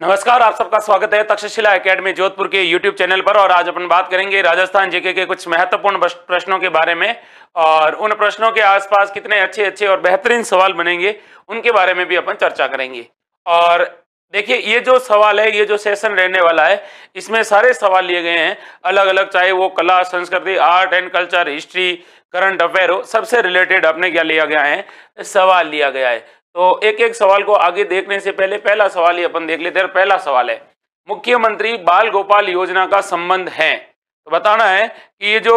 नमस्कार आप सबका स्वागत है तक्षशिला एकेडमी जोधपुर के यूट्यूब चैनल पर और आज अपन बात करेंगे राजस्थान जीके के कुछ महत्वपूर्ण प्रश्नों के बारे में और उन प्रश्नों के आसपास कितने अच्छे अच्छे और बेहतरीन सवाल बनेंगे उनके बारे में भी अपन चर्चा करेंगे और देखिए ये जो सवाल है ये जो सेशन रहने वाला है इसमें सारे सवाल लिए गए हैं अलग अलग चाहे वो कला संस्कृति art and culture history current affair हो सबसे रिलेटेड अपने क्या लिया गया है सवाल लिया गया है तो एक एक सवाल को आगे देखने से पहले पहला सवाल ही अपन देख लेते हैं पहला सवाल है मुख्यमंत्री बाल गोपाल योजना का संबंध है तो बताना है कि ये जो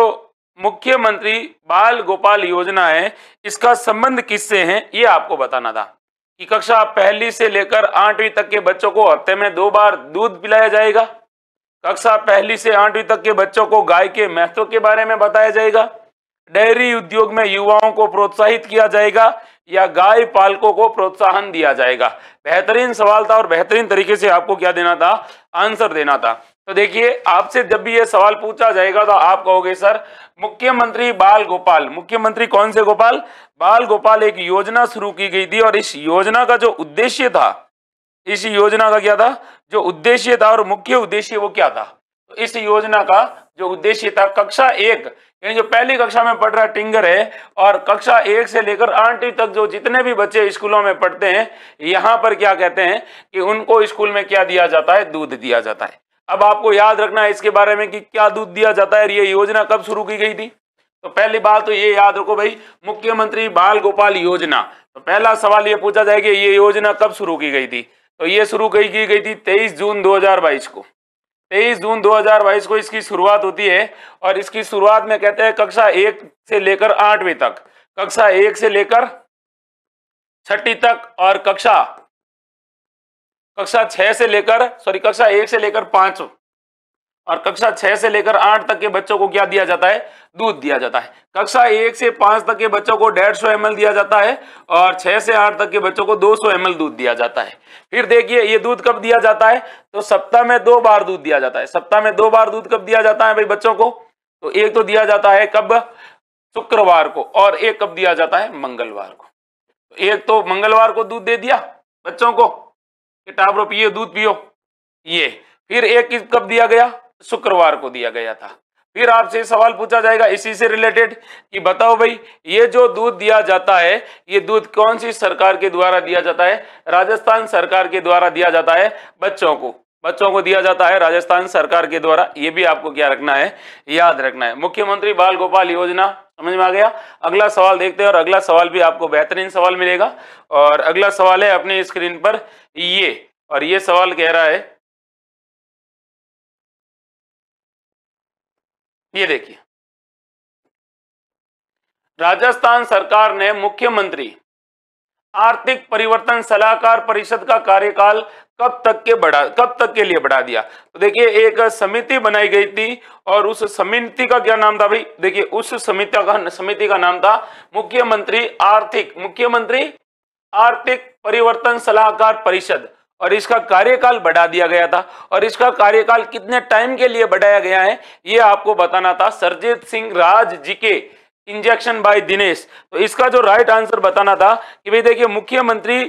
मुख्यमंत्री बाल गोपाल योजना है इसका संबंध किससे है ये आपको बताना था कि कक्षा पहली से लेकर आठवीं तक के बच्चों को हफ्ते में दो बार दूध पिलाया जाएगा कक्षा पहली से आठवीं तक के बच्चों को गाय के महत्व के बारे में बताया जाएगा डेयरी उद्योग में युवाओं को प्रोत्साहित किया जाएगा या गाय पालकों को प्रोत्साहन दिया जाएगा बेहतरीन सवाल था और बेहतरीन तरीके से आपको क्या देना था आंसर देना था तो देखिए आपसे जब भी ये सवाल पूछा जाएगा तो आप कहोगे सर मुख्यमंत्री बाल गोपाल मुख्यमंत्री कौन से गोपाल बाल गोपाल एक योजना शुरू की गई थी और इस योजना का जो उद्देश्य था इस योजना का क्या था जो उद्देश्य था और मुख्य उद्देश्य वो क्या था इस योजना का जो उद्देश्य था कक्षा एक यानी जो पहली कक्षा में पढ़ रहा टिंगर है और कक्षा एक से लेकर आठवीं तक जो जितने भी बच्चे स्कूलों में पढ़ते हैं यहाँ पर क्या कहते हैं कि उनको स्कूल में क्या दिया जाता है दूध दिया जाता है अब आपको याद रखना है इसके बारे में कि क्या दूध दिया जाता है ये योजना कब शुरू की गई थी तो पहली बात तो ये याद रखो भाई मुख्यमंत्री बाल गोपाल योजना तो पहला सवाल ये पूछा जाएगा ये योजना कब शुरू की गई थी तो ये शुरू की गई थी तेईस जून 2022 को तेईस जून 2022 को इसकी शुरुआत होती है और इसकी शुरुआत में कहते हैं कक्षा एक से लेकर आठवीं तक कक्षा एक से लेकर छठी तक और कक्षा कक्षा छह से लेकर सॉरी कक्षा एक से लेकर पांच और कक्षा छह से लेकर आठ तक के बच्चों को क्या दिया जाता है दूध दिया जाता है कक्षा एक से पांच तक के बच्चों को डेढ़ सौ एम दिया जाता है और छह से आठ तक के बच्चों को दो सौ एम दूध दिया जाता है फिर देखिए ये दूध कब दिया जाता है तो सप्ताह में दो बार दूध दिया जाता है सप्ताह में दो बार दूध कब दिया जाता है भाई बच्चों को तो एक तो दिया जाता है कब शुक्रवार को और एक कब दिया जाता है मंगलवार को तो एक तो मंगलवार को दूध दे दिया बच्चों को कि टाबरो पियो दूध पियो ये फिर एक कब दिया गया शुक्रवार को दिया गया था फिर आपसे सवाल पूछा जाएगा इसी से रिलेटेड कि बताओ भाई ये जो दूध दिया जाता है ये दूध कौन सी सरकार के द्वारा दिया जाता है राजस्थान सरकार के द्वारा दिया जाता है बच्चों को बच्चों को दिया जाता है राजस्थान सरकार के द्वारा ये भी आपको क्या रखना है याद रखना है मुख्यमंत्री बाल गोपाल योजना समझ में आ गया अगला सवाल देखते हैं और अगला सवाल भी आपको बेहतरीन सवाल मिलेगा और अगला सवाल है अपनी स्क्रीन पर ये और ये सवाल कह रहा है ये देखिए राजस्थान सरकार ने मुख्यमंत्री आर्थिक परिवर्तन सलाहकार परिषद का कार्यकाल कब तक के बढ़ा कब तक के लिए बढ़ा दिया तो देखिए एक समिति बनाई गई थी और उस समिति का क्या नाम था भाई देखिए उस समिति का समिति का नाम था मुख्यमंत्री आर्थिक मुख्यमंत्री आर्थिक परिवर्तन सलाहकार परिषद और इसका कार्यकाल बढ़ा दिया गया था और इसका कार्यकाल कितने टाइम के लिए बढ़ाया गया है ये आपको बताना था सरजीत सिंह राज जी के इंजेक्शन बाय दिनेश तो इसका जो राइट आंसर बताना था कि भाई देखिए मुख्यमंत्री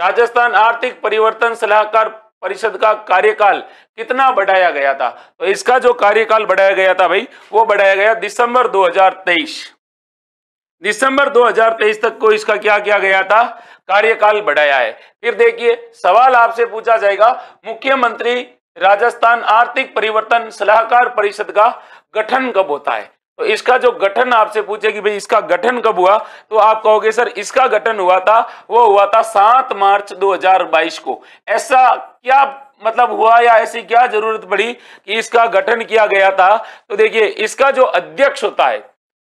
राजस्थान आर्थिक परिवर्तन सलाहकार परिषद का कार्यकाल कितना बढ़ाया गया था तो इसका जो कार्यकाल बढ़ाया गया था भाई वो बढ़ाया गया दिसंबर 2023 दिसंबर 2023 तक को इसका क्या किया गया था कार्यकाल बढ़ाया है फिर देखिए सवाल आपसे पूछा जाएगा मुख्यमंत्री राजस्थान आर्थिक परिवर्तन सलाहकार परिषद का गठन कब होता है तो इसका जो गठन आपसे पूछे भाई इसका गठन कब हुआ तो आप कहोगे सर इसका गठन हुआ था वो हुआ था सात मार्च 2022 को ऐसा क्या मतलब हुआ या ऐसी क्या जरूरत पड़ी कि इसका गठन किया गया था तो देखिए इसका जो अध्यक्ष होता है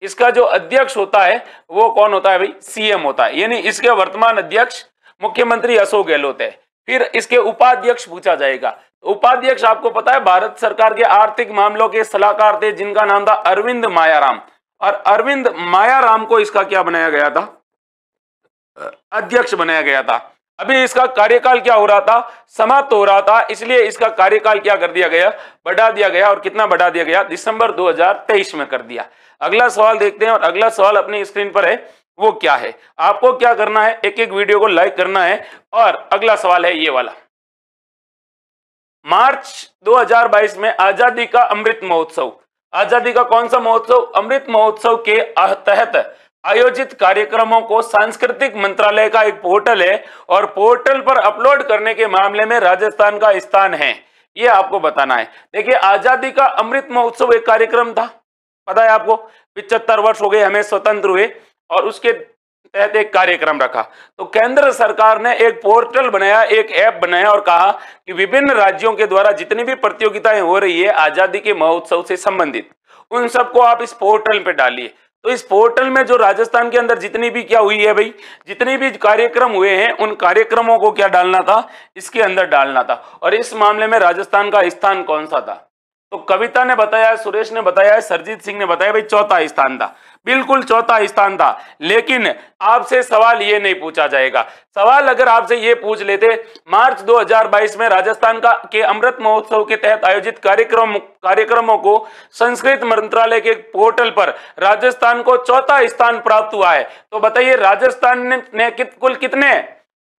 इसका जो अध्यक्ष होता है वो कौन होता है भाई सीएम होता है यानी इसके वर्तमान अध्यक्ष मुख्यमंत्री अशोक गहलोत है फिर इसके उपाध्यक्ष पूछा जाएगा उपाध्यक्ष आपको पता है भारत सरकार के आर्थिक मामलों के सलाहकार थे जिनका नाम था अरविंद मायाराम और अरविंद मायाराम को इसका क्या बनाया गया था अध्यक्ष बनाया गया था अभी इसका कार्यकाल क्या हो रहा था समाप्त हो रहा था इसलिए इसका कार्यकाल क्या कर दिया गया बढ़ा दिया गया और कितना बढ़ा दिया गया दिसंबर 2023 में कर दिया अगला सवाल देखते हैं और अगला सवाल अपनी स्क्रीन पर है वो क्या है आपको क्या करना है एक एक वीडियो को लाइक करना है और अगला सवाल है ये वाला मार्च 2022 में आजादी का अमृत महोत्सव आजादी का कौन सा महोत्सव अमृत महोत्सव के तहत आयोजित कार्यक्रमों को सांस्कृतिक मंत्रालय का एक पोर्टल है और पोर्टल पर अपलोड करने के मामले में राजस्थान का स्थान है ये आपको बताना है देखिए आजादी का अमृत महोत्सव एक कार्यक्रम था पता है आपको पिछहत्तर वर्ष हो गए हमें स्वतंत्र हुए और उसके तहत एक कार्यक्रम रखा तो केंद्र सरकार ने एक पोर्टल बनाया एक ऐप बनाया और कहा कि विभिन्न राज्यों के द्वारा जितनी भी प्रतियोगिताएं हो रही है आजादी के महोत्सव से संबंधित उन सबको आप इस पोर्टल पे डालिए तो इस पोर्टल में जो राजस्थान के अंदर जितनी भी क्या हुई है भाई जितने भी कार्यक्रम हुए हैं उन कार्यक्रमों को क्या डालना था इसके अंदर डालना था और इस मामले में राजस्थान का स्थान कौन सा था तो कविता ने बताया सुरेश ने बताया सरजीत सिंह ने बताया भाई चौथा स्थान था बिल्कुल चौथा स्थान था लेकिन आपसे सवाल ये नहीं पूछा जाएगा सवाल अगर आपसे ये पूछ लेते मार्च 2022 में राजस्थान का के अमृत महोत्सव के तहत आयोजित कार्यक्रम कार्यक्रमों को संस्कृत मंत्रालय के पोर्टल पर राजस्थान को चौथा स्थान प्राप्त हुआ है तो बताइए राजस्थान ने, ने कित, कुल कितने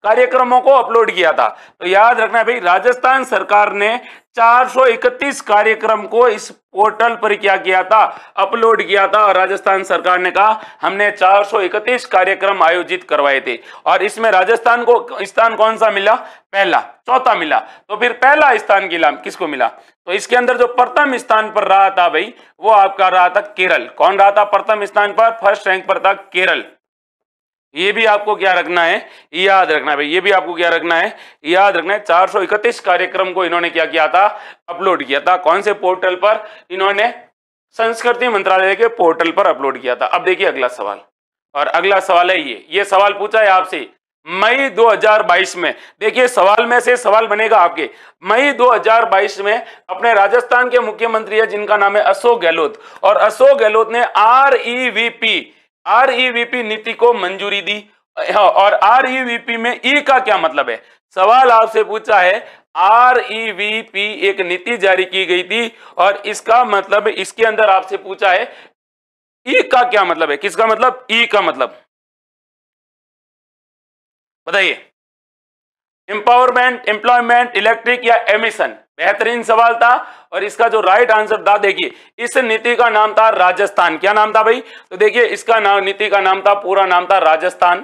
कार्यक्रमों को अपलोड किया था तो याद रखना भाई राजस्थान सरकार ने 431 कार्यक्रम को इस पोर्टल पर क्या किया था अपलोड किया था और राजस्थान सरकार ने कहा हमने 431 कार्यक्रम आयोजित करवाए थे और इसमें राजस्थान को स्थान कौन सा मिला पहला चौथा मिला तो फिर पहला स्थान की नाम किसको मिला तो इसके अंदर जो प्रथम स्थान पर रहा था भाई वो आपका रहा था केरल कौन रहा था प्रथम स्थान पर फर्स्ट रैंक पर था केरल ये भी आपको क्या रखना है याद रखना है भाई ये भी आपको क्या रखना है याद रखना है चार कार्यक्रम को इन्होंने क्या किया था अपलोड किया था कौन से पोर्टल पर इन्होंने संस्कृति मंत्रालय के पोर्टल पर अपलोड किया था अब देखिए अगला सवाल और अगला सवाल है ये ये सवाल पूछा है आपसे मई 2022 में देखिए सवाल में से सवाल बनेगा आपके मई 2022 में अपने राजस्थान के मुख्यमंत्री है जिनका नाम है अशोक गहलोत और अशोक गहलोत ने R E V P REVP e नीति को मंजूरी दी हाँ, और आरईवीपी e में ई e का क्या मतलब है सवाल आपसे पूछा है आरईवीपी एक नीति जारी की गई थी और इसका मतलब इसके अंदर आपसे पूछा है ई का क्या मतलब है किसका मतलब ई का मतलब बताइए एम्पावरमेंट एम्प्लॉयमेंट इलेक्ट्रिक या एमिशन बेहतरीन सवाल था और इसका जो राइट आंसर था देखिए इस नीति का नाम था राजस्थान क्या नाम था भाई तो देखिए इसका नाम नीति का नाम था पूरा नाम था राजस्थान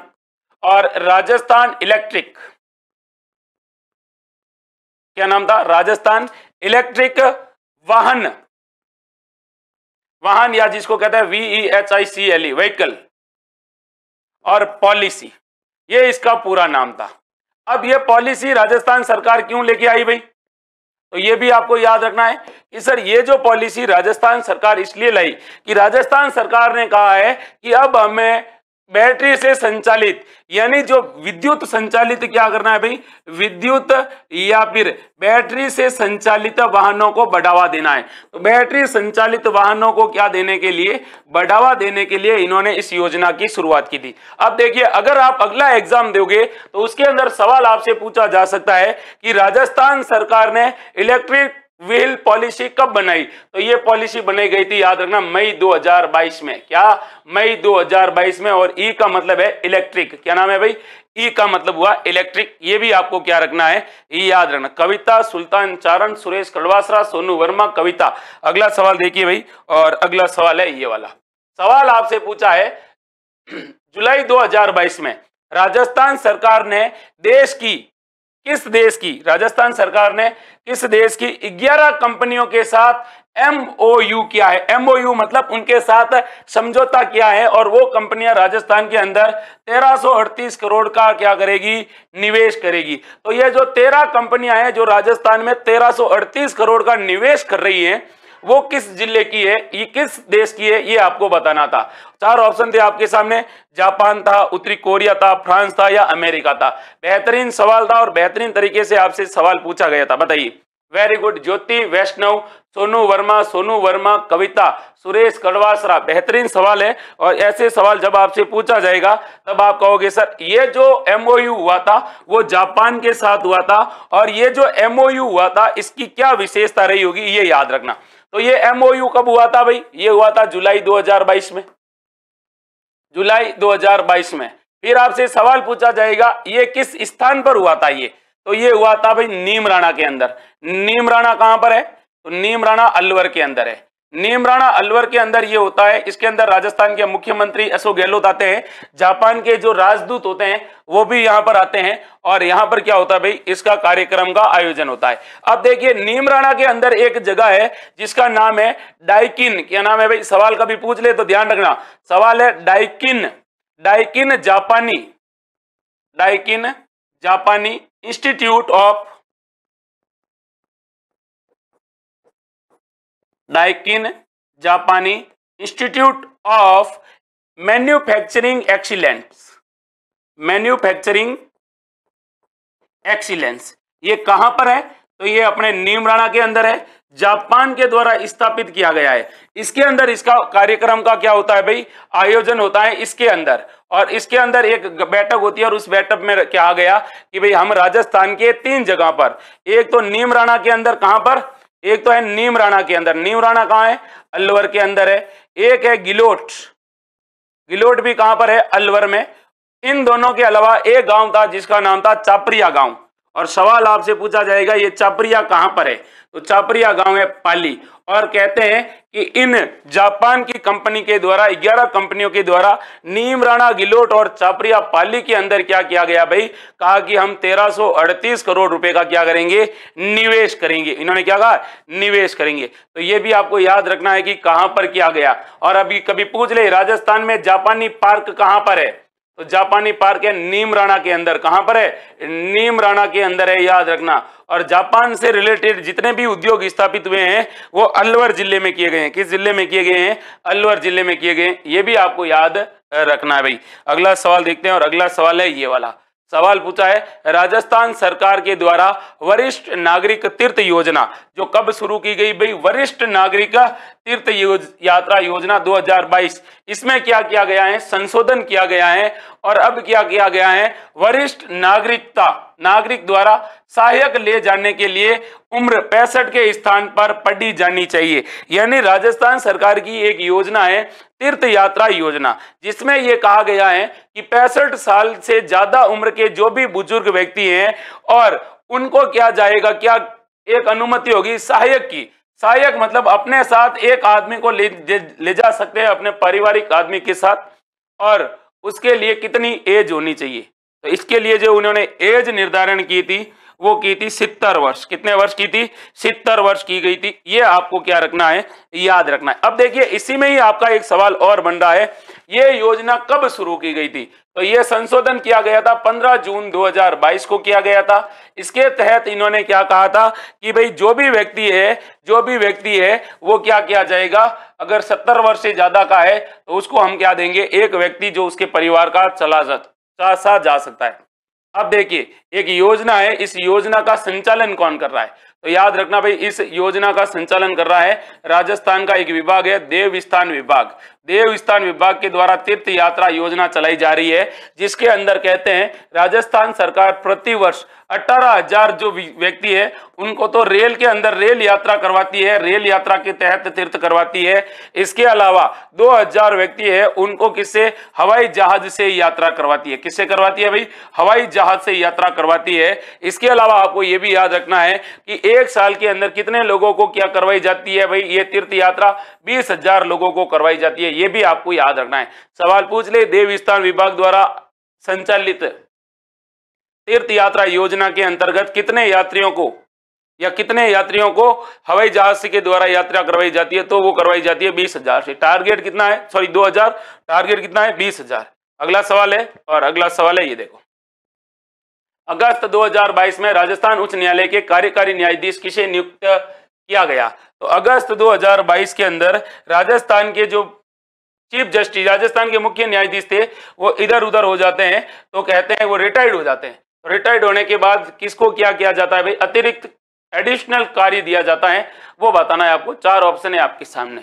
और राजस्थान इलेक्ट्रिक क्या नाम था राजस्थान इलेक्ट्रिक वाहन वाहन या जिसको कहते हैं V E H I C L E vehicle और पॉलिसी ये इसका पूरा नाम था अब ये पॉलिसी राजस्थान सरकार क्यों लेके आई भाई तो ये भी आपको याद रखना है कि सर ये जो पॉलिसी राजस्थान सरकार इसलिए लाई कि राजस्थान सरकार ने कहा है कि अब हमें बैटरी से संचालित यानी जो विद्युत संचालित क्या करना है भाई विद्युत या फिर बैटरी से संचालित वाहनों को बढ़ावा देना है तो बैटरी संचालित वाहनों को क्या देने के लिए बढ़ावा देने के लिए इन्होंने इस योजना की शुरुआत की थी अब देखिए अगर आप अगला एग्जाम दोगे तो उसके अंदर सवाल आपसे पूछा जा सकता है कि राजस्थान सरकार ने इलेक्ट्रिक व्हील पॉलिसी कब बनाई तो ये पॉलिसी बनाई गई थी याद रखना मई 2022 में क्या मई 2022 में और ई का मतलब है इलेक्ट्रिक क्या नाम है भाई ई का मतलब हुआ इलेक्ट्रिक ये भी आपको क्या रखना है ये याद रखना कविता सुल्तान चारण सुरेश कड़वासरा सोनू वर्मा कविता अगला सवाल देखिए भाई और अगला सवाल है ये वाला सवाल आपसे पूछा है जुलाई दो में राजस्थान सरकार ने देश की किस देश की राजस्थान सरकार ने किस देश की 11 कंपनियों के साथ एमओयू किया है एमओयू मतलब उनके साथ समझौता किया है और वो कंपनियां राजस्थान के अंदर 1338 करोड़ का क्या करेगी निवेश करेगी तो ये जो 13 कंपनियां हैं जो राजस्थान में 1338 करोड़ का निवेश कर रही हैं वो किस जिले की है ये किस देश की है ये आपको बताना था चार ऑप्शन थे आपके सामने जापान था उत्तरी कोरिया था फ्रांस था या अमेरिका था बेहतरीन सवाल था और बेहतरीन तरीके से आपसे सवाल पूछा गया था बताइए वेरी गुड ज्योति वैष्णव सोनू वर्मा सोनू वर्मा कविता सुरेश कड़वासरा बेहतरीन सवाल है और ऐसे सवाल जब आपसे पूछा जाएगा तब आप कहोगे सर ये जो एमओयू हुआ था वो जापान के साथ हुआ था और ये जो एमओयू हुआ था इसकी क्या विशेषता रही होगी ये याद रखना तो ये एमओयू कब हुआ था भाई ये हुआ था जुलाई 2022 में जुलाई 2022 में फिर आपसे सवाल पूछा जाएगा ये किस स्थान पर हुआ था ये तो ये हुआ था भाई नीमराणा के अंदर नीमराणा कहां पर है तो नीमराणा अलवर के अंदर है नियमराणा अलवर के अंदर ये होता है इसके अंदर राजस्थान के मुख्यमंत्री अशोक गहलोत आते हैं जापान के जो राजदूत होते हैं वो भी यहां पर आते हैं और यहां पर क्या होता है भाई इसका कार्यक्रम का आयोजन होता है अब देखिए नीमराणा के अंदर एक जगह है जिसका नाम है डाइकिन क्या नाम है भाई सवाल कभी पूछ ले तो ध्यान रखना सवाल है डाइकिन डाइकिन जापानी डाइकिन जापानी इंस्टीट्यूट ऑफ डाइकिन जापानी institute of manufacturing excellence manufacturing excellence ये कहां पर है तो ये अपने राणा के अंदर है जापान के द्वारा स्थापित किया गया है इसके अंदर इसका कार्यक्रम का क्या होता है भाई आयोजन होता है इसके अंदर और इसके अंदर एक बैठक होती है और उस बैठक में क्या आ गया कि भाई हम राजस्थान के तीन जगह पर एक तो नीम राणा के अंदर कहां पर एक तो है नीम राणा के अंदर नीम राणा कहां है अलवर के अंदर है एक है गिलोट गिलोट भी कहां पर है अलवर में इन दोनों के अलावा एक गांव था जिसका नाम था चापरिया गांव और सवाल आपसे पूछा जाएगा ये चापरिया कहां पर है तो चापरिया गांव है पाली और कहते हैं कि इन जापान की कंपनी के द्वारा 11 कंपनियों के द्वारा नीम राणा गिलोट और चापरिया पाली के अंदर क्या किया गया भाई कहा कि हम 1338 करोड़ रुपए का क्या करेंगे निवेश करेंगे इन्होंने क्या कहा निवेश करेंगे तो ये भी आपको याद रखना है कि कहां पर किया गया और अभी कभी पूछ ले राजस्थान में जापानी पार्क कहां पर है तो जापानी पार्क है नीम राणा के अंदर कहां पर है नीम राणा के अंदर है याद रखना और जापान से रिलेटेड जितने भी उद्योग स्थापित हुए हैं वो अलवर जिले में किए गए हैं किस जिले में किए गए हैं अलवर जिले में किए गए ये भी आपको याद रखना है भाई अगला सवाल देखते हैं और अगला सवाल है ये वाला सवाल पूछा है राजस्थान सरकार के द्वारा वरिष्ठ नागरिक तीर्थ योजना जो कब शुरू की गई भाई वरिष्ठ नागरिक तीर्थ योज, यात्रा योजना 2022 इसमें क्या किया गया है संशोधन किया गया है और अब क्या किया गया है वरिष्ठ नागरिकता नागरिक द्वारा सहायक ले जाने के लिए उम्र पैंसठ के स्थान पर पढ़ी जानी चाहिए यानी राजस्थान सरकार की एक योजना है तीर्थ यात्रा योजना जिसमें यह कहा गया है कि पैंसठ साल से ज्यादा उम्र के जो भी बुजुर्ग व्यक्ति हैं और उनको क्या जाएगा क्या एक अनुमति होगी सहायक की सहायक मतलब अपने साथ एक आदमी को ले ले जा सकते हैं अपने पारिवारिक आदमी के साथ और उसके लिए कितनी एज होनी चाहिए तो इसके लिए जो उन्होंने एज निर्धारण की थी वो की थी सितर वर्ष कितने वर्ष की थी सितर वर्ष की गई थी ये आपको क्या रखना है याद रखना है अब देखिए इसी में ही आपका एक सवाल और बन रहा है ये योजना कब शुरू की गई थी तो ये संशोधन किया गया था 15 जून 2022 को किया गया था इसके तहत इन्होंने क्या कहा था कि भाई जो भी व्यक्ति है जो भी व्यक्ति है वो क्या किया जाएगा अगर सत्तर वर्ष से ज्यादा का है तो उसको हम क्या देंगे एक व्यक्ति जो उसके परिवार का चला सा जा सकता है अब देखिए एक योजना है इस योजना का संचालन कौन कर रहा है तो याद रखना भाई इस योजना का संचालन कर रहा है राजस्थान का एक विभाग है देव स्थान विभाग देवस्थान विभाग के द्वारा तीर्थ यात्रा योजना चलाई जा रही है जिसके अंदर कहते हैं राजस्थान सरकार प्रतिवर्ष अठारह हजार जो व्यक्ति है उनको तो रेल के अंदर रेल यात्रा करवाती है रेल यात्रा के तहत तीर्थ करवाती है इसके अलावा 2000 व्यक्ति है उनको किससे हवाई जहाज से यात्रा करवाती है किससे करवाती है भाई हवाई जहाज से यात्रा करवाती है इसके अलावा आपको ये भी याद रखना है कि एक साल के अंदर कितने लोगों को क्या करवाई जाती है भाई ये तीर्थ यात्रा बीस हजार लोगों को करवाई जाती है ये भी आपको याद रखना है सवाल पूछ ले देव स्थान विभाग द्वारा संचालित तीर्थ यात्रा योजना के अंतर्गत कितने यात्रियों को या कितने यात्रियों को हवाई जहाज के द्वारा यात्रा करवाई जाती है तो वो करवाई जाती है बीस हजार से टारगेट कितना है सॉरी दो हजार टारगेट कितना है बीस हजार अगला सवाल है और अगला सवाल है ये देखो अगस्त 2022 में राजस्थान उच्च न्यायालय के कार्यकारी न्यायाधीश किसे नियुक्त किया गया तो अगस्त 2022 के अंदर राजस्थान के जो चीफ जस्टिस राजस्थान के मुख्य न्यायाधीश थे वो इधर उधर हो जाते हैं तो कहते हैं वो रिटायर्ड हो जाते हैं तो रिटायर्ड होने के बाद किसको क्या किया जाता है भाई अतिरिक्त एडिशनल कार्य दिया जाता है वो बताना है आपको चार ऑप्शन है आपके सामने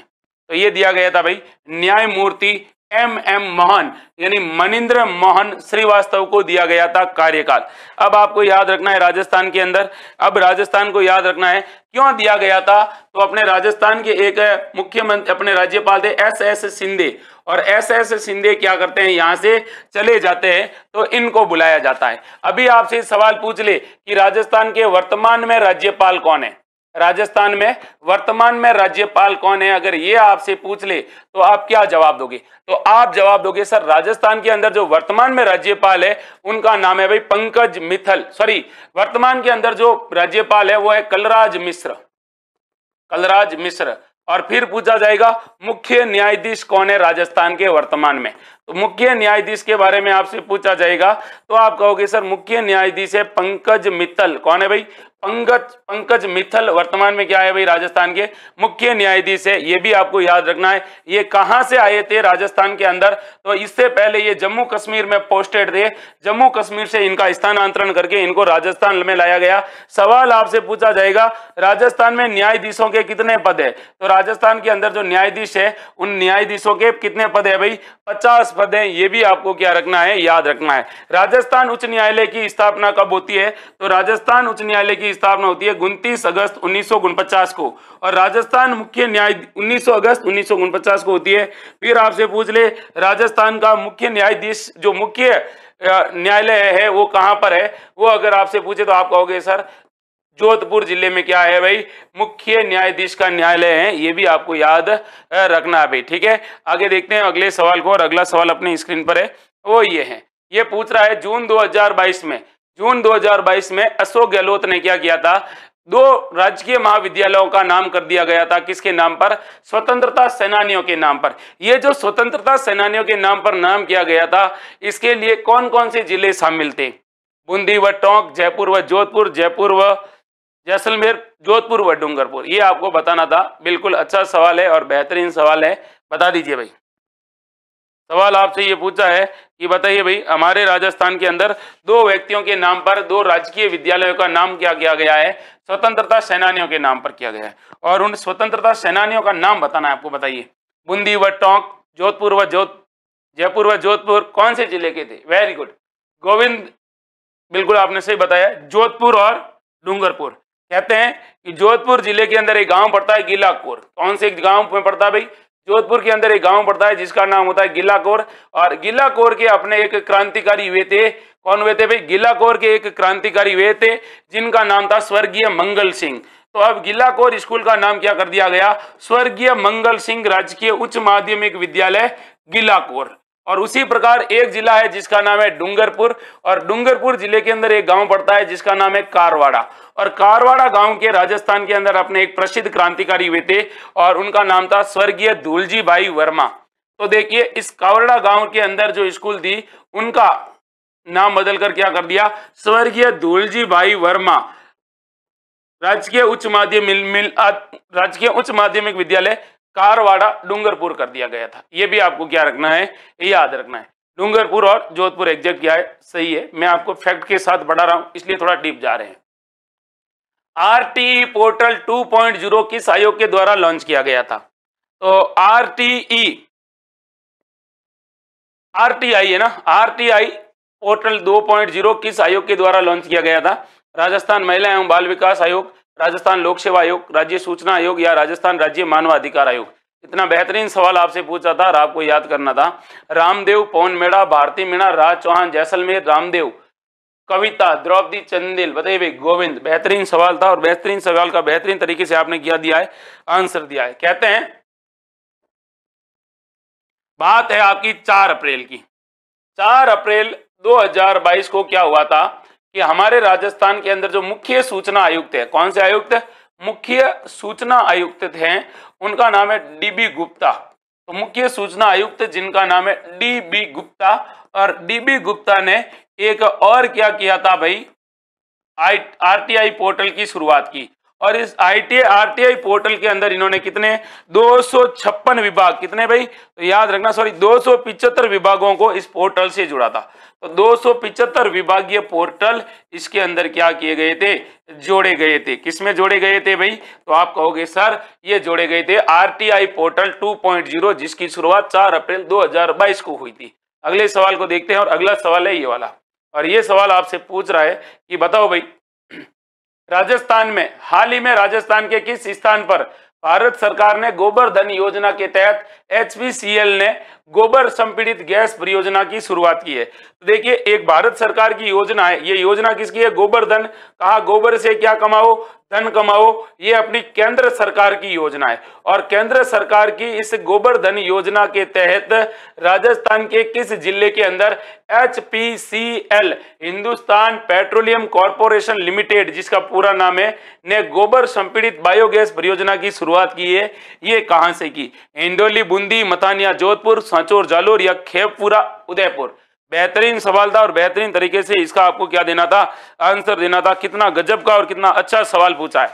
तो ये दिया गया था भाई न्यायमूर्ति एम एम मोहन यानी मनिंद्र मोहन श्रीवास्तव को दिया गया था कार्यकाल अब आपको याद रखना है राजस्थान के अंदर अब राजस्थान को याद रखना है क्यों दिया गया था तो अपने राजस्थान के एक मुख्यमंत्री अपने राज्यपाल थे एस एस सिंधे और एस एस सिंधे क्या करते हैं यहां से चले जाते हैं तो इनको बुलाया जाता है अभी आपसे सवाल पूछ ले कि राजस्थान के वर्तमान में राज्यपाल कौन है राजस्थान में वर्तमान में राज्यपाल कौन है अगर ये आपसे पूछ ले तो आप क्या जवाब दोगे तो आप जवाब दोगे सर राजस्थान के अंदर जो वर्तमान में राज्यपाल है उनका नाम है भाई पंकज मिथल सॉरी वर्तमान के अंदर जो राज्यपाल है वो है कलराज मिश्र कलराज मिश्र और फिर पूछा जाएगा मुख्य न्यायाधीश कौन है राजस्थान के वर्तमान में मुख्य न्यायाधीश के बारे में आपसे पूछा जाएगा तो आप कहोगे सर मुख्य न्यायाधीश है पंकज मित्तल कौन है भाई पंकज पंकज मित्तल वर्तमान में क्या है भाई राजस्थान के मुख्य न्यायाधीश है ये भी आपको याद रखना है ये कहां से आए थे राजस्थान के अंदर तो इससे पहले ये जम्मू कश्मीर में पोस्टेड थे जम्मू कश्मीर से इनका स्थानांतरण करके इनको राजस्थान में लाया गया सवाल आपसे पूछा जाएगा राजस्थान में न्यायाधीशों के कितने पद है तो राजस्थान के अंदर जो न्यायाधीश है उन न्यायाधीशों के कितने पद है भाई पचास पद हैं ये भी आपको क्या रखना है याद रखना है राजस्थान उच्च न्यायालय की स्थापना कब होती है तो राजस्थान उच्च न्यायालय की स्थापना होती है उनतीस अगस्त उन्नीस को और राजस्थान मुख्य न्याय 19 अगस्त उन्नीस को होती है फिर आपसे पूछ ले राजस्थान का मुख्य न्यायाधीश जो मुख्य न्यायालय है वो कहां पर है वो अगर आपसे पूछे तो आप कहोगे सर जोधपुर जिले में क्या है भाई मुख्य न्यायाधीश का न्यायालय है ये भी आपको याद रखना है भाई ठीक है आगे देखते हैं अगले सवाल को और अगला सवाल अपने स्क्रीन पर है वो ये है ये पूछ रहा है जून 2022 में जून 2022 में अशोक गहलोत ने क्या किया था दो राजकीय महाविद्यालयों का नाम कर दिया गया था किसके नाम पर स्वतंत्रता सेनानियों के नाम पर यह जो स्वतंत्रता सेनानियों के नाम पर नाम किया गया था इसके लिए कौन कौन से जिले शामिल थे बूंदी व टोंक जयपुर व जोधपुर जयपुर व जैसलमेर जोधपुर व डूंगरपुर ये आपको बताना था बिल्कुल अच्छा सवाल है और बेहतरीन सवाल है बता दीजिए भाई सवाल आपसे ये पूछा है कि बताइए भाई हमारे राजस्थान के अंदर दो व्यक्तियों के नाम पर दो राजकीय विद्यालयों का नाम क्या किया गया है स्वतंत्रता सेनानियों के नाम पर किया गया है और उन स्वतंत्रता सेनानियों का नाम बताना है आपको बताइए बूंदी व टोंक जोधपुर व जोध जयपुर व जोधपुर कौन से जिले के थे वेरी गुड गोविंद बिल्कुल आपने सही बताया जोधपुर और डूंगरपुर कहते हैं कि जोधपुर जिले के अंदर एक गांव पड़ता है गिलाकोर कौन से गांव में पड़ता है भाई जोधपुर के अंदर एक गांव पड़ता है जिसका नाम होता है गिलाकोर और गिलाकोर के अपने एक क्रांतिकारी हुए थे कौन हुए थे भाई गिलाकोर के एक क्रांतिकारी हुए थे जिनका नाम था स्वर्गीय मंगल सिंह तो अब गिलाकोर स्कूल का नाम क्या कर दिया गया स्वर्गीय मंगल सिंह राजकीय उच्च माध्यमिक विद्यालय गिलाकोर और उसी प्रकार एक जिला है जिसका नाम है डूंगरपुर और डूंगरपुर जिले के अंदर एक गांव पड़ता है जिसका नाम है कारवाड़ा और कारवाड़ा गांव के राजस्थान के अंदर अपने एक प्रसिद्ध क्रांतिकारी हुए थे और उनका नाम था स्वर्गीय धूलजी भाई वर्मा तो देखिए इस कावड़ा गांव के अंदर जो स्कूल थी उनका नाम बदलकर क्या कर दिया स्वर्गीय धूलजी भाई वर्मा राजकीय उच्च माध्यमिक राजकीय उच्च माध्यमिक विद्यालय कारवाड़ा डूंगरपुर कर दिया गया था ये भी आपको क्या रखना है याद रखना है डूंगरपुर और जोधपुर एग्जैक्ट क्या है सही है मैं आपको फैक्ट के साथ बढ़ा रहा हूं इसलिए थोड़ा डीप जा रहे हैं आर पोर्टल 2.0 किस आयोग के द्वारा लॉन्च किया गया था तो आरटीई आरटीआई है ना आर पोर्टल 2.0 किस आयोग के द्वारा लॉन्च किया गया था राजस्थान महिला एवं बाल विकास आयोग राजस्थान लोक सेवा आयोग राज्य सूचना आयोग या राजस्थान राज्य मानवाधिकार आयोग इतना बेहतरीन सवाल आपसे पूछा था और आपको याद करना था रामदेव पवन मेड़ा भारती मीणा राज चौहान जैसलमेर रामदेव कविता द्रौपदी चंदेल बताइए भाई गोविंद बेहतरीन सवाल था और बेहतरीन सवाल का बेहतरीन तरीके से आपने क्या दिया है आंसर दिया है कहते हैं बात है आपकी चार अप्रैल की चार अप्रैल 2022 को क्या हुआ था कि हमारे राजस्थान के अंदर जो मुख्य सूचना आयुक्त है कौन से आयुक्त मुख्य सूचना आयुक्त हैं उनका नाम है डीबी गुप्ता तो मुख्य सूचना आयुक्त जिनका नाम है डीबी गुप्ता और डीबी गुप्ता ने एक और क्या किया था भाई आरटीआई पोर्टल की शुरुआत की और इस आईटीआई आरटीआई पोर्टल के अंदर इन्होंने कितने दो विभाग कितने भाई तो याद रखना सॉरी दो विभागों को इस पोर्टल से जुड़ा था तो दो विभागीय पोर्टल इसके अंदर क्या किए गए थे जोड़े गए थे किसमें जोड़े गए थे भाई तो आप कहोगे सर ये जोड़े गए थे आरटीआई पोर्टल 2.0 जिसकी शुरुआत 4 अप्रैल 2022 को हुई थी अगले सवाल को देखते हैं और अगला सवाल है ये वाला और ये सवाल आपसे पूछ रहा है कि बताओ भाई राजस्थान में हाल ही में राजस्थान के किस स्थान पर भारत सरकार ने गोबर धन योजना के तहत एचपीसीएल ने गोबर संपीड़ित गैस परियोजना की शुरुआत की है तो देखिए एक भारत सरकार की योजना है ये योजना किसकी है गोबर धन कहा गोबर से क्या कमाओ धन कमाओ ये अपनी केंद्र सरकार की योजना है और केंद्र सरकार की इस गोबर धन योजना के तहत राजस्थान के किस जिले के अंदर H Hindustan petroleum corporation limited जिसका पूरा नाम है ने गोबर संपीड़ित बायोगैस परियोजना की शुरुआत की है ये कहां से की हिंडोली बूंदी मतानिया जोधपुर सांचोर जालोर या खेपुरा उदयपुर बेहतरीन सवाल था और बेहतरीन तरीके से इसका आपको क्या देना था आंसर देना था कितना गजब का और कितना अच्छा सवाल पूछा है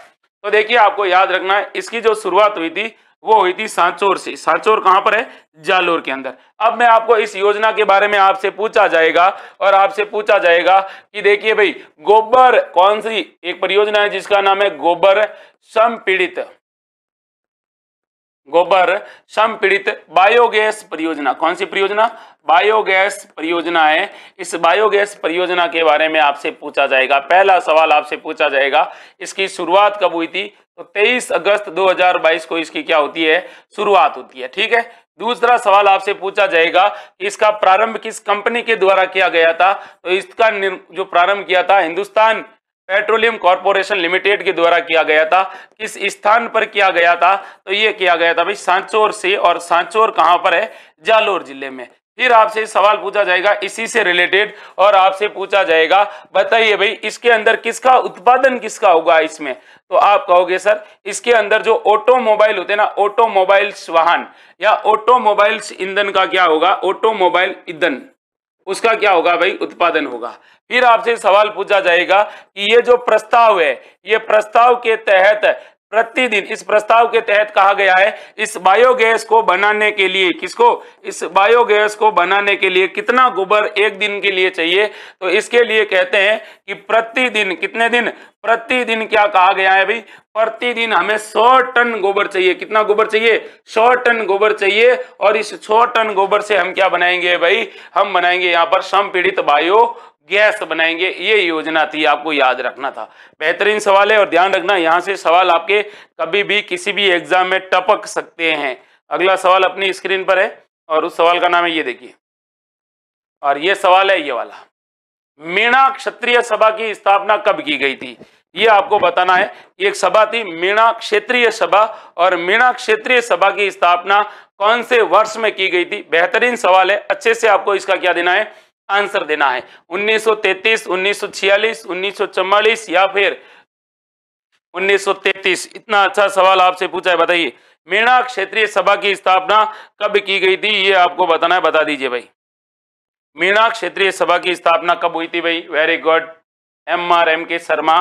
तो देखिए आपको याद रखना है इसकी जो शुरुआत हुई थी वो हुई थी सांचोर से सांचोर कहां पर है जालोर के अंदर अब मैं आपको इस योजना के बारे में आपसे पूछा जाएगा और आपसे पूछा जाएगा कि देखिए भाई गोबर कौन सी एक परियोजना है जिसका नाम है गोबर संपीड़ित गोबर संपीड़ित बायोगैस परियोजना कौन सी परियोजना बायोगैस परियोजना है इस बायोगैस परियोजना के बारे में आपसे पूछा जाएगा पहला सवाल आपसे पूछा जाएगा इसकी शुरुआत कब हुई थी तो 23 अगस्त 2022 को इसकी क्या होती है शुरुआत होती है ठीक है दूसरा सवाल आपसे पूछा जाएगा कि इसका प्रारंभ किस कंपनी के द्वारा किया गया था तो इसका जो प्रारंभ किया था हिंदुस्तान पेट्रोलियम कॉरपोरेशन लिमिटेड के द्वारा किया गया था किस स्थान पर किया गया था तो ये किया गया था भाई सांचोर से और सांचोर कहाँ पर है जालोर जिले में फिर आपसे सवाल पूछा जाएगा इसी से रिलेटेड और आपसे पूछा जाएगा बताइए भाई इसके अंदर किसका उत्पादन किसका होगा इसमें तो आप कहोगे सर इसके अंदर जो ऑटोमोबाइल होते हैं ना ऑटोमोबाइल्स वाहन या ऑटोमोबाइल्स ईंधन का क्या होगा ऑटोमोबाइल ईंधन उसका क्या होगा भाई उत्पादन होगा फिर आपसे सवाल पूछा जाएगा कि ये जो प्रस्ताव है ये प्रस्ताव के तहत प्रतिदिन इस प्रस्ताव के तहत कहा गया है इस बायोगैस को बनाने के लिए किसको इस बायोगैस को बनाने के लिए कितना गोबर एक दिन के लिए चाहिए तो इसके लिए कहते हैं कि प्रतिदिन कितने दिन प्रतिदिन क्या कहा गया है भाई प्रतिदिन हमें 100 टन गोबर चाहिए कितना गोबर चाहिए 100 टन गोबर चाहिए और इस 100 टन गोबर से हम क्या बनाएंगे भाई हम बनाएंगे यहाँ पर पीड़ित बायो गैस बनाएंगे ये योजना थी आपको याद रखना था बेहतरीन सवाल है और ध्यान रखना यहाँ से सवाल आपके कभी भी किसी भी एग्जाम में टपक सकते हैं अगला सवाल अपनी स्क्रीन पर है और उस सवाल का नाम है ये देखिए और ये सवाल है ये वाला मीणा क्षत्रिय सभा की स्थापना कब की गई थी ये आपको बताना है एक सभा थी मीणा क्षेत्रीय सभा और मीणा क्षेत्रीय सभा की स्थापना कौन से वर्ष में की गई थी बेहतरीन सवाल है अच्छे से आपको इसका क्या देना है आंसर देना है 1933, 1946, 1944 या फिर 1933 इतना अच्छा सवाल आपसे पूछा है बताइए मीणा क्षेत्रीय सभा की स्थापना कब की गई थी ये आपको बताना है बता दीजिए भाई मीणा क्षेत्रीय सभा की स्थापना कब हुई थी भाई very good M R M K Sharma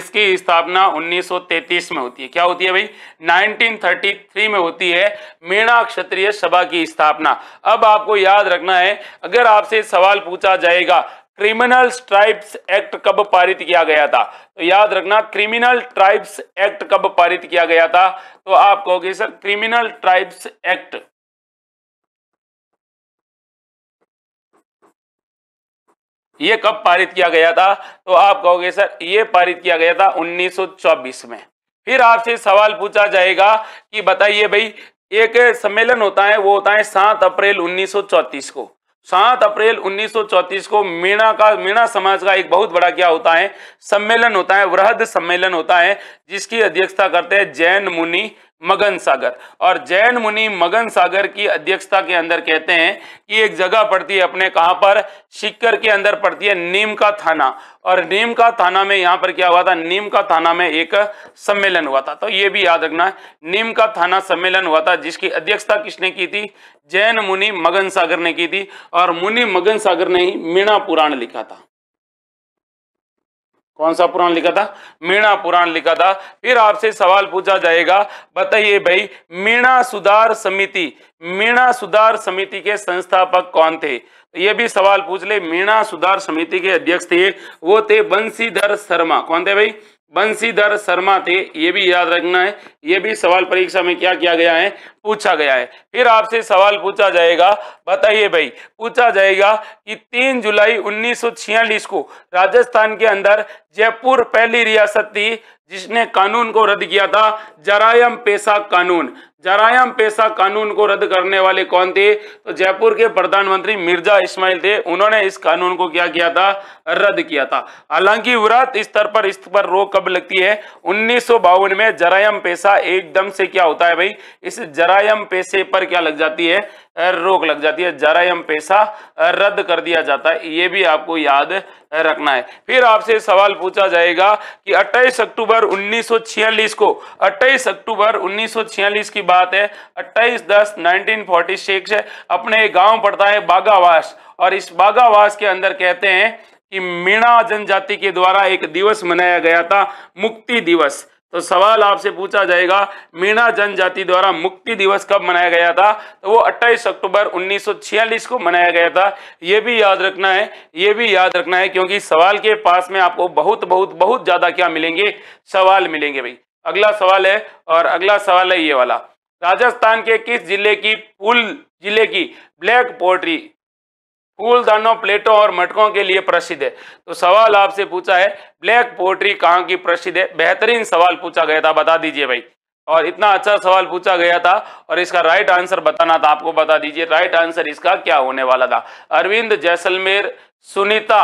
इसकी स्थापना 1933 में होती है क्या होती है भाई 1933 में होती है मीणा क्षत्रिय सभा की स्थापना अब आपको याद रखना है अगर आपसे सवाल पूछा जाएगा क्रिमिनल ट्राइब्स एक्ट कब पारित किया गया था तो याद रखना क्रिमिनल ट्राइब्स एक्ट कब पारित किया गया था तो आप कहोगे सर क्रिमिनल ट्राइब्स एक्ट ये कब पारित किया गया था तो आप कहोगे सर ये पारित किया गया था 1924 में फिर आपसे सवाल पूछा जाएगा कि बताइए भाई एक सम्मेलन होता है वो होता है सात अप्रैल 1934 को सात अप्रैल 1934 को मीणा का मीणा समाज का एक बहुत बड़ा क्या होता है सम्मेलन होता है वृहद सम्मेलन होता है जिसकी अध्यक्षता करते हैं जैन मुनि मगन सागर और जैन मुनि मगन सागर की अध्यक्षता के अंदर कहते हैं कि एक जगह पड़ती है अपने कहाँ पर शिक्कर के अंदर पड़ती है नीम का थाना और नीम का थाना में यहाँ पर क्या हुआ था नीम का थाना में एक सम्मेलन हुआ था तो ये भी याद रखना है नीम का थाना सम्मेलन हुआ था जिसकी अध्यक्षता किसने की थी जैन मुनि मगन सागर ने की थी और मुनि मगन सागर ने ही मीणा पुराण लिखा था कौन सा पुराण लिखा था मीणा पुराण लिखा था फिर आपसे सवाल पूछा जाएगा बताइए भाई मीणा सुधार समिति मीणा सुधार समिति के संस्थापक कौन थे तो ये भी सवाल पूछ ले मीणा सुधार समिति के अध्यक्ष थे वो थे बंशीधर शर्मा कौन थे भाई बंशीधर शर्मा थे ये भी याद रखना है ये भी सवाल परीक्षा में क्या किया गया है पूछा गया है फिर आपसे सवाल पूछा जाएगा बताइए भाई पूछा जाएगा कि 3 जुलाई 1946 को राजस्थान के अंदर जयपुर पहली रियासत थी जिसने कानून को रद्द किया था जरायम पेशा कानून जरायम पेशा कानून को रद्द करने वाले कौन थे तो जयपुर के प्रधानमंत्री मिर्जा इस्माइल थे उन्होंने इस कानून को क्या किया था रद्द किया था हालांकि व्रत स्तर पर इस पर रोक कब लगती है उन्नीस में जरायम पेशा एकदम से क्या होता है भाई इस जरायम पेशे पर क्या लग जाती है रोक लग जाती है जरा पैसा रद्द कर दिया जाता है ये भी आपको याद रखना है फिर आपसे सवाल पूछा जाएगा कि 28 अक्टूबर 1946 को 28 अक्टूबर 1946 की बात है 28 दस 1946 सिक्स अपने गांव पड़ता है बागावास और इस बागावास के अंदर कहते हैं कि मीणा जनजाति के द्वारा एक दिवस मनाया गया था मुक्ति दिवस तो सवाल आपसे पूछा जाएगा मीणा जनजाति द्वारा मुक्ति दिवस कब मनाया गया था तो वो 28 अक्टूबर 1946 को मनाया गया था ये भी याद रखना है ये भी याद रखना है क्योंकि सवाल के पास में आपको बहुत बहुत बहुत ज़्यादा क्या मिलेंगे सवाल मिलेंगे भाई अगला सवाल है और अगला सवाल है ये वाला राजस्थान के किस जिले की पुल जिले की ब्लैक पोल्ट्री फूलदानों प्लेटों और मटकों के लिए प्रसिद्ध है तो सवाल आपसे पूछा है ब्लैक पोट्री कहाँ की प्रसिद्ध है बेहतरीन सवाल पूछा गया था बता दीजिए भाई और इतना अच्छा सवाल पूछा गया था और इसका राइट आंसर बताना था आपको बता दीजिए राइट आंसर इसका क्या होने वाला था Arvind Jaisalmer Sunita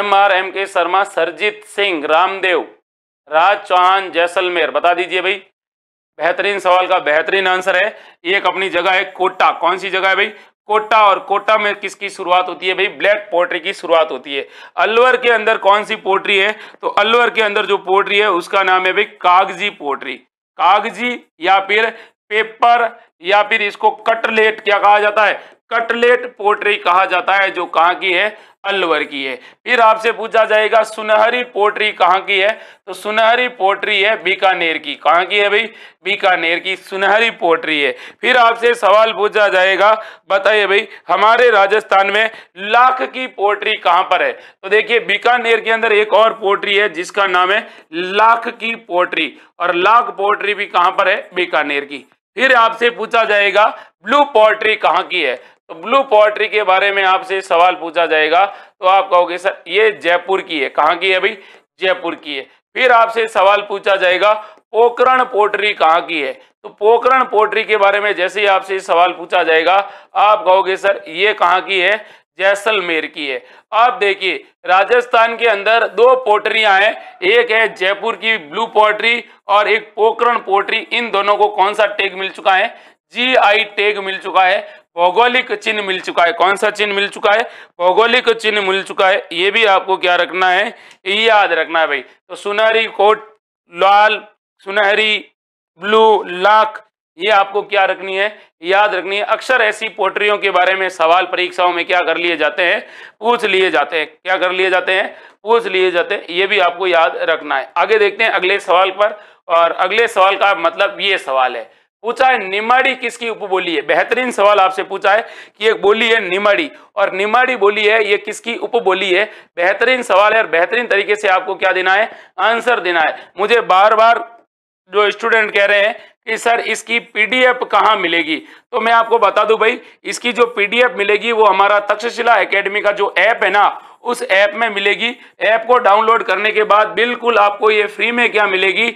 M R M K Sharma Sarjit Singh Ramdev Raj Chauhan Jaisalmer बता दीजिए भाई बेहतरीन सवाल का बेहतरीन आंसर है एक अपनी जगह है कोटा कौन सी जगह है भाई कोटा और कोटा में किसकी शुरुआत होती है भाई ब्लैक पोल्ट्री की शुरुआत होती है अलवर के अंदर कौन सी पोल्ट्री है तो अलवर के अंदर जो पोट्री है उसका नाम है भाई कागजी पोट्री कागजी या फिर पेपर या फिर इसको कटलेट क्या कहा जाता है कटलेट पोट्री कहा जाता है जो कहाँ की है अलवर की है फिर आपसे पूछा जाएगा सुनहरी पोट्री कहाँ की है तो सुनहरी पोट्री है बीकानेर की कहाँ की है भाई बीकानेर की सुनहरी पोट्री है फिर आपसे सवाल पूछा जाएगा बताइए भाई हमारे राजस्थान में लाख की पोट्री कहाँ पर है तो देखिए बीकानेर के अंदर एक और पोट्री है जिसका नाम है लाख की पोट्री और लाख पोट्री भी कहाँ पर है बीकानेर की फिर आपसे पूछा जाएगा ब्लू पोट्री कहाँ की है तो ब्लू पॉटरी के बारे में आपसे सवाल पूछा जाएगा तो आप कहोगे सर ये जयपुर की है कहाँ की है भाई जयपुर की है फिर आपसे सवाल पूछा जाएगा पोकरण पोटरी कहाँ की है तो पोकरण पोटरी के बारे में जैसे ही आपसे सवाल पूछा जाएगा आप कहोगे सर ये कहाँ की है जैसलमेर की है आप देखिए राजस्थान के अंदर दो पोटरियां हैं एक है जयपुर की ब्लू पोटरी और एक पोकरण पोटरी इन दोनों को कौन सा टैग मिल चुका है जी आई टैग मिल चुका है भौगोलिक चिन्ह मिल चुका है कौन सा चिन्ह मिल चुका है भौगोलिक चिन्ह मिल चुका है ये भी आपको क्या रखना है ये याद रखना है भाई तो सुनहरी कोट लाल सुनहरी ब्लू लाख ये आपको क्या रखनी है याद रखनी है अक्सर ऐसी पोट्रियों के बारे में सवाल परीक्षाओं में क्या कर लिए जाते हैं पूछ लिए जाते हैं क्या कर लिए जाते हैं पूछ लिए जाते हैं ये भी आपको याद रखना है आगे देखते हैं अगले सवाल पर और अगले सवाल का मतलब ये सवाल है पूछा है निमाड़ी किसकी उपबोली है बेहतरीन सवाल आपसे पूछा है कि एक बोली है निमाड़ी और निमाड़ी बोली है ये किसकी उपबोली है बेहतरीन सवाल है और बेहतरीन तरीके से आपको क्या देना है आंसर देना है मुझे बार बार जो स्टूडेंट कह रहे हैं कि सर इसकी पीडीएफ कहाँ मिलेगी तो मैं आपको बता दूं भाई इसकी जो पीडीएफ मिलेगी वो हमारा तक्षशिला एकेडमी का जो ऐप है ना उस ऐप में मिलेगी ऐप को डाउनलोड करने के बाद बिल्कुल आपको ये फ्री में क्या मिलेगी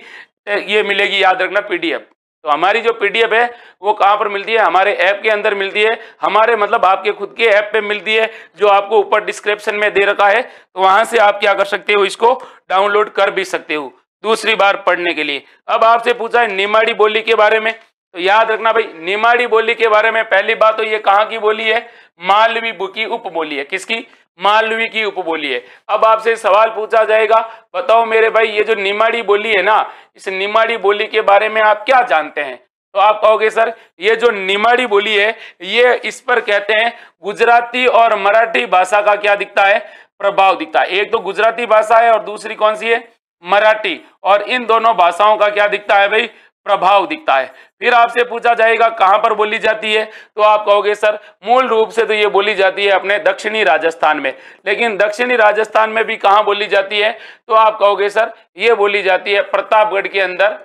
ये मिलेगी याद रखना पीडीएफ तो हमारी जो पीडीएफ है वो कहाँ पर मिलती है हमारे ऐप के अंदर मिलती है हमारे मतलब आपके खुद के ऐप पे मिलती है जो आपको ऊपर डिस्क्रिप्शन में दे रखा है तो वहां से आप क्या कर सकते हो इसको डाउनलोड कर भी सकते हो दूसरी बार पढ़ने के लिए अब आपसे पूछा है निमाड़ी बोली के बारे में तो याद रखना भाई निमाड़ी बोली के बारे में पहली बात तो ये कहाँ की बोली है मालवी बुकी उप बोली है किसकी मालवी की उपबोली है अब आपसे सवाल पूछा जाएगा बताओ मेरे भाई ये जो निमाड़ी बोली है ना इस निमाड़ी बोली के बारे में आप क्या जानते हैं तो आप कहोगे सर ये जो निमाड़ी बोली है ये इस पर कहते हैं गुजराती और मराठी भाषा का क्या दिखता है प्रभाव दिखता है एक तो गुजराती भाषा है और दूसरी कौन सी है मराठी और इन दोनों भाषाओं का क्या दिखता है भाई प्रभाव दिखता है फिर आपसे पूछा जाएगा कहाँ पर बोली जाती है तो आप कहोगे सर मूल रूप से तो ये बोली जाती है अपने दक्षिणी राजस्थान में लेकिन दक्षिणी राजस्थान में भी कहां बोली जाती है तो आप कहोगे सर ये बोली जाती है प्रतापगढ़ के अंदर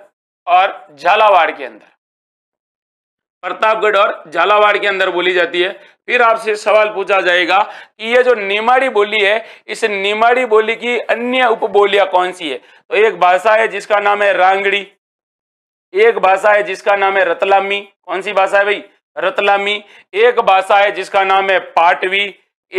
और झालावाड़ के अंदर प्रतापगढ़ और झालावाड़ के अंदर बोली जाती है फिर आपसे सवाल पूछा जाएगा कि ये जो निमाड़ी बोली है इस निमाड़ी बोली की अन्य उपबोलियां कौन सी है तो एक भाषा है जिसका नाम है रांगड़ी एक भाषा है जिसका नाम है रतलामी कौन सी भाषा है भाई रतलामी एक भाषा है जिसका नाम है पाटवी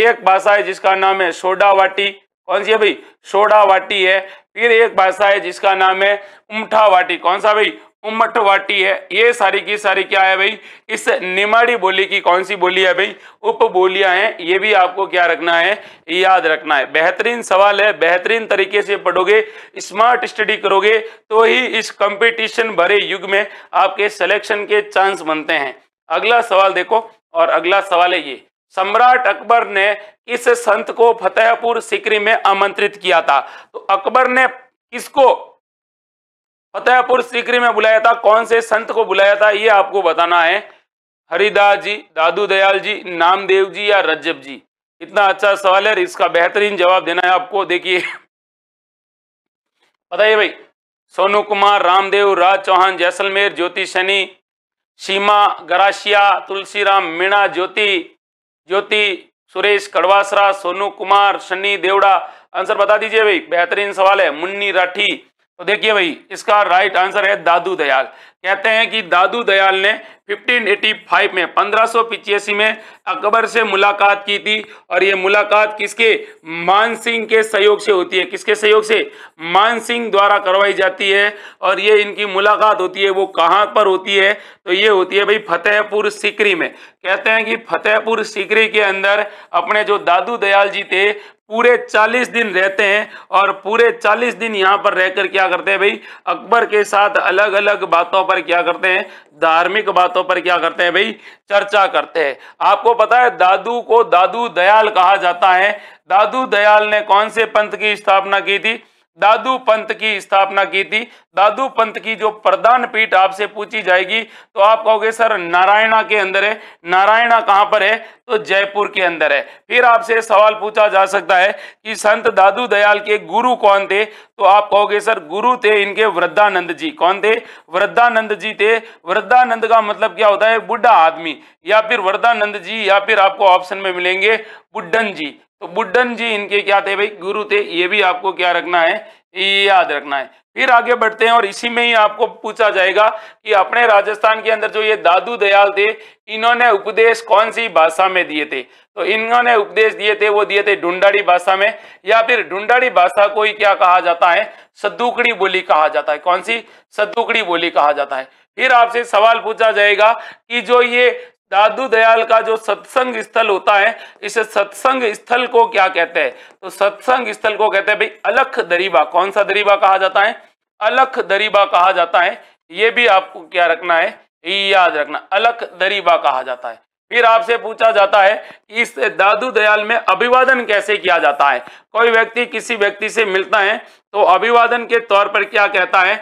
एक भाषा है जिसका नाम है सोडावाटी कौन सी है भाई सोडावाटी है फिर एक भाषा है जिसका नाम है उमठावाटी कौन सा भाई उमठवाटी है ये सारी की सारी क्या है भाई इस निमाड़ी बोली की कौन सी बोली है भाई उप बोलियां हैं ये भी आपको क्या रखना है याद रखना है बेहतरीन सवाल है बेहतरीन तरीके से पढ़ोगे स्मार्ट स्टडी करोगे तो ही इस कंपटीशन भरे युग में आपके सिलेक्शन के चांस बनते हैं अगला सवाल देखो और अगला सवाल है ये सम्राट अकबर ने इस संत को फतेहपुर सिकरी में आमंत्रित किया था तो अकबर ने किसको फतेहपुर सिकरी में बुलाया था कौन से संत को बुलाया था ये आपको बताना है हरिदास जी दादू दयाल जी नामदेव जी या रज्जब जी इतना अच्छा सवाल है इसका बेहतरीन जवाब देना है आपको देखिए बताइए भाई सोनू कुमार रामदेव राज चौहान जैसलमेर ज्योति शनि सीमा गराशिया तुलसीराम मीणा ज्योति ज्योति सुरेश कड़वासरा सोनू कुमार सन्नी देवड़ा आंसर बता दीजिए भाई बेहतरीन सवाल है मुन्नी राठी तो देखिए भाई इसका राइट आंसर है दादू दयाल कहते हैं कि दादू दयाल ने 1585 में पंद्रह में अकबर से मुलाकात की थी और ये मुलाकात किसके मान सिंह के सहयोग से होती है किसके सहयोग से मान सिंह द्वारा करवाई जाती है और ये इनकी मुलाकात होती है वो कहाँ पर होती है तो ये होती है भाई फतेहपुर सिकरी में कहते हैं कि फतेहपुर सिकरी के अंदर अपने जो दादू दयाल जी थे पूरे चालीस दिन रहते हैं और पूरे चालीस दिन यहाँ पर रहकर क्या करते हैं भाई अकबर के साथ अलग अलग बातों पर क्या करते हैं धार्मिक बातों पर क्या करते हैं भाई चर्चा करते हैं आपको पता है दादू को दादू दयाल कहा जाता है दादू दयाल ने कौन से पंथ की स्थापना की थी दादू पंथ की स्थापना की थी दादू पंथ की जो प्रधान पीठ आपसे पूछी जाएगी तो आप कहोगे सर नारायणा के अंदर है नारायणा कहाँ पर है तो जयपुर के अंदर है फिर आपसे सवाल पूछा जा सकता है कि संत दादू दयाल के गुरु कौन थे तो आप कहोगे सर गुरु थे इनके वृद्धानंद जी कौन थे वृद्धानंद जी थे वृद्धानंद का मतलब क्या होता है बुढ़ा आदमी या फिर वृद्धानंद जी या फिर आपको ऑप्शन में मिलेंगे बुड्ढन जी तो बुड्ढन जी इनके क्या थे भाई गुरु थे ये भी आपको क्या रखना है ये याद रखना है फिर आगे बढ़ते हैं और इसी में ही आपको पूछा जाएगा कि अपने राजस्थान के अंदर जो ये दादू दयाल थे इन्होंने उपदेश कौन सी भाषा में दिए थे तो इन्होंने उपदेश दिए थे वो दिए थे ढूंढाड़ी भाषा में या फिर ढूंढाड़ी भाषा को ही क्या कहा जाता है सद्दुकड़ी बोली कहा जाता है कौन सी सद्दुकड़ी बोली कहा जाता है फिर आपसे सवाल पूछा जाएगा कि जो ये दादू दयाल का जो सत्संग स्थल होता है इसे सत्संग स्थल को क्या कहते हैं तो सत्संग स्थल को कहते हैं भाई अलख दरीबा कौन सा दरीबा कहा जाता है अलख दरीबा कहा जाता है ये भी आपको क्या रखना है याद रखना अलख दरीबा कहा जाता है फिर आपसे पूछा जाता है कि इस दादू दयाल में अभिवादन कैसे किया जाता है कोई व्यक्ति किसी व्यक्ति से मिलता है तो अभिवादन के तौर पर क्या कहता है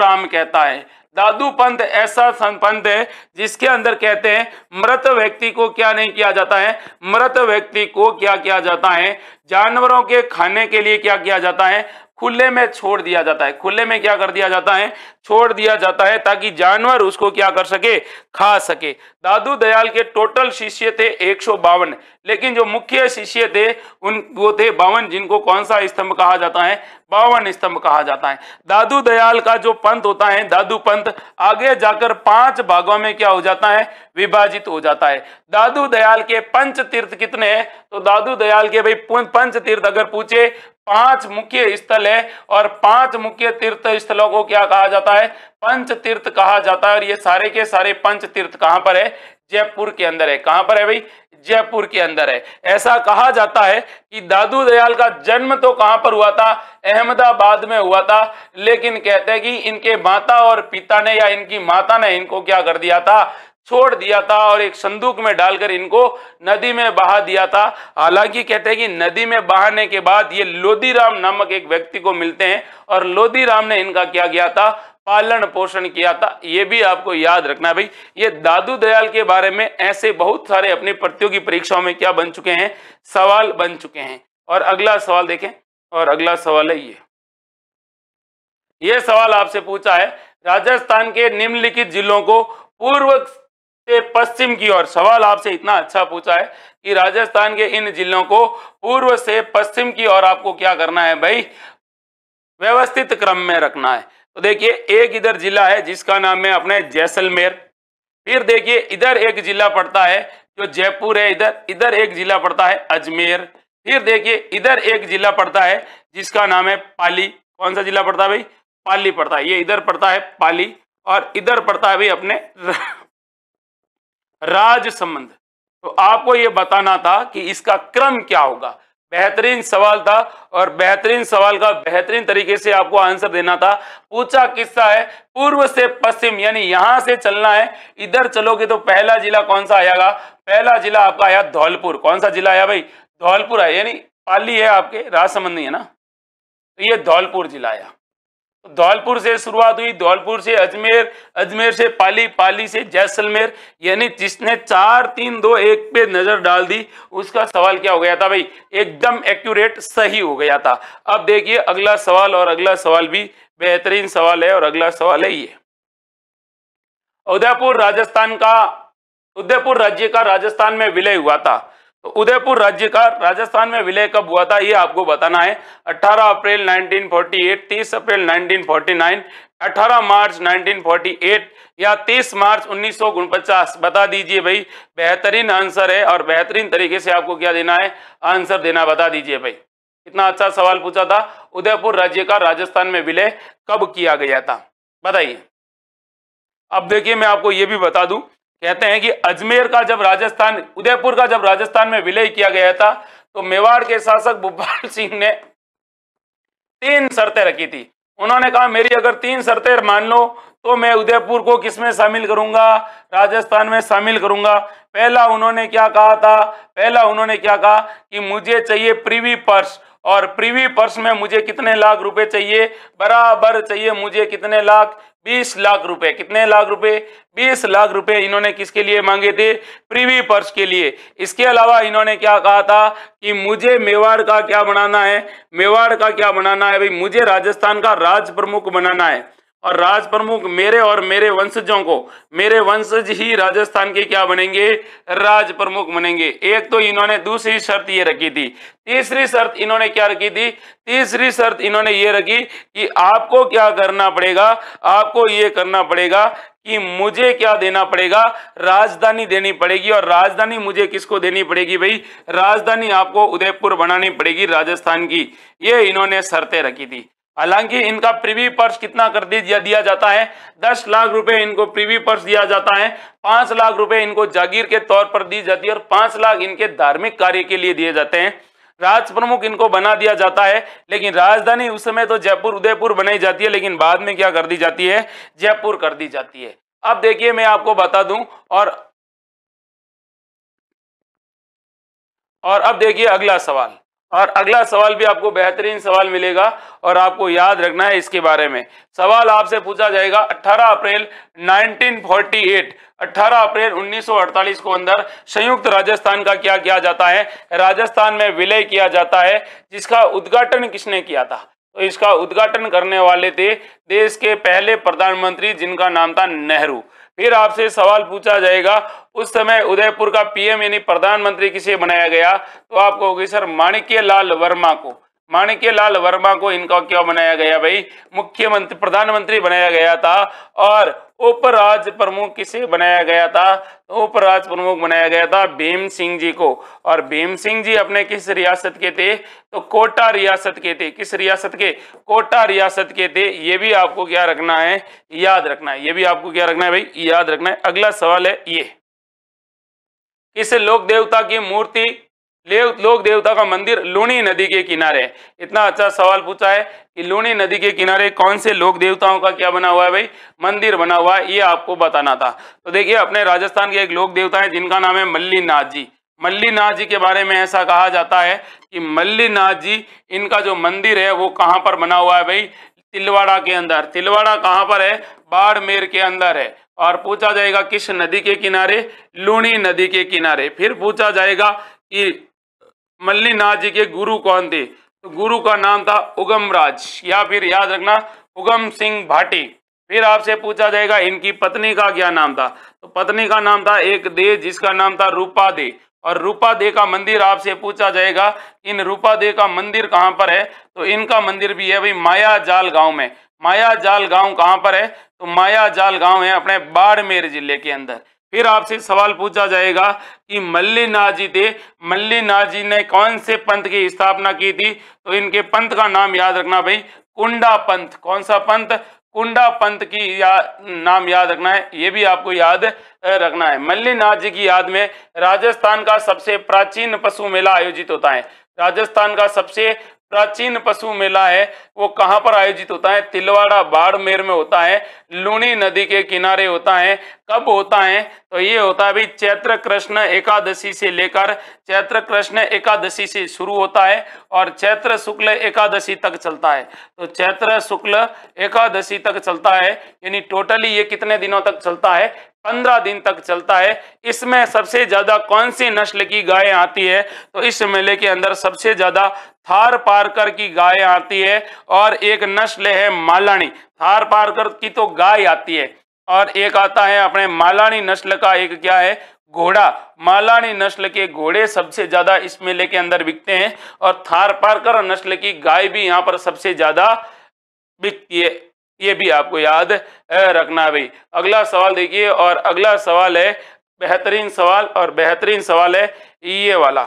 राम कहता है दादू पंथ ऐसा संपंथ है जिसके अंदर कहते हैं मृत व्यक्ति को क्या नहीं किया जाता है मृत व्यक्ति को क्या किया जाता है जानवरों के खाने के लिए क्या किया जाता है खुले में छोड़ दिया जाता है खुले में क्या कर दिया जाता है छोड़ दिया जाता है ताकि जानवर उसको क्या कर सके खा सके दादू दयाल के टोटल शिष्य थे एक सौ बावन लेकिन जो मुख्य शिष्य थे उन वो थे बावन जिनको कौन सा स्तंभ कहा जाता है बावन स्तंभ कहा जाता है दादू दयाल का जो पंथ होता है दादू पंथ आगे जाकर पांच भागों में क्या हो जाता है विभाजित हो जाता है दादू दयाल के पंच तीर्थ कितने हैं तो दादू दयाल के भाई पंच तीर्थ अगर पूछे पांच मुख्य स्थल है और पांच मुख्य तीर्थ स्थलों को क्या कहा जाता है पंच तीर्थ कहा जाता है और ये सारे के सारे पंच तीर्थ कहां पर है जयपुर के अंदर है कहां पर है भाई जयपुर के अंदर है ऐसा कहा जाता है कि दादू दयाल का जन्म तो कहां पर हुआ था अहमदाबाद में हुआ था लेकिन कहते हैं कि इनके माता और पिता ने या इनकी माता ने इनको क्या कर दिया था छोड़ दिया था और एक संदूक में डालकर इनको नदी में बहा दिया था हालांकि कहते हैं कि नदी में बहाने के बाद ये लोधीराम नामक एक व्यक्ति को मिलते हैं और लोधीराम ने इनका क्या किया था पालन पोषण किया था ये भी आपको याद रखना है भाई ये दादू दयाल के बारे में ऐसे बहुत सारे अपने प्रतियोगी परीक्षाओं में क्या बन चुके हैं सवाल बन चुके हैं और अगला सवाल देखें और अगला सवाल है ये ये सवाल आपसे पूछा है राजस्थान के निम्नलिखित जिलों को पूर्व से पश्चिम की ओर सवाल आपसे इतना अच्छा पूछा है कि राजस्थान के इन जिलों को पूर्व से पश्चिम की ओर आपको क्या करना है भाई व्यवस्थित क्रम में रखना है तो देखिए एक इधर जिला है जिसका नाम है अपने जैसलमेर फिर देखिए इधर एक जिला पड़ता है जो जयपुर है इधर इधर एक जिला पड़ता है अजमेर फिर देखिए इधर एक जिला पड़ता है जिसका नाम है पाली कौन सा जिला पड़ता है भाई पाली पड़ता है ये इधर पड़ता है पाली और इधर पड़ता है भाई अपने राजसमंद तो आपको ये बताना था कि इसका क्रम क्या होगा बेहतरीन सवाल था और बेहतरीन सवाल का बेहतरीन तरीके से आपको आंसर देना था पूछा किस्सा है पूर्व से पश्चिम यानी यहां से चलना है इधर चलोगे तो पहला जिला कौन सा आएगा पहला जिला आपका आया धौलपुर कौन सा जिला आया भाई धौलपुर आया यानी पाली है आपके राजसमंदी है ना तो ये धौलपुर जिला आया धौलपुर से शुरुआत हुई धौलपुर से अजमेर अजमेर से पाली पाली से जैसलमेर यानी जिसने चार तीन दो एक पे नजर डाल दी उसका सवाल क्या हो गया था भाई एकदम एक्यूरेट सही हो गया था अब देखिए अगला सवाल और अगला सवाल भी बेहतरीन सवाल है और अगला सवाल है ये उदयपुर राजस्थान का उदयपुर राज्य का राजस्थान में विलय हुआ था उदयपुर राज्य का राजस्थान में विलय कब हुआ था ये आपको बताना है 18 अप्रैल 1948, 30 अप्रैल 1949, 18 मार्च 1948 या 30 मार्च उन्नीस बता दीजिए भाई बेहतरीन आंसर है और बेहतरीन तरीके से आपको क्या देना है आंसर देना बता दीजिए भाई कितना अच्छा सवाल पूछा था उदयपुर राज्य का राजस्थान में विलय कब किया गया था बताइए अब देखिए मैं आपको ये भी बता दूं कहते हैं कि अजमेर का जब राजस्थान उदयपुर का जब राजस्थान में विलय किया गया था तो मेवाड़ के शासक भूपाल सिंह ने तीन शर्तें रखी थी उन्होंने कहा मेरी अगर तीन शर्तें मान लो तो मैं उदयपुर को किसमें शामिल करूंगा राजस्थान में शामिल करूंगा पहला उन्होंने क्या कहा था पहला उन्होंने क्या कहा कि मुझे चाहिए प्रीवी पर्स और प्रीवी पर्स में मुझे कितने लाख रुपए चाहिए बराबर चाहिए मुझे कितने लाख बीस लाख रुपए कितने लाख रुपए बीस लाख रुपए इन्होंने किसके लिए मांगे थे प्रीवी पर्स के लिए इसके अलावा इन्होंने क्या कहा था कि मुझे मेवाड़ का क्या बनाना है मेवाड़ का क्या बनाना है भाई मुझे राजस्थान का राज प्रमुख बनाना है और राज प्रमुख मेरे और मेरे वंशजों को मेरे वंशज ही राजस्थान के क्या बनेंगे राज प्रमुख बनेंगे एक तो इन्होंने दूसरी शर्त ये रखी थी तीसरी शर्त इन्होंने क्या रखी थी तीसरी शर्त इन्होंने ये रखी कि आपको क्या करना पड़ेगा आपको ये करना पड़ेगा कि मुझे क्या देना पड़ेगा राजधानी देनी पड़ेगी और राजधानी मुझे किसको देनी पड़ेगी भाई राजधानी आपको उदयपुर बनानी पड़ेगी राजस्थान की ये इन्होंने शर्तें रखी थी हालांकि इनका प्रीवी पर्स कितना कर दिया दिया जाता है दस लाख रुपए इनको प्रीवी पर्स दिया जाता है पांच लाख रुपए इनको जागीर के तौर पर दी जाती है और पांच लाख इनके धार्मिक कार्य के लिए दिए जाते हैं राज प्रमुख इनको बना दिया जाता है लेकिन राजधानी उस समय तो जयपुर उदयपुर बनाई जाती है लेकिन बाद में क्या कर दी जाती है जयपुर कर दी जाती है अब देखिए मैं आपको बता दूं और और अब देखिए अगला सवाल और अगला सवाल भी आपको बेहतरीन सवाल मिलेगा और आपको याद रखना है इसके बारे में सवाल आपसे पूछा जाएगा 18 अप्रैल 1948 18 अप्रैल 1948 को अंदर संयुक्त राजस्थान का क्या किया जाता है राजस्थान में विलय किया जाता है जिसका उद्घाटन किसने किया था तो इसका उद्घाटन करने वाले थे देश के पहले प्रधानमंत्री जिनका नाम था नेहरू फिर आपसे सवाल पूछा जाएगा उस समय उदयपुर का पीएम यानी प्रधानमंत्री किसे बनाया गया तो आपको कहोगे सर माणिक्य लाल वर्मा को माणिक्य लाल वर्मा को इनका क्यों बनाया गया भाई मुख्यमंत्री प्रधानमंत्री बनाया गया था और उपराज प्रमुख किसे बनाया गया था उपराज प्रमुख बनाया गया था भीम सिंह जी को और भीम सिंह जी अपने किस रियासत के थे तो कोटा रियासत के थे किस रियासत के कोटा रियासत के थे ये भी आपको क्या रखना है याद रखना है ये भी आपको क्या रखना है भाई याद रखना है अगला सवाल है ये किस लोक देवता की मूर्ति लोक देवता का मंदिर लूणी नदी के किनारे इतना अच्छा सवाल पूछा है कि लूणी नदी के किनारे कौन से लोक देवताओं का क्या बना हुआ है भाई मंदिर बना हुआ है ये आपको बताना था तो देखिए अपने राजस्थान के एक लोक देवता है जिनका नाम है मल्लीनाथ जी मल्लीनाथ जी के बारे में ऐसा कहा जाता है कि मल्लीनाथ जी इनका जो मंदिर है वो कहाँ पर बना हुआ है भाई तिलवाड़ा के अंदर तिलवाड़ा कहाँ पर है बाड़मेर के अंदर है और पूछा जाएगा किस नदी के किनारे लूणी नदी के किनारे फिर पूछा जाएगा कि मल्लीनाथ जी के गुरु कौन थे तो गुरु का नाम था उगम राज या फिर याद रखना उगम सिंह भाटी फिर आपसे पूछा जाएगा इनकी पत्नी का क्या नाम था तो पत्नी का नाम था एक दे जिसका नाम था रूपा दे और रूपा दे का मंदिर आपसे पूछा जाएगा इन रूपा दे का मंदिर कहाँ पर है तो इनका मंदिर भी है भाई माया जाल गाँव में माया जाल गाँव कहाँ पर है तो माया जाल गाँव है अपने बाड़मेर जिले के अंदर फिर आपसे सवाल पूछा जाएगा कि मल्लिनाजी थे मल्लिनाजी ने कौन से पंथ की स्थापना की थी तो इनके पंथ का नाम याद रखना भाई कुंडा पंथ कौन सा पंथ कुंडा पंथ की या, नाम याद रखना है ये भी आपको याद रखना है मल्लिनाथ जी की याद में राजस्थान का सबसे प्राचीन पशु मेला आयोजित होता है राजस्थान का सबसे प्राचीन पशु मेला है वो कहाँ पर आयोजित होता है तिलवाड़ा बाड़मेर में होता है लूणी नदी के किनारे होता है कब होता है तो ये होता है भाई चैत्र कृष्ण एकादशी से लेकर चैत्र कृष्ण एकादशी से शुरू होता है और चैत्र शुक्ल एकादशी तक चलता है तो चैत्र शुक्ल एकादशी तक चलता है यानी टोटली ये कितने दिनों तक चलता है पंद्रह दिन तक चलता है इसमें सबसे ज्यादा कौन सी नस्ल की गाय आती है तो इस मेले के अंदर सबसे ज्यादा थार पारकर की गाय आती है और एक नस्ल है मालानी थार पारकर की तो गाय आती है और एक आता है अपने मालानी नस्ल का एक क्या है घोड़ा मालानी नस्ल के घोड़े सबसे ज्यादा इस मेले के अंदर बिकते हैं और थार पारकर नस्ल की गाय भी यहाँ पर सबसे ज्यादा बिकती है ये भी आपको याद रखना भाई अगला सवाल देखिए और अगला सवाल है बेहतरीन सवाल और बेहतरीन सवाल है ये वाला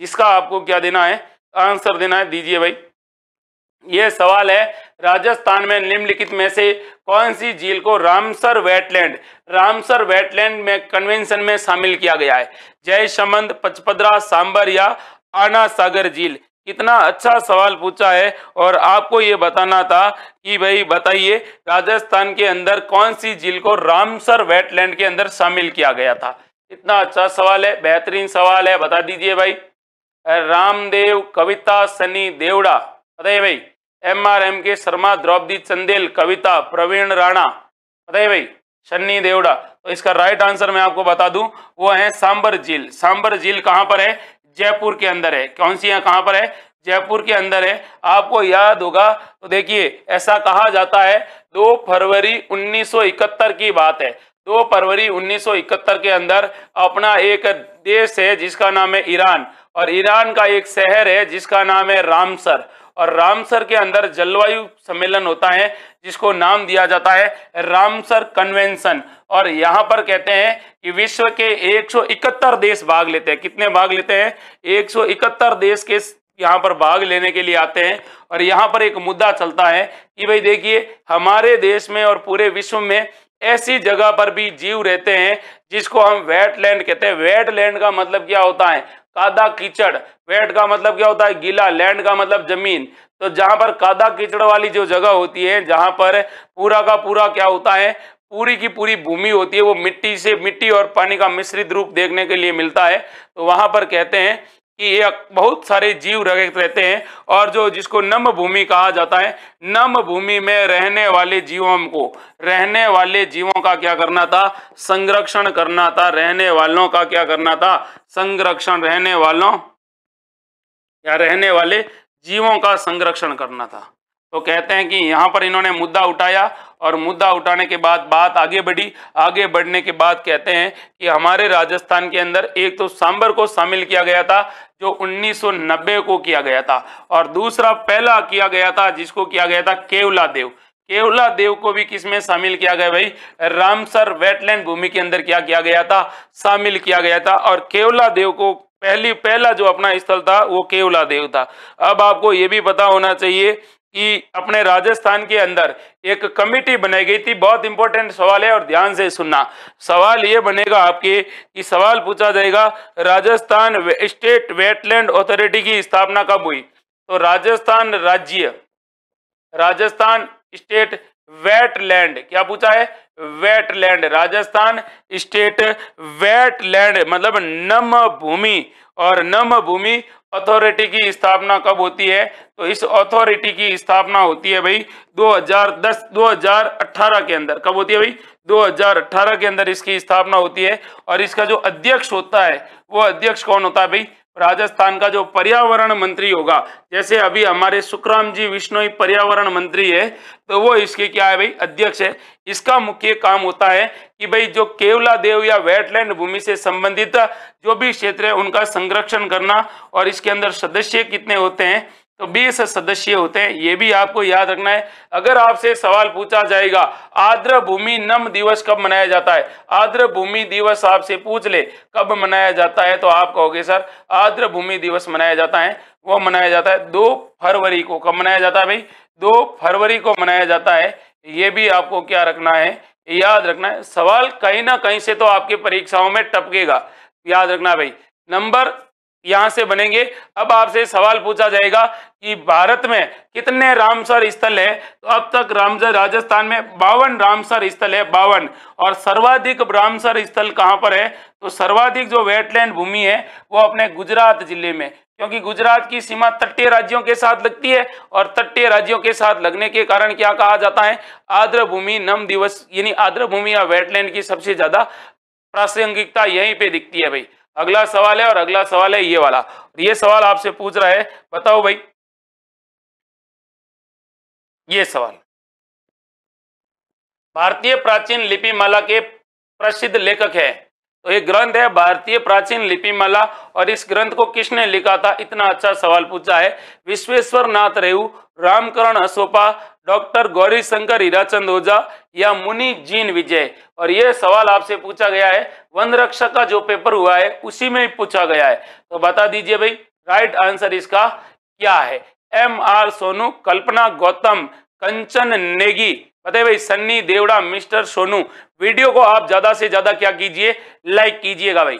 जिसका आपको क्या देना है आंसर देना है दीजिए भाई ये सवाल है राजस्थान में निम्नलिखित में से कौन सी झील को रामसर वेटलैंड रामसर वेटलैंड में कन्वेंशन में शामिल किया गया है जय समंद पचपदरा सांबर या आना सागर झील कितना अच्छा सवाल पूछा है और आपको ये बताना था कि भाई बताइए राजस्थान के अंदर कौन सी झील को रामसर वेटलैंड के अंदर शामिल किया गया था इतना अच्छा सवाल है बेहतरीन सवाल है बता दीजिए भाई रामदेव कविता सनी देवड़ा बताइए भाई M R M K Sharma Draupadi Chandel कविता प्रवीण राणा बताइए भाई सन्नी देवड़ा तो इसका राइट आंसर मैं आपको बता दूं वो है सांबर झील सांबर झील कहां पर है जयपुर के अंदर है कौन सी यहाँ कहाँ पर है जयपुर के अंदर है आपको याद होगा तो देखिए ऐसा कहा जाता है दो फरवरी 1971 की बात है दो फरवरी 1971 के अंदर अपना एक देश है जिसका नाम है ईरान और ईरान का एक शहर है जिसका नाम है रामसर और रामसर के अंदर जलवायु सम्मेलन होता है जिसको नाम दिया जाता है रामसर कन्वेंशन और यहाँ पर कहते हैं कि विश्व के 171 देश भाग लेते हैं कितने भाग लेते हैं 171 देश के यहाँ पर भाग लेने के लिए आते हैं और यहाँ पर एक मुद्दा चलता है कि भाई देखिए हमारे देश में और पूरे विश्व में ऐसी जगह पर भी जीव रहते हैं जिसको हम वेटलैंड कहते हैं वेटलैंड का मतलब क्या होता है कादा कीचड़ वेट का मतलब क्या होता है गीला लैंड का मतलब जमीन तो जहां पर कादा कीचड़ वाली जो जगह होती है जहां पर पूरा का पूरा क्या होता है पूरी की पूरी भूमि होती है वो मिट्टी से मिट्टी और पानी का मिश्रित रूप देखने के लिए मिलता है तो वहां पर कहते हैं कि ये बहुत सारे जीव रहते हैं और जो जिसको नम भूमि कहा जाता है नम भूमि में रहने वाले जीवों को रहने वाले जीवों का क्या करना था संरक्षण करना था रहने वालों का क्या करना था संरक्षण रहने वालों या रहने वाले जीवों का संरक्षण करना था तो कहते हैं कि यहाँ पर इन्होंने मुद्दा उठाया और मुद्दा उठाने के बाद बात आगे बढ़ी आगे बढ़ने के बाद कहते हैं कि हमारे राजस्थान के अंदर एक तो सांबर को शामिल किया गया था जो 1990 को किया गया था और दूसरा पहला किया गया था जिसको किया गया था केवला देव केवला देव को भी किसमें शामिल किया गया भाई रामसर वेटलैंड भूमि के अंदर क्या किया गया था शामिल किया गया था और केवला देव को पहली पहला जो अपना स्थल था वो केवला देव था अब आपको ये भी पता होना चाहिए कि अपने राजस्थान के अंदर एक कमिटी बनाई गई थी बहुत इंपॉर्टेंट सवाल है और ध्यान से सुनना सवाल ये बनेगा आपके कि सवाल पूछा जाएगा राजस्थान स्टेट वेटलैंड अथॉरिटी की स्थापना कब हुई तो राजस्थान राज्य राजस्थान स्टेट वेटलैंड क्या पूछा है वेटलैंड राजस्थान स्टेट वेटलैंड मतलब नम भूमि और नम भूमि अथॉरिटी की स्थापना कब होती है तो इस अथॉरिटी की स्थापना होती है भाई 2010 2018 के अंदर कब होती है भाई 2018 के अंदर इसकी स्थापना होती है और इसका जो अध्यक्ष होता है वो अध्यक्ष कौन होता है भाई राजस्थान का जो पर्यावरण मंत्री होगा जैसे अभी हमारे सुखराम जी विष्णोई पर्यावरण मंत्री है तो वो इसके क्या है भाई अध्यक्ष है इसका मुख्य काम होता है कि भाई जो केवला देव या वेटलैंड भूमि से संबंधित जो भी क्षेत्र है उनका संरक्षण करना और इसके अंदर सदस्य कितने होते हैं तो 20 सदस्य होते हैं ये भी आपको याद रखना है अगर आपसे सवाल पूछा जाएगा आद्र भूमि नम दिवस कब मनाया जाता है आद्र भूमि दिवस आपसे पूछ ले कब मनाया जाता है तो आप कहोगे सर आर्द्र भूमि दिवस मनाया जाता है वो मनाया जाता है दो फरवरी को कब मनाया जाता है भाई दो फरवरी को मनाया जाता है ये भी आपको क्या रखना है याद रखना है सवाल कहीं ना कहीं से तो आपके परीक्षाओं में टपकेगा याद रखना भाई नंबर यहां से बनेंगे अब आपसे सवाल पूछा जाएगा कि भारत में कितने रामसर स्थल है तो अब तक रामसर राजस्थान में बावन रामसर स्थल है बावन और सर्वाधिक रामसर स्थल कहां पर है तो सर्वाधिक जो वेटलैंड भूमि है वो अपने गुजरात जिले में क्योंकि गुजरात की सीमा तटीय राज्यों के साथ लगती है और तटीय राज्यों के साथ लगने के कारण क्या कहा जाता है आर्द्र भूमि नम दिवस यानी आर्द्र भूमि या वेटलैंड की सबसे ज्यादा प्रासंगिकता यहीं पे दिखती है भाई अगला सवाल है और अगला सवाल है ये वाला ये सवाल आपसे पूछ रहा है बताओ भाई ये सवाल भारतीय प्राचीन लिपिमाला के प्रसिद्ध लेखक है तो ये ग्रंथ है भारतीय प्राचीन लिपिमाला और इस ग्रंथ को किसने लिखा था इतना अच्छा सवाल पूछा है विश्वेश्वर नाथ रेहू रामकरण असोपा डॉक्टर गौरी शंकर हीराचंद ओझा या मुनि जीन विजय और ये सवाल आपसे पूछा गया है वन रक्षा का जो पेपर हुआ है उसी में पूछा गया है तो बता दीजिए भाई राइट आंसर इसका क्या है एम आर सोनू कल्पना गौतम कंचन नेगी पता है भाई सन्नी देवड़ा मिस्टर सोनू वीडियो को आप ज्यादा से ज्यादा क्या कीजिए लाइक कीजिएगा भाई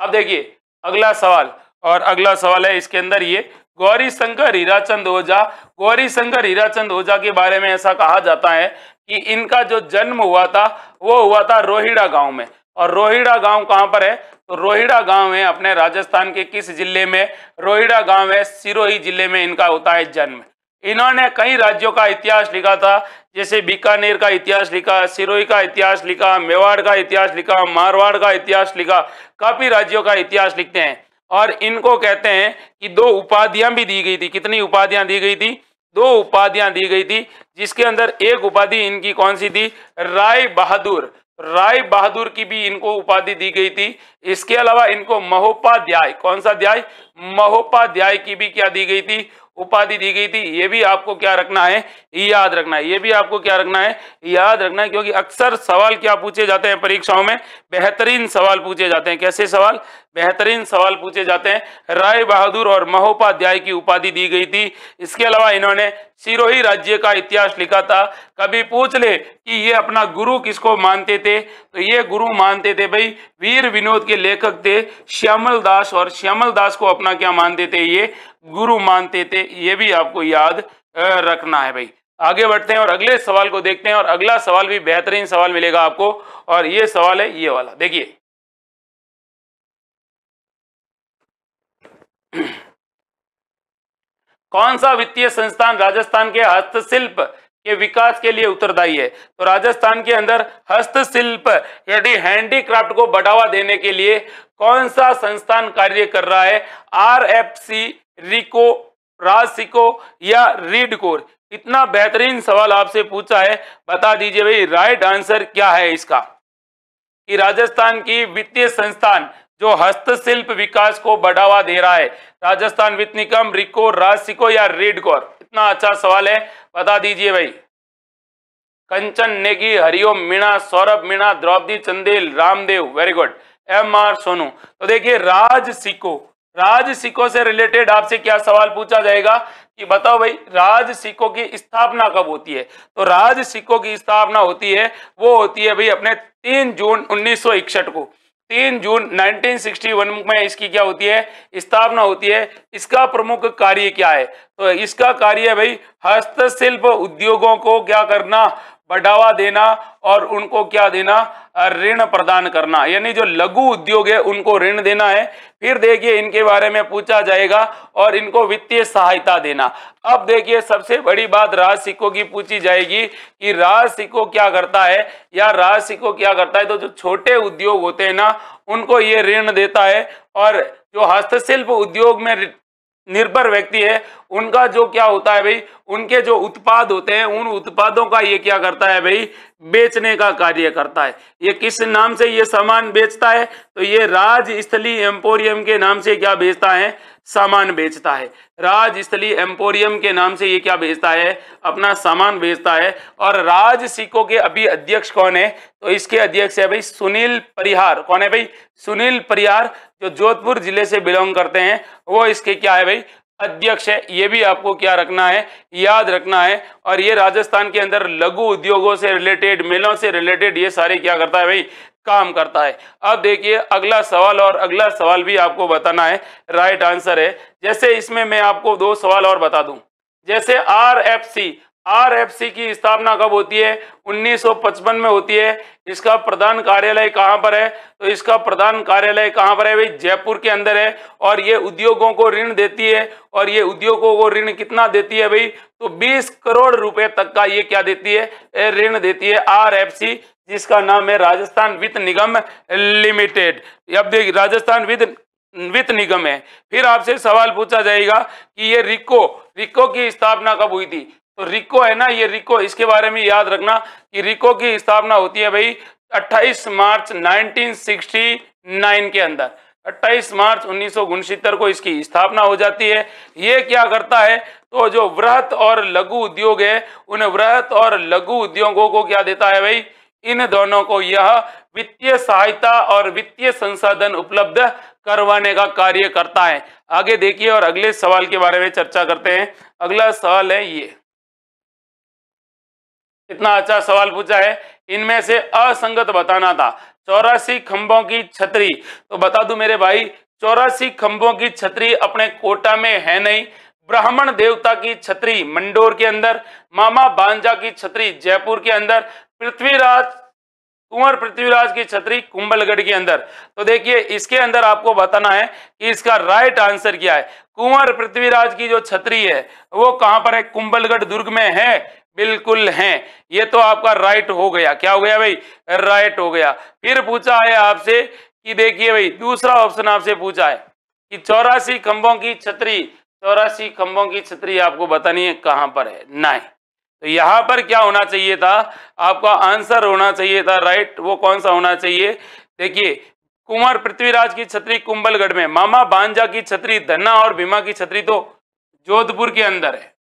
अब देखिए अगला सवाल और अगला सवाल है इसके अंदर ये गौरी शंकर हीराचंद ओझा गौरी शंकर हीराचंद ओझा के बारे में ऐसा कहा जाता है कि इनका जो जन्म हुआ था वो हुआ था रोहिड़ा गांव में और रोहिड़ा गांव कहाँ पर है तो रोहिड़ा गांव है अपने राजस्थान के किस जिले में रोहिड़ा गांव है सिरोही जिले में इनका होता है जन्म इन्होंने कई राज्यों का इतिहास लिखा था जैसे बीकानेर का इतिहास लिखा सिरोही का इतिहास लिखा मेवाड़ का इतिहास लिखा मारवाड़ का इतिहास लिखा काफी राज्यों का इतिहास लिखते हैं और इनको कहते हैं कि दो उपाधियां भी दी गई थी कितनी उपाधियां दी गई थी दो उपाधियां दी गई थी जिसके अंदर एक उपाधि इनकी कौन सी थी राय बहादुर राय बहादुर की भी इनको उपाधि दी गई थी इसके अलावा इनको महोपाध्याय कौन सा अध्याय महोपाध्याय की भी क्या दी गई थी उपाधि दी गई थी ये भी आपको क्या रखना है याद रखना है ये भी आपको क्या रखना है याद रखना है क्योंकि अक्सर सवाल क्या पूछे जाते हैं परीक्षाओं में बेहतरीन सवाल पूछे जाते हैं कैसे सवाल बेहतरीन सवाल पूछे जाते हैं राय बहादुर और महोपाध्याय की उपाधि दी गई थी इसके अलावा इन्होंने सिरोही राज्य का इतिहास लिखा था कभी पूछ ले कि ये अपना गुरु किसको मानते थे तो ये गुरु मानते थे भाई वीर विनोद के लेखक थे श्यामल दास और श्यामल दास को अपना क्या मानते थे ये गुरु मानते थे ये भी आपको याद रखना है भाई आगे बढ़ते हैं और अगले सवाल को देखते हैं और अगला सवाल भी बेहतरीन सवाल मिलेगा आपको और ये सवाल है ये वाला देखिए कौन सा वित्तीय संस्थान राजस्थान के हस्तशिल्प के विकास के लिए उत्तरदायी है तो राजस्थान के अंदर हस्तशिल्प यदि हैंडीक्राफ्ट को बढ़ावा देने के लिए कौन सा संस्थान कार्य कर रहा है आर एफ सी रिको रासिको या कोर इतना बेहतरीन सवाल आपसे पूछा है बता दीजिए भाई राइट आंसर क्या है इसका कि राजस्थान की वित्तीय संस्थान जो हस्तशिल्प विकास को बढ़ावा दे रहा है राजस्थान वित्त निगम रिको रासिको या रेडकोर इतना अच्छा सवाल है बता दीजिए भाई Kanchan Negi Hariom Meena Saurabh Meena Draupadi Chandel Ramdev very good M R Sonu तो देखिए राज सिको राज सिको से रिलेटेड आपसे क्या सवाल पूछा जाएगा कि बताओ भाई राज सिको की स्थापना कब होती है तो राज सिको की स्थापना होती है वो होती है भाई अपने तीन जून उन्नीस को तीन जून 1961 में इसकी क्या होती है स्थापना होती है इसका प्रमुख कार्य क्या है तो इसका कार्य है भाई हस्तशिल्प उद्योगों को क्या करना बढ़ावा देना और उनको क्या देना ऋण प्रदान करना यानी जो लघु उद्योग है उनको ऋण देना है फिर देखिए इनके बारे में पूछा जाएगा और इनको वित्तीय सहायता देना अब देखिए सबसे बड़ी बात राज सिक्कों की पूछी जाएगी कि राज सिक्को क्या करता है या राज सिक्को क्या करता है तो जो छोटे उद्योग होते हैं ना उनको ये ऋण देता है और जो हस्तशिल्प उद्योग में निर्भर व्यक्ति है उनका जो क्या होता है भाई उनके जो उत्पाद होते हैं उन उत्पादों का ये क्या करता है भाई बेचने का कार्य करता है ये किस नाम से ये सामान बेचता है तो ये राजस्थली एम्पोरियम के नाम से क्या बेचता है सामान बेचता है राजस्थली एम्पोरियम के नाम से ये क्या बेचता है अपना सामान बेचता है और राज सिक्को के अभी अध्यक्ष कौन है तो इसके अध्यक्ष है भाई सुनील परिहार कौन है भाई सुनील परिहार जो जोधपुर जिले से बिलोंग करते हैं वो इसके क्या है भाई अध्यक्ष है ये भी आपको क्या रखना है याद रखना है और ये राजस्थान के अंदर लघु उद्योगों से रिलेटेड मिलों से रिलेटेड ये सारे क्या करता है भाई काम करता है अब देखिए अगला सवाल और अगला सवाल भी आपको बताना है राइट आंसर है जैसे इसमें मैं आपको दो सवाल और बता दूं जैसे आर एफ सी आरएफसी की स्थापना कब होती है 1955 में होती है इसका प्रधान कार्यालय कहाँ पर है तो इसका प्रधान कार्यालय कहाँ पर है भाई जयपुर के अंदर है और ये उद्योगों को ऋण देती है और ये उद्योगों को ऋण कितना देती है भाई तो 20 करोड़ रुपए तक का ये क्या देती है ऋण देती है आरएफसी जिसका नाम है राजस्थान वित्त निगम लिमिटेड अब देखिए राजस्थान वित्त वित्त निगम है फिर आपसे सवाल पूछा जाएगा कि ये रिको रिको की स्थापना कब हुई थी तो रिको है ना ये रिको इसके बारे में याद रखना कि रिको की स्थापना होती है भाई 28 मार्च 1969 के अंदर 28 मार्च उन्नीस को इसकी स्थापना हो जाती है ये क्या करता है तो जो वृहत और लघु उद्योग है उन वृहत और लघु उद्योगों को क्या देता है भाई इन दोनों को यह वित्तीय सहायता और वित्तीय संसाधन उपलब्ध करवाने का कार्य करता है आगे देखिए और अगले सवाल के बारे में चर्चा करते हैं अगला सवाल है ये इतना अच्छा सवाल पूछा है इनमें से असंगत बताना था चौरासी खंभों की छतरी तो बता दू मेरे भाई चौरासी खंभों की छतरी अपने कोटा में है नहीं ब्राह्मण देवता की छतरी मंडोर के अंदर मामा बांजा की छतरी जयपुर के अंदर पृथ्वीराज कुंवर पृथ्वीराज की छतरी कुंभलगढ़ के अंदर तो देखिए इसके अंदर आपको बताना है कि इसका राइट आंसर क्या है कुंवर पृथ्वीराज की जो छतरी है वो कहां पर है कुंभलगढ़ दुर्ग में है बिल्कुल हैं ये तो आपका राइट हो गया क्या हो गया भाई राइट हो गया फिर पूछा है आपसे कि देखिए भाई दूसरा ऑप्शन आपसे पूछा है कि चौरासी खंभों की छतरी चौरासी खंभों की छतरी आपको बतानी है कहां पर है नाइन तो यहां पर क्या होना चाहिए था आपका आंसर होना चाहिए था राइट वो कौन सा होना चाहिए देखिए कुमार पृथ्वीराज की छतरी कुंभलगढ़ में मामा बांजा की छतरी धन्ना और भीमा की छतरी तो जोधपुर के अंदर है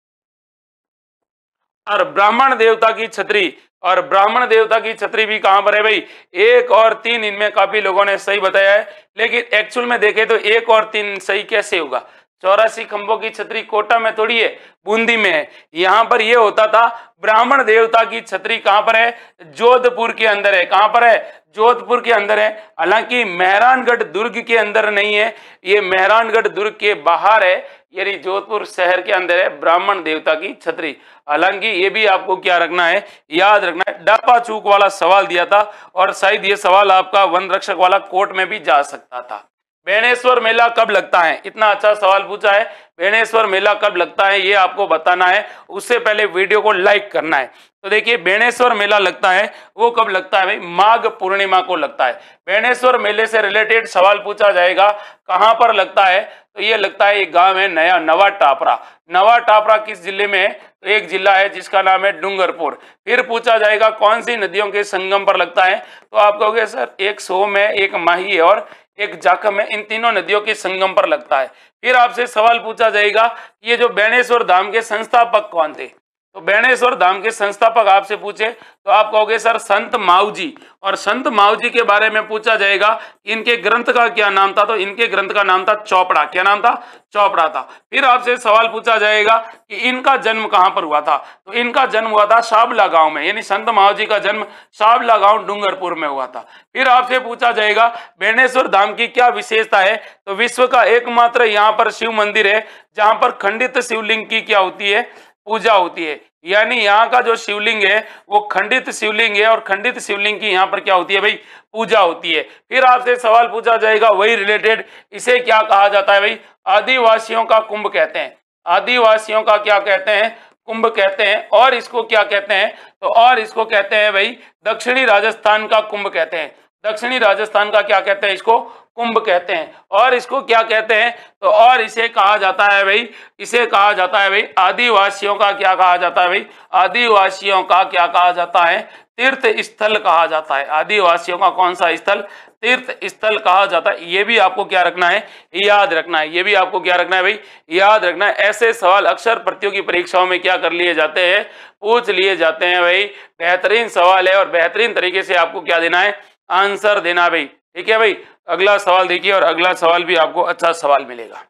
और ब्राह्मण देवता की छतरी और ब्राह्मण देवता की छतरी भी कहां पर है भाई एक और तीन इनमें काफी लोगों ने सही बताया है लेकिन एक्चुअल में देखे तो एक और तीन सही कैसे होगा चौरासी खंभों की छतरी कोटा में थोड़ी है बूंदी में है यहां पर यह होता था ब्राह्मण देवता की छतरी कहां पर है जोधपुर के अंदर है कहां पर है जोधपुर के अंदर है हालांकि मेहरानगढ़ दुर्ग के अंदर नहीं है ये मेहरानगढ़ दुर्ग के बाहर है यानी जोधपुर शहर के अंदर है ब्राह्मण देवता की छतरी हालांकि ये भी आपको क्या रखना है याद रखना है डापा चूक वाला सवाल दिया था और शायद ये सवाल आपका वन रक्षक वाला कोर्ट में भी जा सकता था बेणेश्वर मेला कब लगता है इतना अच्छा सवाल पूछा है बेणेश्वर मेला कब लगता है ये आपको बताना है उससे पहले वीडियो को लाइक करना है तो देखिए बेणेश्वर मेला लगता है वो कब लगता है भाई माघ पूर्णिमा को लगता है बेणेश्वर मेले से रिलेटेड सवाल पूछा जाएगा कहाँ पर लगता है तो ये लगता है एक गांव है नया नवा टापरा नवा टापरा किस जिले में है तो एक जिला है जिसका नाम है डूंगरपुर फिर पूछा जाएगा कौन सी नदियों के संगम पर लगता है तो आप कहोगे सर एक सोम है एक माही है और एक जाखम है इन तीनों नदियों के संगम पर लगता है फिर आपसे सवाल पूछा जाएगा ये जो बेणेश्वर धाम के संस्थापक कौन थे तो बेणेश्वर धाम के संस्थापक आपसे पूछे तो आप कहोगे सर संत माऊजी जी और संत माऊजी जी के बारे में पूछा जाएगा इनके ग्रंथ का क्या नाम था तो इनके ग्रंथ का नाम था चौपड़ा क्या नाम था चौपड़ा था फिर आपसे सवाल पूछा जाएगा कि इनका जन्म कहां पर हुआ था तो इनका जन्म हुआ था शाबला गांव में यानी संत माऊजी जी का जन्म शाबला गांव डूंगरपुर में हुआ था फिर आपसे पूछा जाएगा बेणेश्वर धाम की क्या विशेषता है तो विश्व का एकमात्र यहाँ पर शिव मंदिर है जहां पर खंडित शिवलिंग की क्या होती है पूजा होती है यानी यहाँ का जो शिवलिंग है वो खंडित शिवलिंग है और खंडित शिवलिंग की यहाँ पर क्या होती है भाई पूजा होती है फिर आपसे सवाल पूछा जाएगा वही रिलेटेड इसे क्या कहा जाता है भाई आदिवासियों का कुंभ कहते हैं आदिवासियों का क्या कहते हैं कुंभ कहते हैं और इसको क्या कहते हैं तो और इसको कहते हैं भाई दक्षिणी राजस्थान का कुंभ कहते हैं दक्षिणी राजस्थान का क्या कहते हैं इसको कुंभ कहते हैं और इसको क्या कहते हैं तो और इसे कहा जाता है भाई इसे कहा जाता है भाई आदिवासियों का क्या कहा जाता है भाई आदिवासियों का क्या कहा जाता है तीर्थ स्थल कहा जाता है आदिवासियों का कौन सा स्थल तीर्थ स्थल कहा जाता है ये भी आपको क्या रखना है याद रखना है ये भी आपको क्या रखना है भाई याद रखना है ऐसे सवाल अक्सर प्रतियोगी परीक्षाओं में क्या कर लिए जाते हैं पूछ लिए जाते हैं भाई बेहतरीन सवाल है और बेहतरीन तरीके से आपको क्या देना है आंसर देना भाई ठीक है भाई अगला सवाल देखिए और अगला सवाल भी आपको अच्छा सवाल मिलेगा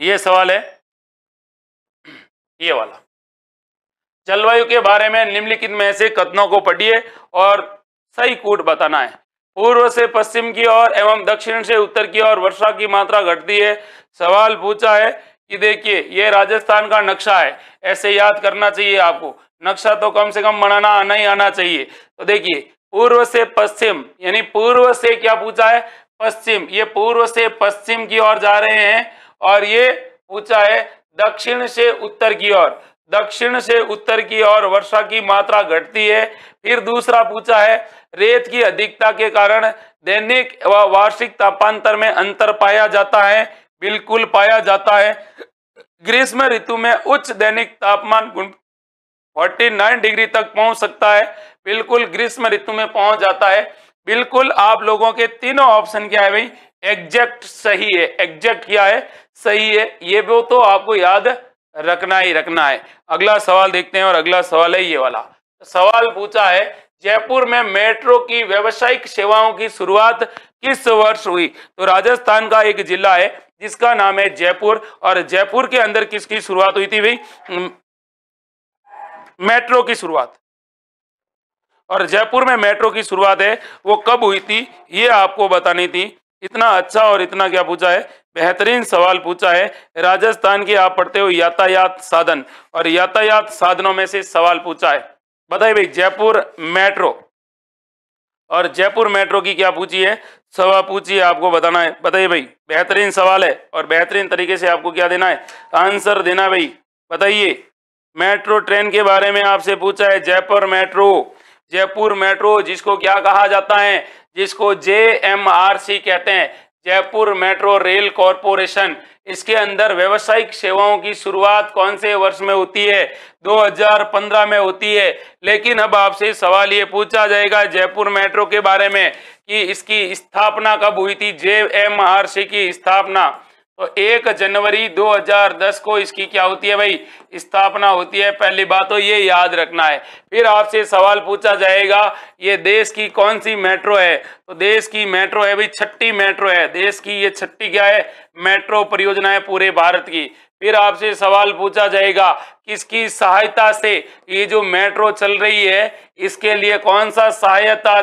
ये सवाल है ये वाला जलवायु के बारे में निम्नलिखित में से कथनों को पढ़िए और सही कूट बताना है पूर्व से पश्चिम की ओर एवं दक्षिण से उत्तर की ओर वर्षा की मात्रा घटती है सवाल पूछा है कि देखिए ये राजस्थान का नक्शा है ऐसे याद करना चाहिए आपको नक्शा तो कम से कम बनाना आना ही आना चाहिए तो देखिए पूर्व से पश्चिम यानी पूर्व से क्या पूछा है पश्चिम ये पूर्व से पश्चिम की ओर जा रहे हैं और ये पूछा है दक्षिण से उत्तर की ओर दक्षिण से उत्तर की ओर वर्षा की मात्रा घटती है फिर दूसरा पूछा है रेत की अधिकता के कारण दैनिक व वार्षिक तापांतर में अंतर पाया जाता है बिल्कुल पाया जाता है ग्रीष्म ऋतु में उच्च दैनिक तापमान 49 डिग्री तक पहुंच सकता है बिल्कुल ग्रीष्म ऋतु में पहुंच जाता है बिल्कुल आप लोगों के तीनों ऑप्शन क्या है भाई एग्जैक्ट सही है एग्जैक्ट क्या है सही है ये वो तो आपको याद रखना ही रखना है अगला सवाल देखते हैं और अगला सवाल है ये वाला सवाल पूछा है जयपुर में मेट्रो की व्यावसायिक सेवाओं की शुरुआत किस वर्ष हुई तो राजस्थान का एक जिला है जिसका नाम है जयपुर और जयपुर के अंदर किसकी शुरुआत हुई थी भाई मेट्रो की शुरुआत और जयपुर में मेट्रो की शुरुआत है वो कब हुई थी ये आपको बतानी थी इतना अच्छा और इतना क्या पूछा है बेहतरीन सवाल पूछा है राजस्थान की आप पढ़ते हो यातायात साधन और यातायात साधनों में से सवाल पूछा है बताइए भाई जयपुर मेट्रो और जयपुर मेट्रो की क्या पूछी है सवाल पूछी है आपको बताना है बताइए भाई बेहतरीन सवाल है और बेहतरीन तरीके से आपको क्या देना है आंसर देना भाई बताइए मेट्रो ट्रेन के बारे में आपसे पूछा है जयपुर मेट्रो जयपुर मेट्रो जिसको क्या कहा जाता है जिसको सी कहते हैं जयपुर मेट्रो रेल कॉरपोरेशन इसके अंदर व्यवसायिक सेवाओं की शुरुआत कौन से वर्ष में होती है 2015 में होती है लेकिन अब आपसे सवाल ये पूछा जाएगा जयपुर मेट्रो के बारे में कि इसकी स्थापना कब हुई थी जे की स्थापना तो एक जनवरी 2010 को इसकी क्या होती है भाई स्थापना होती है पहली बात तो ये याद रखना है फिर आपसे सवाल पूछा जाएगा ये देश की कौन सी मेट्रो है तो देश की मेट्रो है भाई छठी मेट्रो है देश की ये छठी क्या है मेट्रो परियोजना है पूरे भारत की फिर आपसे सवाल पूछा जाएगा किसकी सहायता से ये जो मेट्रो चल रही है इसके लिए कौन सा सहायता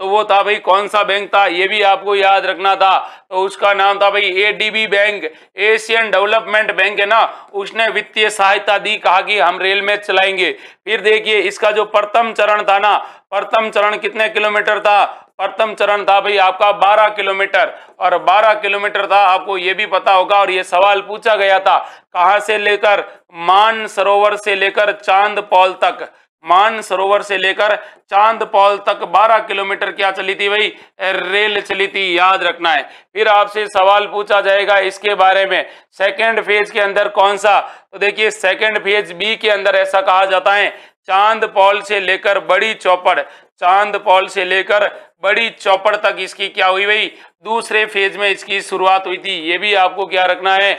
तो वो था भाई कौन सा बैंक था ये भी आपको याद रखना था तो उसका नाम था भाई ADB bank Asian development bank है ना उसने वित्तीय सहायता दी कहा कि हम रेल में चलाएंगे फिर देखिए इसका जो प्रथम चरण था ना प्रथम चरण कितने किलोमीटर था प्रथम चरण था भाई आपका 12 किलोमीटर और 12 किलोमीटर था आपको ये भी पता होगा और ये सवाल पूछा गया था कहाँ से लेकर मान सरोवर से लेकर चांद पॉल तक मान सरोवर से लेकर चांद पॉल तक 12 किलोमीटर क्या चली थी भाई रेल चली थी याद रखना है फिर आपसे सवाल पूछा जाएगा इसके बारे में सेकेंड फेज के अंदर कौन सा तो देखिए सेकेंड फेज बी के अंदर ऐसा कहा जाता है चांद पॉल से लेकर बड़ी चौपड़ चांद पॉल से लेकर बड़ी चौपड़ तक इसकी क्या हुई भाई दूसरे फेज में इसकी शुरुआत हुई थी ये भी आपको क्या रखना है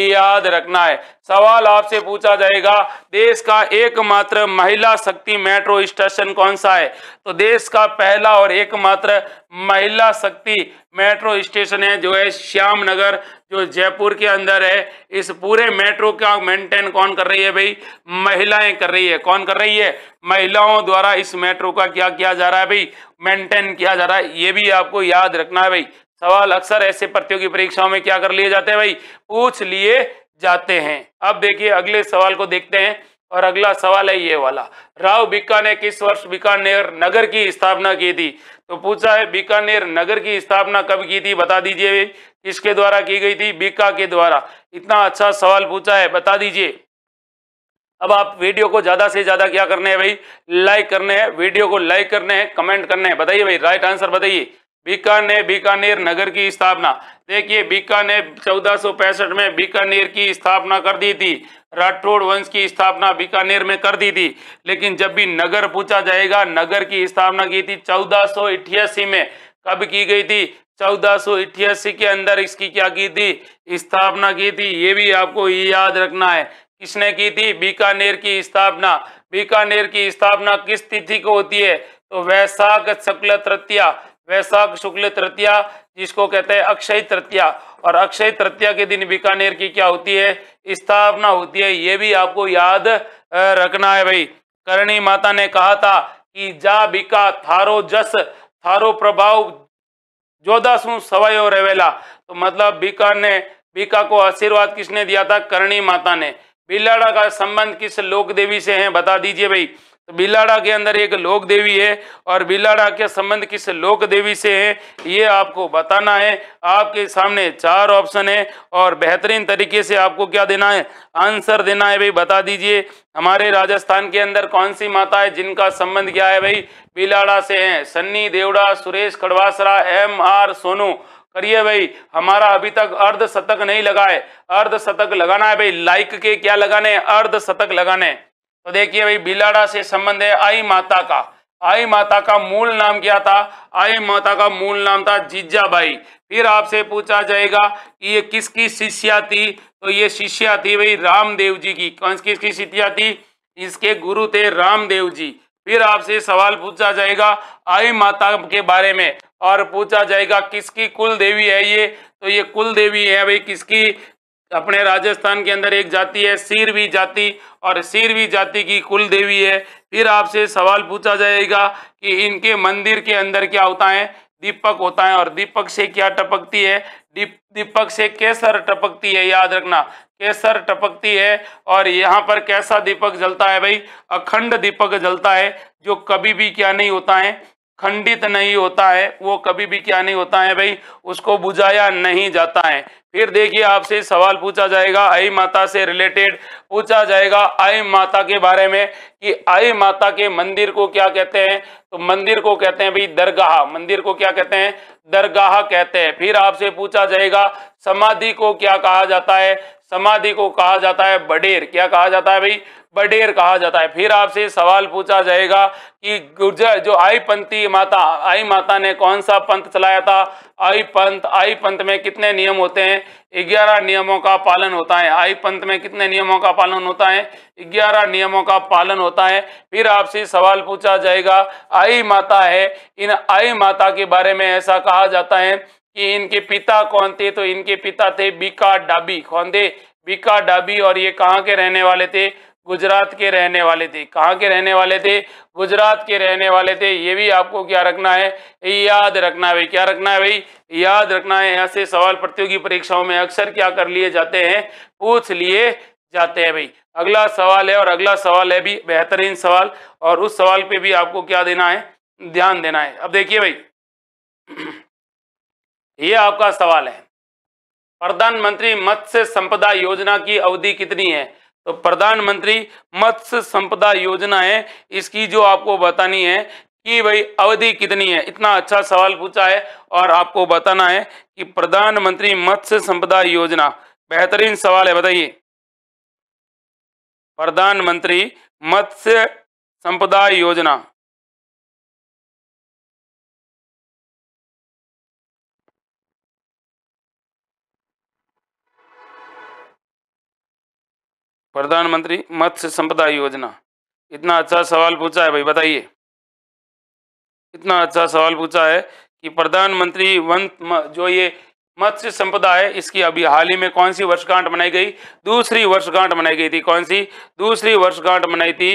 याद रखना है सवाल आपसे पूछा जाएगा देश का एकमात्र महिला शक्ति मेट्रो स्टेशन कौन सा है तो देश का पहला और एकमात्र महिला शक्ति मेट्रो स्टेशन है जो है श्याम नगर जो जयपुर के अंदर है इस पूरे मेट्रो का मेंटेन कौन कर रही है भाई महिलाएं कर रही है कौन कर रही है महिलाओं द्वारा इस मेट्रो का क्या किया जा रहा है भाई मेंटेन किया जा रहा है ये भी आपको याद रखना है भाई सवाल अक्सर ऐसे प्रतियोगी परीक्षाओं में क्या कर लिए जाते हैं भाई पूछ लिए जाते हैं अब देखिए अगले सवाल को देखते हैं और अगला सवाल है ये वाला राव बिक्का ने किस वर्ष बीकानेर नगर की स्थापना की थी तो पूछा है बीकानेर नगर की स्थापना कब की थी बता दीजिए किसके द्वारा की गई थी बीका के द्वारा इतना अच्छा सवाल पूछा है बता दीजिए अब आप वीडियो को ज्यादा से ज्यादा क्या करने हैं भाई लाइक करने हैं वीडियो को लाइक करने हैं कमेंट करने हैं बताइए भाई राइट आंसर बताइए ने बीकानेर नगर की स्थापना देखिए ने चौदह में बीकानेर की स्थापना कर दी थी राठौड़ वंश की स्थापना बीकानेर में कर दी थी लेकिन जब भी नगर पूछा जाएगा नगर की स्थापना की थी चौदह में कब की गई थी चौदह के अंदर इसकी क्या की थी स्थापना की थी ये भी आपको याद रखना है किसने की थी बीकानेर की स्थापना बीकानेर की स्थापना किस तिथि को होती है तो वैशाख शुक्ल तृतीया वैशाख शुक्ल तृतीया जिसको कहते हैं अक्षय तृतीया और अक्षय तृतीया के दिन बीकानेर की क्या होती है स्थापना होती है ये भी आपको याद रखना है भाई करणी माता ने कहा था कि जा बिका थारो जस थारो प्रभाव जोदासु सवायो रेवेला तो मतलब बीका ने बीका को आशीर्वाद किसने दिया था करणी माता ने बिलाड़ा का संबंध किस लोक देवी से है बता दीजिए भाई तो बिलाड़ा के अंदर एक लोक देवी है और बिलाड़ा के संबंध किस लोक देवी से है ये आपको बताना है आपके सामने चार ऑप्शन है और बेहतरीन तरीके से आपको क्या देना है आंसर देना है भाई बता दीजिए हमारे राजस्थान के अंदर कौन सी माता है जिनका संबंध क्या है भाई बिलाड़ा से है सन्नी देवड़ा सुरेश खड़वासरा एम आर सोनू करिए भाई हमारा अभी तक अर्ध शतक नहीं लगा है अर्ध शतक लगाना है भाई लाइक के क्या लगाने अर्ध शतक लगाने तो देखिए भाई बिलाड़ा से संबंध है आई माता का आई माता का मूल नाम क्या था आई माता का मूल नाम था जीजाबाई फिर आपसे पूछा जाएगा कि ये किसकी शिष्या थी तो ये शिष्या थी भाई रामदेव जी की कौन किसकी शिष्या थी इसके गुरु थे रामदेव जी फिर आपसे सवाल पूछा जाएगा आई माता के बारे में और पूछा जाएगा किसकी कुल देवी है ये तो ये कुल देवी है भाई किसकी अपने राजस्थान के अंदर एक जाति है सीरवी जाति और सीरवी जाति की कुल देवी है फिर आपसे सवाल पूछा जाएगा कि इनके मंदिर के अंदर क्या होता है दीपक होता है और दीपक से क्या टपकती है दीप दीपक से केसर टपकती है याद रखना केसर टपकती है और यहाँ पर कैसा दीपक जलता है भाई अखंड दीपक जलता है जो कभी भी क्या नहीं होता है खंडित नहीं होता है वो कभी भी क्या नहीं होता है भाई उसको बुझाया नहीं जाता है फिर देखिए आपसे सवाल पूछा जाएगा आई माता से रिलेटेड पूछा जाएगा आई माता के बारे में कि आई माता के मंदिर को क्या कहते हैं तो मंदिर को कहते हैं भाई दरगाह मंदिर को क्या कहते हैं दरगाह कहते हैं फिर आपसे पूछा जाएगा समाधि को क्या कहा जाता है समाधि को कहा जाता है बडेर क्या कहा जाता है भाई बडेर कहा जाता है फिर आपसे सवाल पूछा जाएगा कि गुर्जर जो आई पंथी माता आई माता ने कौन सा पंथ चलाया था आई पंथ आई पंथ में कितने नियम होते हैं ग्यारह नियमों का पालन होता है आई पंथ में कितने नियमों का पालन होता है ग्यारह नियमों का पालन होता है फिर आपसे सवाल पूछा जाएगा आई माता है इन आई माता के बारे में ऐसा कहा जाता है कि इनके पिता कौन थे तो इनके पिता थे बीका डाबी कौन थे बीका डाबी और ये कहाँ के रहने वाले थे गुजरात के रहने वाले थे कहाँ के रहने वाले थे गुजरात के रहने वाले थे ये भी आपको क्या रखना है याद रखना है भाई क्या रखना है भाई याद रखना है ऐसे सवाल प्रतियोगी परीक्षाओं में अक्सर क्या कर लिए जाते हैं पूछ लिए जाते हैं भाई अगला सवाल है और अगला सवाल है भी बेहतरीन सवाल और उस सवाल पे भी आपको क्या देना है ध्यान देना है अब देखिए भाई ये आपका सवाल है प्रधानमंत्री मत्स्य संपदा योजना की अवधि कितनी है तो प्रधानमंत्री मत्स्य संपदा योजना है इसकी जो आपको बतानी है कि भाई अवधि कितनी है इतना अच्छा सवाल पूछा है और आपको बताना है कि प्रधानमंत्री मत्स्य संपदा योजना बेहतरीन सवाल है बताइए प्रधानमंत्री मत्स्य संपदा योजना प्रधानमंत्री मत्स्य संपदा योजना इतना अच्छा सवाल पूछा है भाई बताइए इतना अच्छा सवाल पूछा है कि प्रधानमंत्री वन जो ये मत्स्य संपदा है इसकी अभी हाल ही में कौन सी वर्षगांठ मनाई गई दूसरी वर्षगांठ मनाई गई थी कौन सी दूसरी वर्षगांठ मनाई थी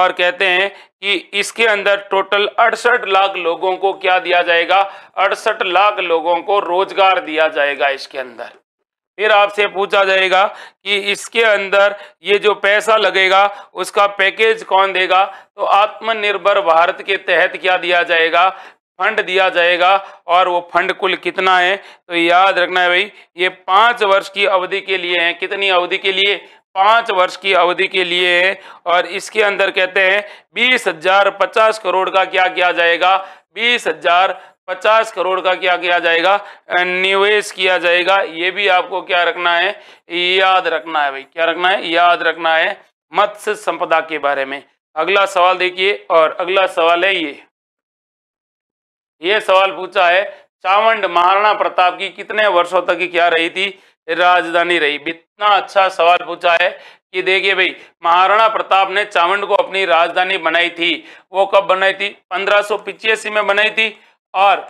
और कहते हैं कि इसके अंदर टोटल अड़सठ लाख लोगों को क्या दिया जाएगा अड़सठ लाख लोगों को रोजगार दिया जाएगा इसके अंदर फिर आपसे पूछा जाएगा कि इसके अंदर ये जो पैसा लगेगा उसका पैकेज कौन देगा तो आत्मनिर्भर भारत के तहत क्या दिया जाएगा फंड दिया जाएगा और वो फंड कुल कितना है तो याद रखना है भाई ये पाँच वर्ष की अवधि के लिए है कितनी अवधि के लिए पाँच वर्ष की अवधि के लिए है और इसके अंदर कहते हैं बीस हजार पचास करोड़ का क्या किया जाएगा बीस हजार पचास करोड़ का क्या किया जाएगा निवेश किया जाएगा ये भी आपको क्या रखना है याद रखना है भाई क्या रखना है याद रखना है मत्स्य संपदा के बारे में अगला सवाल देखिए और अगला सवाल है ये ये सवाल पूछा है चावंड महाराणा प्रताप की कितने वर्षों तक क्या रही थी राजधानी रही इतना अच्छा सवाल पूछा है कि देखिए भाई महाराणा प्रताप ने चावंड को अपनी राजधानी बनाई थी वो कब बनाई थी पंद्रह में बनाई थी और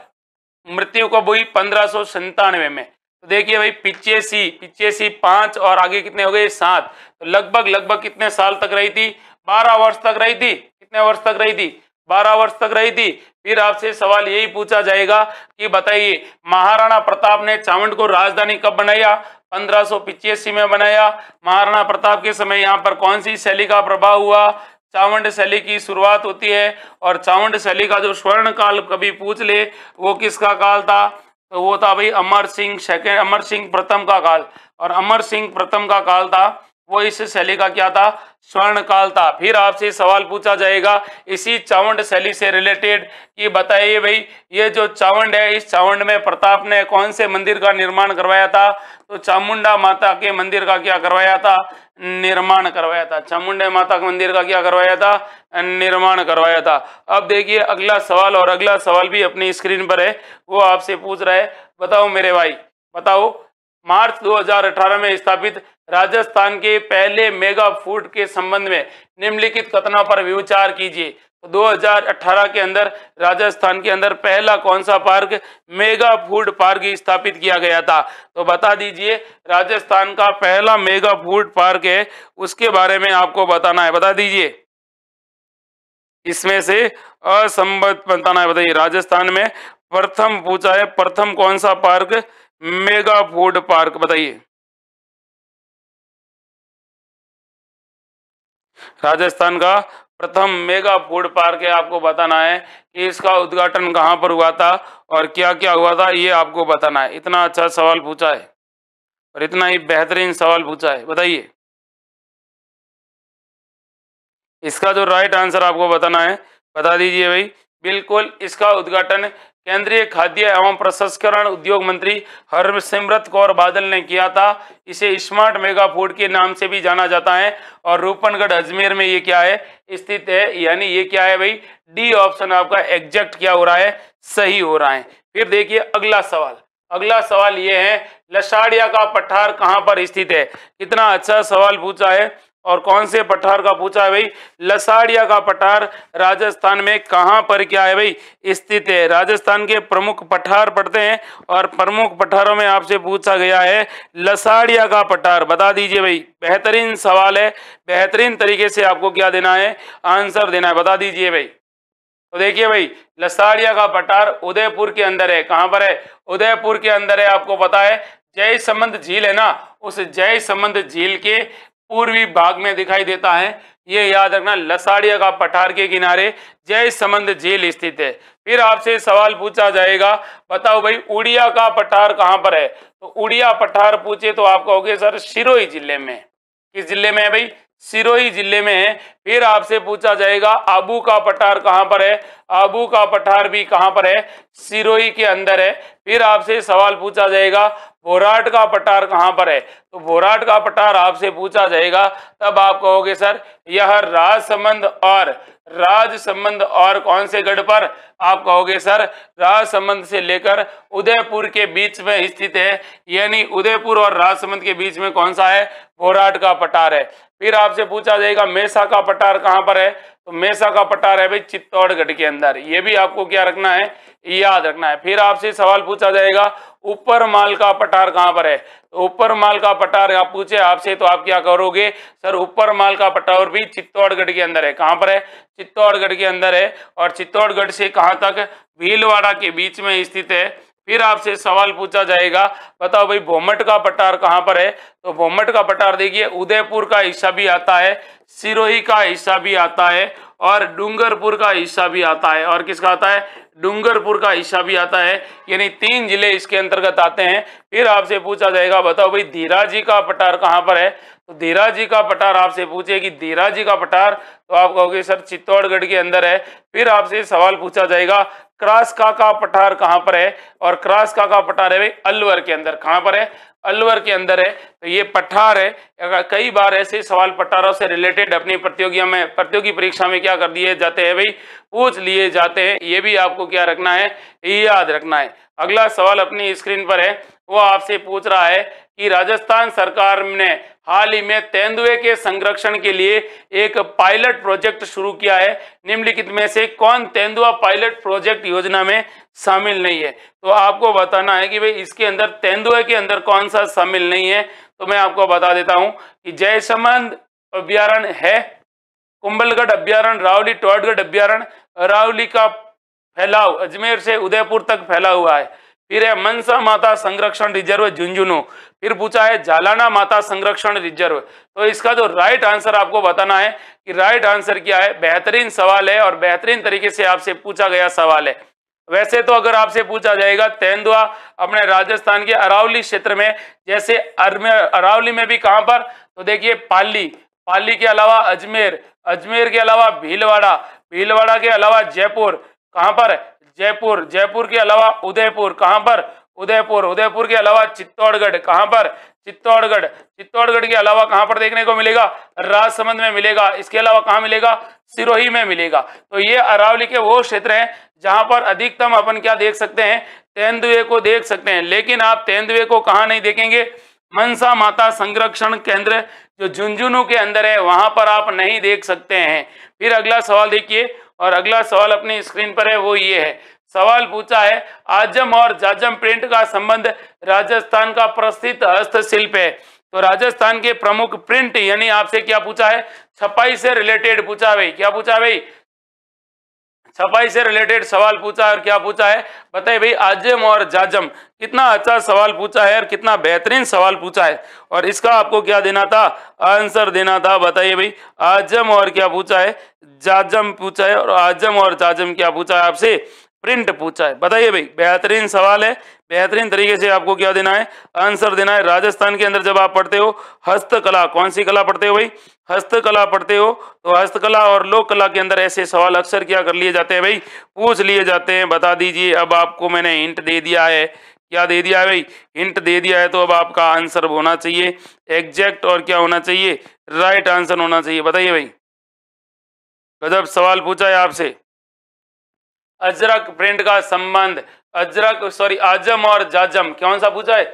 मृत्यु कब हुई पंद्रह में तो देखिए भाई पिचेसी पिचेसी पांच और आगे कितने हो गए सात तो लगभग लगभग कितने साल तक रही थी बारह वर्ष तक रही थी कितने वर्ष तक रही थी बारह वर्ष तक रही थी फिर आपसे सवाल यही पूछा जाएगा कि बताइए महाराणा प्रताप ने चावंड को राजधानी कब बनाया पंद्रह में बनाया महाराणा प्रताप के समय यहाँ पर कौन सी शैली का प्रभाव हुआ चावंड शैली की शुरुआत होती है और चावंड शैली का जो स्वर्ण काल कभी पूछ ले वो किसका काल था तो वो था भाई अमर सिंह सेकेंड अमर सिंह प्रथम का काल और अमर सिंह प्रथम का काल था वो इस शैली का क्या था स्वर्ण काल था फिर आपसे सवाल पूछा जाएगा इसी चावंड शैली से रिलेटेड कि बताइए भाई ये जो चावंड है इस चावंड में प्रताप ने कौन से मंदिर का निर्माण करवाया था तो चामुंडा माता के मंदिर का क्या करवाया था निर्माण करवाया था चामुंडे माता के मंदिर का क्या करवाया था निर्माण करवाया था अब देखिए अगला सवाल और अगला सवाल भी अपनी स्क्रीन पर है वो आपसे पूछ रहा है बताओ मेरे भाई बताओ मार्च 2018 में स्थापित राजस्थान के पहले मेगा फूड के संबंध में निम्नलिखित कथनों पर विचार कीजिए 2018 तो के अंदर राजस्थान के अंदर पहला कौन सा पार्क मेगा फूड पार्क स्थापित किया गया था तो बता दीजिए राजस्थान का पहला मेगा फूड पार्क है उसके बारे में आपको बताना है बता दीजिए इसमें से असंबद्ध बताना है बताइए राजस्थान में प्रथम पूछा है प्रथम कौन सा पार्क मेगा फूड पार्क बताइए राजस्थान का प्रथम मेगा फूड पार्क है आपको बताना है कि इसका उद्घाटन कहाँ पर हुआ था और क्या क्या हुआ था ये आपको बताना है इतना अच्छा सवाल पूछा है और इतना ही बेहतरीन सवाल पूछा है बताइए इसका जो राइट आंसर आपको बताना है बता दीजिए भाई बिल्कुल इसका उद्घाटन केंद्रीय खाद्य एवं प्रसंस्करण उद्योग मंत्री हरसिमरत कौर बादल ने किया था इसे स्मार्ट मेगा फूड के नाम से भी जाना जाता है और रूपनगढ़ अजमेर में ये क्या है स्थित है यानी ये क्या है भाई डी ऑप्शन आपका एग्जैक्ट क्या हो रहा है सही हो रहा है फिर देखिए अगला सवाल अगला सवाल ये है लसाड़िया का पठार कहाँ पर स्थित है कितना अच्छा सवाल पूछा है और कौन से पठार का पूछा है भाई लसाड़िया का पठार राजस्थान में कहां पर क्या है भाई स्थित है राजस्थान के प्रमुख पठार पढ़ते हैं और प्रमुख पठारों में आपसे पूछा गया है लसाड़िया का पठार बता दीजिए भाई बेहतरीन सवाल है बेहतरीन तरीके से आपको क्या देना है आंसर देना है बता दीजिए भाई तो देखिए भाई लसाड़िया का पठार उदयपुर के अंदर है कहाँ पर है उदयपुर के अंदर है आपको पता है जय संबंध झील है ना उस जय संबंध झील के पूर्वी भाग में दिखाई देता है ये याद रखना लसाड़िया का पठार के किनारे जय समंद झील स्थित है फिर आपसे सवाल पूछा जाएगा बताओ भाई उड़िया का पठार कहाँ पर है तो उड़िया पठार पूछे तो आप कहोगे सर सिरोही जिले में किस जिले में है भाई सिरोही जिले में फिर आपसे पूछा जाएगा आबू का पठार कहाँ पर है आबू का पठार भी कहाँ पर है सिरोही के अंदर है फिर आपसे सवाल पूछा जाएगा भोराट का पठार कहाँ पर है तो भोराट का पठार आपसे पूछा जाएगा तब आप कहोगे सर यह राज संबंध और राज संबंध और कौन से गढ़ पर आप कहोगे सर राज संबंध से लेकर उदयपुर के बीच में स्थित है यानी उदयपुर और राजसमंद के बीच में कौन सा है भोराट का पठार है फिर आपसे पूछा जाएगा मेसा का पटार कहाँ पर है तो मेसा का पटार है भाई चित्तौड़गढ़ के अंदर ये भी आपको क्या रखना है याद रखना है फिर आपसे सवाल पूछा जाएगा ऊपर माल का पटार कहाँ पर है तो ऊपर माल का पटार आप पूछे आपसे तो आप क्या करोगे सर ऊपर माल का पटार भी चित्तौड़गढ़ के अंदर है कहाँ पर है चित्तौड़गढ़ के अंदर है और चित्तौड़गढ़ से कहां तक भीलवाड़ा के बीच में स्थित है फिर आपसे सवाल पूछा जाएगा बताओ भाई भोमट का पठार कहाँ पर है तो भोमट का पठार देखिए उदयपुर का हिस्सा भी आता है सिरोही का हिस्सा भी आता है और डूंगरपुर का हिस्सा भी आता है और किसका आता है डूंगरपुर का हिस्सा भी आता है यानी तीन जिले इसके अंतर्गत आते हैं फिर आपसे पूछा जाएगा बताओ भाई धीरा जी का पठार कहाँ पर है तो धीरा जी का पठार आपसे पूछे कि धीरा जी का पटार तो आप कहोगे सर चित्तौड़गढ़ के अंदर है फिर आपसे सवाल पूछा जाएगा क्रास काका पठार कहाँ पर है और क्रास काका पठार है भाई अलवर के अंदर कहाँ पर है अलवर के अंदर है तो ये पठार है अगर कई बार ऐसे सवाल पठारों से रिलेटेड अपनी प्रतियोगिया में प्रतियोगी परीक्षा में क्या कर दिए जाते हैं भाई पूछ लिए जाते हैं ये भी आपको क्या रखना है याद रखना है अगला सवाल अपनी स्क्रीन पर है वो आपसे पूछ रहा है कि राजस्थान सरकार ने हाल ही में तेंदुए के संरक्षण के लिए एक पायलट प्रोजेक्ट शुरू किया है निम्नलिखित में से कौन तेंदुआ पायलट प्रोजेक्ट योजना में शामिल नहीं है तो आपको बताना है कि भाई इसके अंदर तेंदुए के अंदर कौन सा शामिल नहीं है तो मैं आपको बता देता हूं कि जयसमंद अभ्यारण है कुंबलगढ़ अभ्यारण रावली टॉडगढ़ अभ्यारण रावली का फैलाव अजमेर से उदयपुर तक फैला हुआ है फिर है मनसा माता संरक्षण रिजर्व झुंझुनू फिर पूछा है जालाना माता संरक्षण रिजर्व तो इसका जो राइट आंसर आपको बताना है कि राइट आंसर क्या है बेहतरीन सवाल है और बेहतरीन तरीके से आपसे पूछा गया सवाल है वैसे तो अगर आपसे पूछा जाएगा तेंदुआ अपने राजस्थान के अरावली क्षेत्र में जैसे अरावली में भी कहां पर तो देखिए पाली पाली के अलावा अजमेर अजमेर के अलावा भीलवाड़ा भीलवाड़ा के अलावा जयपुर कहां पर जयपुर जयपुर के अलावा उदयपुर कहाँ पर उदयपुर उदयपुर के अलावा चित्तौड़गढ़ कहाँ पर चित्तौड़गढ़ चित्तौड़गढ़ के अलावा कहाँ पर देखने को मिलेगा राजसमंद में मिलेगा इसके अलावा कहाँ मिलेगा सिरोही में मिलेगा तो ये अरावली के वो क्षेत्र हैं जहाँ पर अधिकतम अपन क्या देख सकते हैं तेंदुए को देख सकते हैं लेकिन आप तेंदुए को कहाँ नहीं देखेंगे मनसा माता संरक्षण केंद्र जो झुंझुनू के अंदर है वहां पर आप नहीं देख सकते हैं फिर अगला सवाल देखिए और अगला सवाल अपनी स्क्रीन पर है वो ये है सवाल पूछा है आजम और जाजम प्रिंट का संबंध राजस्थान का प्रसिद्ध हस्तशिल्प है तो राजस्थान के प्रमुख प्रिंट यानी आपसे क्या पूछा है छपाई से रिलेटेड पूछा भाई क्या पूछा भाई छपाई से रिलेटेड सवाल पूछा है और क्या पूछा है बताइए भाई आजम और जाजम कितना अच्छा सवाल पूछा है और कितना बेहतरीन सवाल पूछा है और इसका आपको क्या देना था आंसर देना था बताइए भाई आजम और क्या पूछा है जाजम पूछा है और आजम और जाजम क्या पूछा है आपसे प्रिंट पूछा है बताइए भाई बेहतरीन सवाल है बेहतरीन तरीके से आपको क्या देना है आंसर देना है राजस्थान के अंदर जब आप पढ़ते हो हस्तकला कौन सी कला पढ़ते हो भाई हस्तकला पढ़ते हो तो हस्तकला और लोक कला के अंदर ऐसे सवाल अक्सर क्या कर लिए जाते हैं भाई पूछ लिए जाते हैं बता दीजिए अब आपको मैंने हिंट दे दिया है क्या दे दिया है भाई हिंट दे दिया है तो अब आपका आंसर होना चाहिए एग्जैक्ट और क्या होना चाहिए राइट आंसर होना चाहिए बताइए भाई गजब सवाल पूछा है आपसे अजरक प्रिंट का संबंध अजरक सॉरी आजम और जाजम कौन सा पूछा है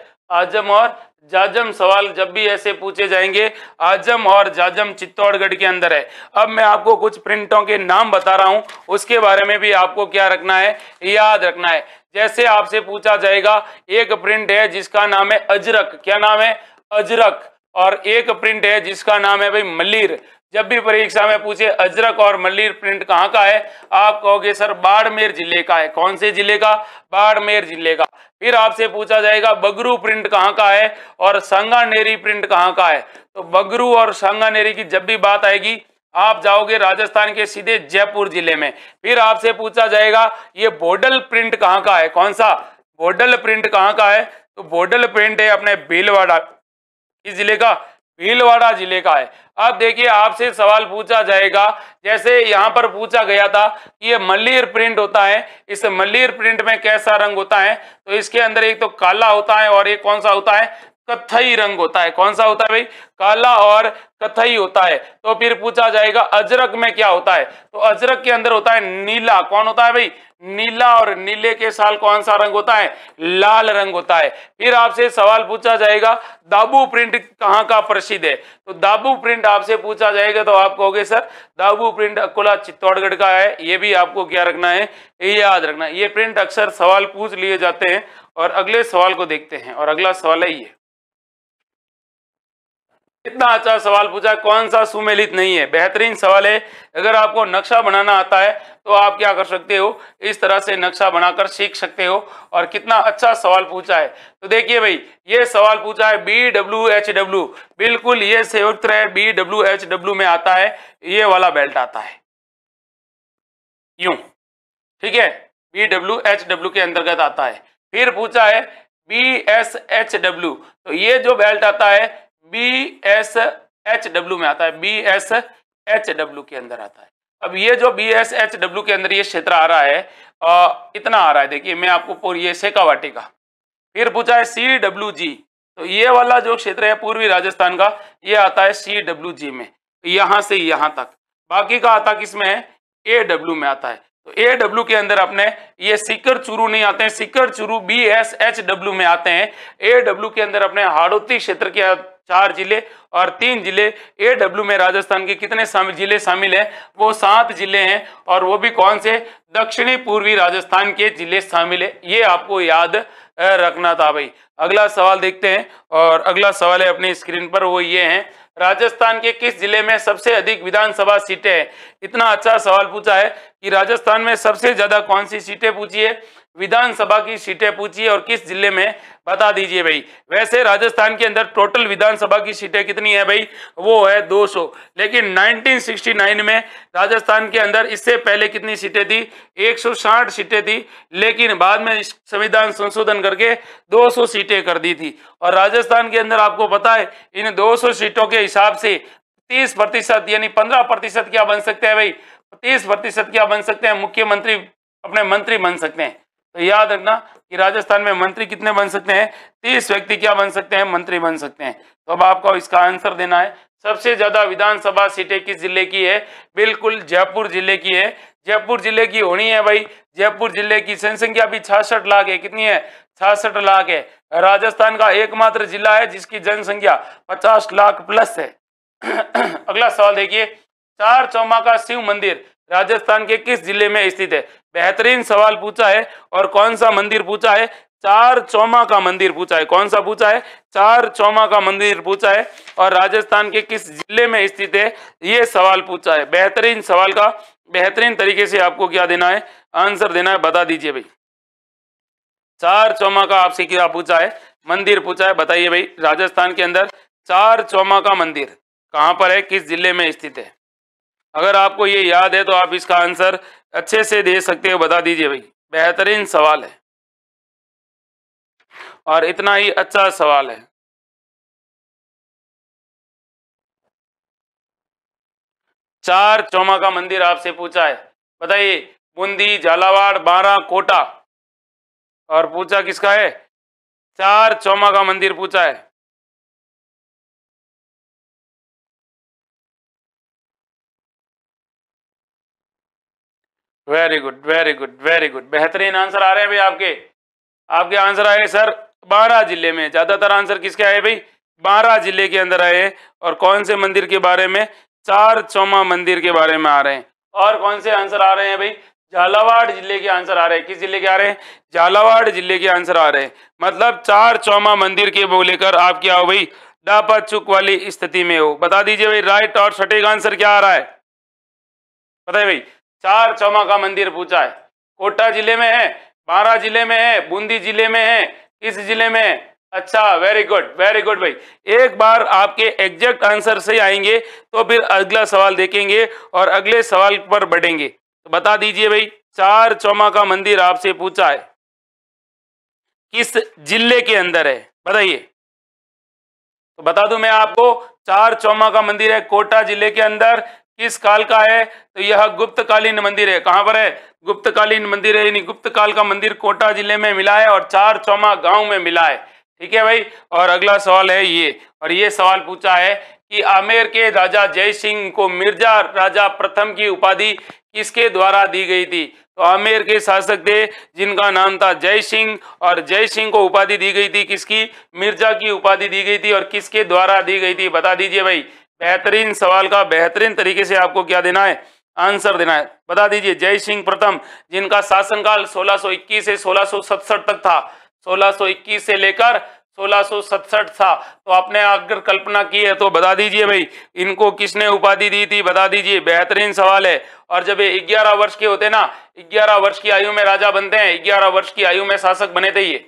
आजम और जाजम सवाल जब भी ऐसे पूछे जाएंगे आजम और जाजम चित्तौड़गढ़ के अंदर है अब मैं आपको कुछ प्रिंटों के नाम बता रहा हूं उसके बारे में भी आपको क्या रखना है याद रखना है जैसे आपसे पूछा जाएगा एक प्रिंट है जिसका नाम है अजरक क्या नाम है अजरक और एक प्रिंट है जिसका नाम है भाई मलिर जब भी परीक्षा में पूछे अजरक और मल्लीर प्रिंट कहाँ का है आप कहोगे सर बाड़मेर जिले का है कौन से जिले का बाड़मेर जिले का फिर आपसे पूछा जाएगा बगरू प्रिंट कहाँ का है और संगानेरी प्रिंट कहाँ का है तो बगरू और संगानेरी की जब भी बात आएगी आप जाओगे राजस्थान के सीधे जयपुर जिले में फिर आपसे पूछा जाएगा ये बोडल प्रिंट कहाँ का है कौन सा बोडल प्रिंट कहाँ का है तो बोडल प्रिंट है अपने भीलवाड़ा इस जिले का भीलवाड़ा जिले का है अब देखिए आपसे सवाल पूछा जाएगा जैसे यहाँ पर पूछा गया था कि ये मल्लीर प्रिंट होता है इस मल्लिर प्रिंट में कैसा रंग होता है तो इसके अंदर एक तो काला होता है और एक कौन सा होता है कथई रंग होता है कौन सा होता है भाई काला और कथई होता है तो फिर पूछा जाएगा अजरक में क्या होता है तो अजरक के अंदर होता है नीला कौन होता है भाई नीला और नीले के साल कौन सा रंग होता है लाल रंग होता है फिर आपसे सवाल पूछा जाएगा दाबू प्रिंट कहाँ का प्रसिद्ध है तो दाबू प्रिंट आपसे पूछा जाएगा तो आप कहोगे सर दाबू प्रिंट अकोला चित्तौड़गढ़ का है ये भी आपको क्या रखना है ये याद रखना ये प्रिंट अक्सर सवाल पूछ लिए जाते हैं और अगले सवाल को देखते हैं और अगला सवाल है ये इतना अच्छा सवाल पूछा कौन सा सुमेलित नहीं है बेहतरीन सवाल है अगर आपको नक्शा बनाना आता है तो आप क्या कर सकते हो इस तरह से नक्शा बनाकर सीख सकते हो और कितना अच्छा सवाल पूछा है तो देखिए भाई ये सवाल पूछा है बी डब्ल्यू एच डब्ल्यू बिल्कुल ये संयुक्त है बी डब्ल्यू एच डब्ल्यू में आता है ये वाला बेल्ट आता है यू ठीक है बी डब्ल्यू एच डब्ल्यू के अंतर्गत आता है फिर पूछा है बी एस एच डब्ल्यू तो ये जो बेल्ट आता है बी एस एच डब्ल्यू में आता है बी एस एच डब्ल्यू के अंदर आता है अब ये जो बी एस एच डब्ल्यू के अंदर ये क्षेत्र आ रहा है आ, इतना आ रहा है देखिए मैं आपको ये सेकावाटी का फिर पूछा है सी डब्ल्यू जी तो ये वाला जो क्षेत्र है पूर्वी राजस्थान का ये आता है सी डब्ल्यू जी में यहां से यहां तक बाकी का आता किसमें है ए डब्ल्यू में आता है तो ए डब्ल्यू के अंदर अपने ये सिकर चुरू नहीं आते हैं Sikar Churu B S H W में आते हैं ए डब्ल्यू के अंदर अपने हाड़ोती क्षेत्र के चार जिले और तीन जिले ए डब्ल्यू में राजस्थान के कितने शामिल जिले शामिल हैं वो सात जिले हैं और वो भी कौन से दक्षिणी पूर्वी राजस्थान के जिले शामिल है ये आपको याद रखना था भाई अगला सवाल देखते हैं और अगला सवाल है अपनी स्क्रीन पर वो ये है राजस्थान के किस जिले में सबसे अधिक विधानसभा सीटें हैं इतना अच्छा सवाल पूछा है कि राजस्थान में सबसे ज्यादा कौन सी सीटें पूछी है विधानसभा की सीटें पूछिए और किस जिले में बता दीजिए भाई वैसे राजस्थान के अंदर टोटल विधानसभा की सीटें कितनी है भाई वो है 200 लेकिन 1969 में राजस्थान के अंदर इससे पहले कितनी सीटें थी 160 सीटें थी लेकिन बाद में संविधान संशोधन करके 200 सीटें कर दी थी और राजस्थान के अंदर आपको पता है इन दो सीटों के हिसाब से तीस प्रतिशत यानी पंद्रह प्रतिशत क्या बन सकते हैं भाई तीस प्रतिशत क्या बन सकते हैं मुख्यमंत्री अपने मंत्री बन सकते हैं तो याद रखना कि राजस्थान में मंत्री कितने बन सकते हैं तीस व्यक्ति क्या बन सकते हैं मंत्री बन सकते हैं तो अब आपको इसका आंसर देना है सबसे ज्यादा विधानसभा सीटें किस जिले की है बिल्कुल जयपुर जिले की है जयपुर जिले की होनी है भाई जयपुर जिले की जनसंख्या भी छियासठ लाख है कितनी है छियासठ लाख है राजस्थान का एकमात्र जिला है जिसकी जनसंख्या पचास लाख प्लस है अगला सवाल देखिए चार चौमा का शिव मंदिर राजस्थान के किस जिले में स्थित है बेहतरीन सवाल पूछा है और कौन सा मंदिर पूछा है चार चौमा का मंदिर पूछा है कौन सा पूछा है चार चौमा का मंदिर पूछा है और राजस्थान के किस जिले में स्थित है ये सवाल पूछा है बेहतरीन सवाल का बेहतरीन तरीके से आपको क्या देना है आंसर देना है बता दीजिए भाई चार चौमा का आपसे क्या पूछा है मंदिर पूछा है बताइए भाई राजस्थान के अंदर चार चौमा का मंदिर कहाँ पर है किस जिले में स्थित है अगर आपको ये याद है तो आप इसका आंसर अच्छे से दे सकते हो बता दीजिए भाई बेहतरीन सवाल है और इतना ही अच्छा सवाल है चार चौमा का मंदिर आपसे पूछा है बताइए बूंदी झालावाड़ बारा कोटा और पूछा किसका है चार चौमा का मंदिर पूछा है very good very good very good बेहतरीन आंसर आ रहे हैं भाई आपके आपके आंसर आए सर बारह जिले में ज़्यादातर आंसर किसके आए भाई बारह जिले के अंदर आए और कौन से मंदिर के बारे में चार चौमा मंदिर के बारे में आ रहे हैं और कौन से आंसर आ रहे हैं भाई झालावाड़ जिले के आंसर आ रहे हैं किस जिले के आ रहे हैं झालावाड़ जिले के आंसर आ रहे हैं मतलब चार चौमा मंदिर के वो लेकर आप क्या हो भाई डापा चुक वाली स्थिति में हो बता दीजिए भाई राइट और सटेक आंसर क्या आ रहा है पता है भाई चार चौमा का मंदिर पूछा है कोटा जिले में है बारा जिले में है बूंदी जिले में है किस जिले में अच्छा वेरी गुड वेरी गुड भाई एक बार आपके एग्जैक्ट आंसर से आएंगे तो फिर अगला सवाल देखेंगे और अगले सवाल पर बढ़ेंगे तो बता दीजिए भाई चार चौमा का मंदिर आपसे पूछा है किस जिले के अंदर है बताइए तो बता दूं मैं आपको चार चौमा का मंदिर है कोटा जिले के अंदर किस काल का है तो यह गुप्तकालीन मंदिर है कहाँ पर है गुप्तकालीन मंदिर है यानी गुप्त काल का मंदिर कोटा जिले में मिला है और चार चौमा गांव में मिला है ठीक है भाई और अगला सवाल है ये और ये सवाल पूछा है कि आमेर के राजा जय सिंह को मिर्जा राजा प्रथम की उपाधि किसके द्वारा दी गई थी तो आमेर के शासक थे जिनका नाम था जय सिंह और जय सिंह को उपाधि दी गई थी किसकी मिर्जा की उपाधि दी गई थी और किसके द्वारा दी गई थी बता दीजिए भाई बेहतरीन सवाल का बेहतरीन तरीके से आपको क्या देना है आंसर देना है बता दीजिए जय सिंह प्रथम जिनका शासनकाल 1621 से 1667 तक था 1621 से लेकर 1667 था तो आपने अगर कल्पना की है तो बता दीजिए भाई इनको किसने उपाधि दी थी बता दीजिए बेहतरीन सवाल है और जब ये ग्यारह वर्ष के होते ना ग्यारह वर्ष की आयु में राजा बनते हैं ग्यारह वर्ष की आयु में शासक बने थे ये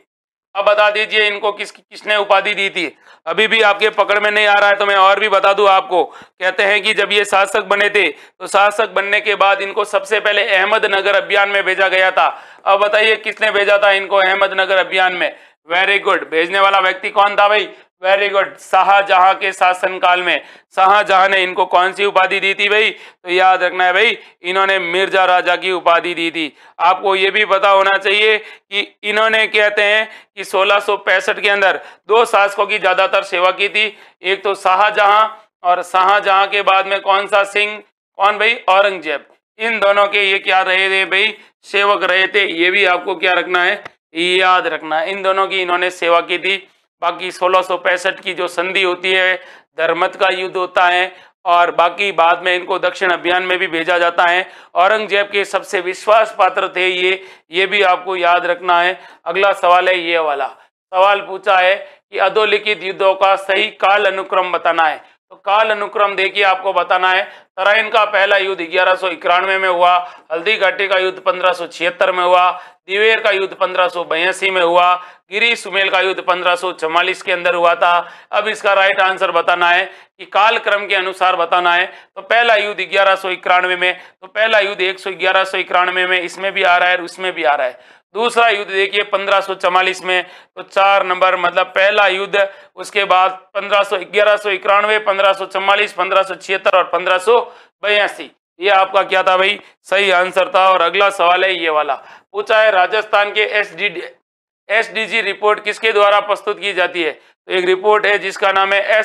अब बता दीजिए इनको किस किसने उपाधि दी थी अभी भी आपके पकड़ में नहीं आ रहा है तो मैं और भी बता दूं आपको कहते हैं कि जब ये शासक बने थे तो शासक बनने के बाद इनको सबसे पहले अहमदनगर अभियान में भेजा गया था अब बताइए किसने भेजा था इनको अहमदनगर अभियान में वेरी गुड भेजने वाला व्यक्ति कौन था भाई वेरी गुड शाहजहां के शासनकाल में शाहजहां ने इनको कौन सी उपाधि दी थी भाई तो याद रखना है भाई इन्होंने मिर्जा राजा की उपाधि दी थी आपको ये भी पता होना चाहिए कि इन्होंने कहते हैं कि सोलह के अंदर दो शासकों की ज्यादातर सेवा की थी एक तो शाहजहां और शाहजहां के बाद में कौन सा सिंह कौन भाई औरंगजेब इन दोनों के ये क्या रहे थे भाई सेवक रहे थे ये भी आपको क्या रखना है याद रखना इन दोनों की इन्होंने सेवा की थी बाकी सोलह की जो संधि होती है धर्मत का युद्ध होता है और बाकी बाद में इनको दक्षिण अभियान में भी भेजा जाता है औरंगजेब के सबसे विश्वास पात्र थे ये ये भी आपको याद रखना है अगला सवाल है ये वाला सवाल पूछा है कि अधोलिखित युद्धों का सही काल अनुक्रम बताना है तो काल अनुक्रम देखिए आपको बताना है तराइन का पहला युद्ध ग्यारह सौ इक्यानवे में हुआ हल्दी घाटी का युद्ध पंद्रह सौ छिहत्तर में हुआ दिवेर का युद्ध पंद्रह सौ बयासी में हुआ गिरी सुमेल का युद्ध पंद्रह सौ चौवालीस के अंदर हुआ था अब इसका राइट आंसर बताना है कि काल क्रम के अनुसार बताना है तो पहला युद्ध ग्यारह सौ इक्यानवे में तो पहला युद्ध एक सौ ग्यारह सौ इक्यानवे में इसमें भी आ रहा है और उसमें भी आ रहा है दूसरा युद्ध देखिए 1544 में तो चार नंबर मतलब पहला युद्ध उसके बाद पंद्रह सौ ग्यारह सौ इक्यानवे पंद्रह सौ पंद्रह सौ छिहत्तर और पंद्रह सौ बयासी ये आपका क्या था भाई सही आंसर था और अगला सवाल है ये वाला पूछा है राजस्थान के एस डी जी रिपोर्ट किसके द्वारा प्रस्तुत की जाती है तो एक रिपोर्ट है जिसका नाम है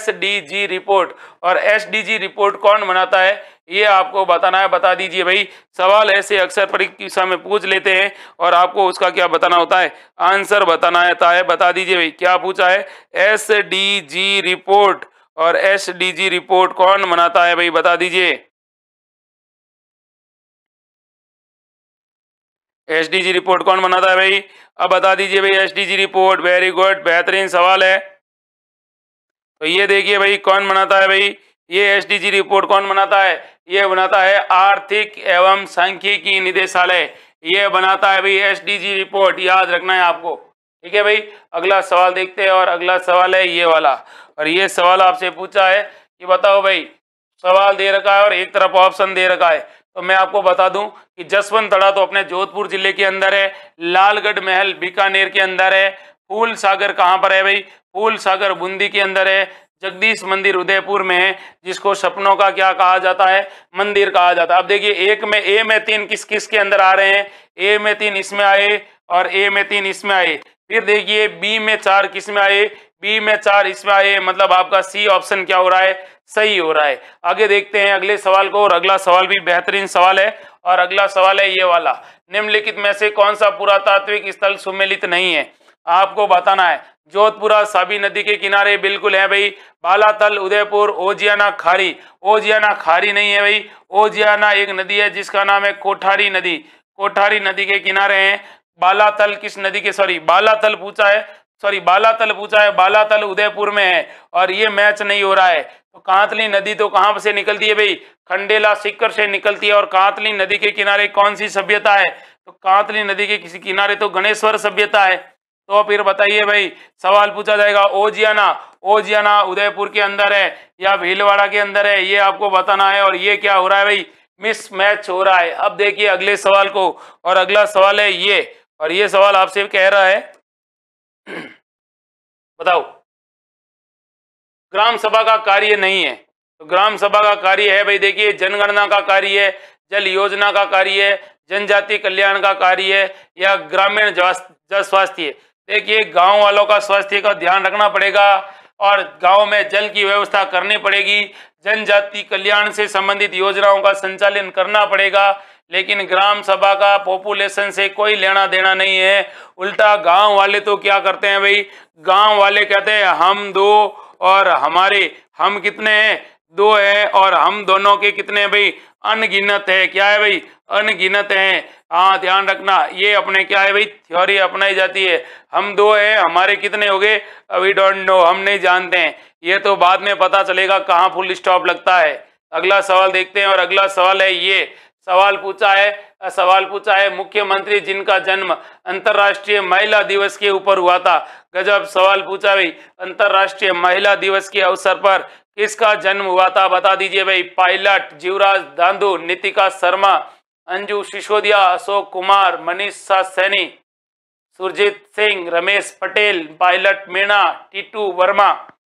जी रिपोर्ट और जी रिपोर्ट कौन बनाता है ये आपको बताना है बता दीजिए भाई सवाल ऐसे अक्सर परीक्षा में पूछ लेते हैं और आपको उसका क्या बताना होता है आंसर बताना है, है बता दीजिए भाई क्या पूछा है एस डी जी रिपोर्ट और एस डी जी रिपोर्ट कौन मनाता है भाई बता दीजिए एस डी जी रिपोर्ट कौन बनाता है भाई अब बता दीजिए भाई S D G report very good बेहतरीन सवाल है तो ये देखिए भाई कौन बनाता है भाई ये एस रिपोर्ट कौन बनाता है ये बनाता है आर्थिक एवं सांख्यिकी निदेशालय ये बनाता है भाई एस रिपोर्ट याद रखना है आपको ठीक है भाई अगला सवाल देखते हैं और अगला सवाल है ये वाला और ये सवाल आपसे पूछा है कि बताओ भाई सवाल दे रखा है और एक तरफ ऑप्शन दे रखा है तो मैं आपको बता दूं कि जसवंत तड़ा तो अपने जोधपुर जिले के अंदर है लालगढ़ महल बीकानेर के अंदर है फूल सागर कहाँ पर है भाई फूल सागर बूंदी के अंदर है जगदीश मंदिर उदयपुर में है जिसको सपनों का क्या कहा जाता है मंदिर कहा जाता है अब देखिए एक में ए में तीन किस किस के अंदर आ रहे हैं ए में तीन इसमें आए और ए में तीन इसमें आए फिर देखिए बी में चार किस में आए बी में चार इसमें आए मतलब आपका सी ऑप्शन क्या हो रहा है सही हो रहा है आगे देखते हैं अगले सवाल को और अगला सवाल भी बेहतरीन सवाल है और अगला सवाल है ये वाला निम्नलिखित में से कौन सा पुरातात्विक स्थल सुमेलित नहीं है आपको बताना है जोधपुरा साबी नदी के किनारे बिल्कुल है भाई बालातल उदयपुर ओजियाना खारी ओजियाना खारी नहीं है भाई ओजियाना एक नदी है जिसका नाम है कोठारी नदी कोठारी नदी के किनारे है बालातल किस नदी के सॉरी बालातल पूछा है सॉरी बालातल पूछा है बालातल उदयपुर में है और ये मैच नहीं हो रहा है तो कांतली नदी तो कहाँ से निकलती है भाई खंडेला सिक्कर से निकलती है और कांतली नदी के किनारे कौन सी सभ्यता है तो कांतली नदी के किसी किनारे तो गणेश्वर सभ्यता है तो फिर बताइए भाई सवाल पूछा जाएगा ओजियाना ओजियाना उदयपुर के अंदर है या भीलवाड़ा के अंदर है ये आपको बताना है और ये क्या हो रहा है भाई मिस मैच हो रहा है अब देखिए अगले सवाल को और अगला सवाल है ये और ये सवाल आपसे कह रहा है बताओ ग्राम सभा का कार्य नहीं है तो ग्राम सभा का कार्य है भाई देखिए जनगणना का कार्य है जल योजना का कार्य है जनजाति कल्याण का कार्य है या ग्रामीण स्वास्थ्य देखिए गांव वालों का स्वास्थ्य का ध्यान रखना पड़ेगा और गांव में जल की व्यवस्था करनी पड़ेगी जनजाति कल्याण से संबंधित योजनाओं का संचालन करना पड़ेगा लेकिन ग्राम सभा का पॉपुलेशन से कोई लेना देना नहीं है उल्टा गांव वाले तो क्या करते हैं भाई गांव वाले कहते हैं हम दो और हमारे हम कितने हैं दो है और हम दोनों के कितने भाई अनगिनत है क्या है भाई अनगिनत है हाँ ध्यान रखना ये अपने क्या है भाई थ्योरी अपनाई जाती है हम दो है हमारे कितने हो गए अभी डोंट नो हम नहीं जानते हैं ये तो बाद में पता चलेगा कहाँ फुल स्टॉप लगता है अगला सवाल देखते हैं और अगला सवाल है ये सवाल पूछा है सवाल पूछा है मुख्यमंत्री जिनका जन्म अंतर्राष्ट्रीय महिला दिवस के ऊपर हुआ था गजब सवाल पूछा भाई अंतर्राष्ट्रीय महिला दिवस के अवसर पर किसका जन्म हुआ था बता दीजिए भाई पायलट जीवराज धांधू नितिका शर्मा अंजू सिसोदिया अशोक कुमार मनीष सैनी सुरजीत सिंह रमेश पटेल पायलट मीणा टीटू वर्मा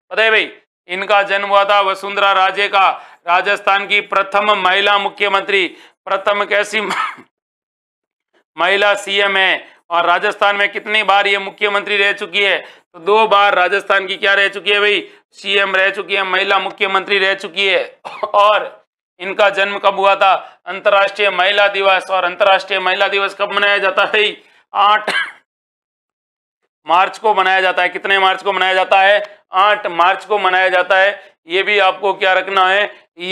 पता है भाई इनका जन्म हुआ था वसुंधरा राजे का राजस्थान की प्रथम महिला मुख्यमंत्री प्रथम कैसी महिला सीएम है और राजस्थान में कितनी बार ये मुख्यमंत्री रह चुकी है तो दो बार राजस्थान की क्या रह चुकी है भाई सीएम रह चुकी है महिला मुख्यमंत्री रह चुकी है और इनका जन्म कब हुआ था अंतर्राष्ट्रीय महिला दिवस और अंतर्राष्ट्रीय महिला दिवस कब मनाया जाता है आठ मार्च को मनाया जाता है कितने मार्च को मनाया जाता है आठ मार्च को मनाया जाता है ये भी आपको क्या रखना है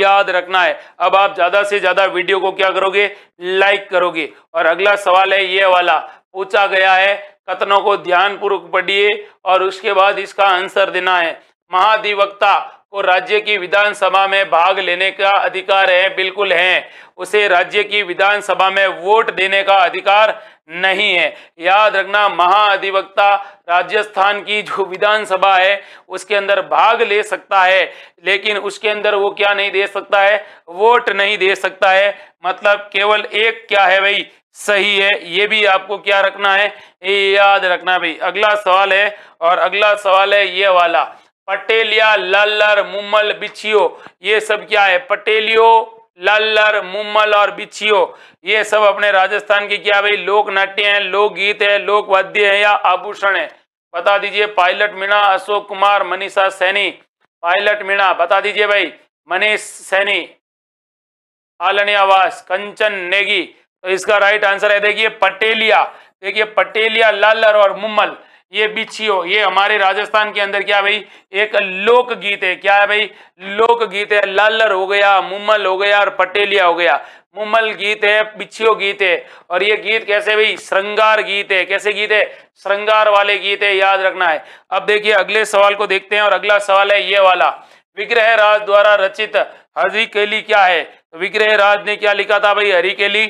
याद रखना है अब आप ज्यादा से ज्यादा वीडियो को क्या करोगे लाइक करोगे और अगला सवाल है ये वाला पूछा गया है कथनों को ध्यानपूर्वक पढ़िए और उसके बाद इसका आंसर देना है महाधिवक्ता को राज्य की विधानसभा में भाग लेने का अधिकार है बिल्कुल है उसे राज्य की विधानसभा में वोट देने का अधिकार नहीं है याद रखना महाधिवक्ता राजस्थान की जो विधानसभा है उसके अंदर भाग ले सकता है लेकिन उसके अंदर वो क्या नहीं दे सकता है वोट नहीं दे सकता है मतलब केवल एक क्या है भाई सही है ये भी आपको क्या रखना है ये याद रखना भाई अगला सवाल है और अगला सवाल है ये वाला पटेलिया लल्लर मुम्मल बिछियो ये सब क्या है पटेलियो लल्लर मुम्मल और बिछियो ये सब अपने राजस्थान के क्या भाई लोक नाट्य है लोकगीत है लोक वाद्य है या आभूषण है बता दीजिए पायलट मीणा अशोक कुमार मनीषा सैनी पायलट मीणा बता दीजिए भाई मनीष सैनी आलनियावास कंचन नेगी तो इसका राइट आंसर है देखिए पटेलिया देखिए पटेलिया लालर और मुम्मल ये बिछियो ये हमारे राजस्थान के अंदर क्या भाई एक लोक गीत है क्या है भाई लोक गीत है लालर हो गया मुम्मल हो गया और पटेलिया हो गया मुम्मल गीत है बिछियो गीत है और ये गीत कैसे भाई श्रृंगार गीत है कैसे गीत है श्रृंगार वाले गीत है याद रखना है अब देखिए अगले सवाल को देखते हैं और अगला सवाल है ये वाला विग्रह राज द्वारा रचित हरिकेली क्या है विग्रह राज ने क्या लिखा था भाई हरिकेली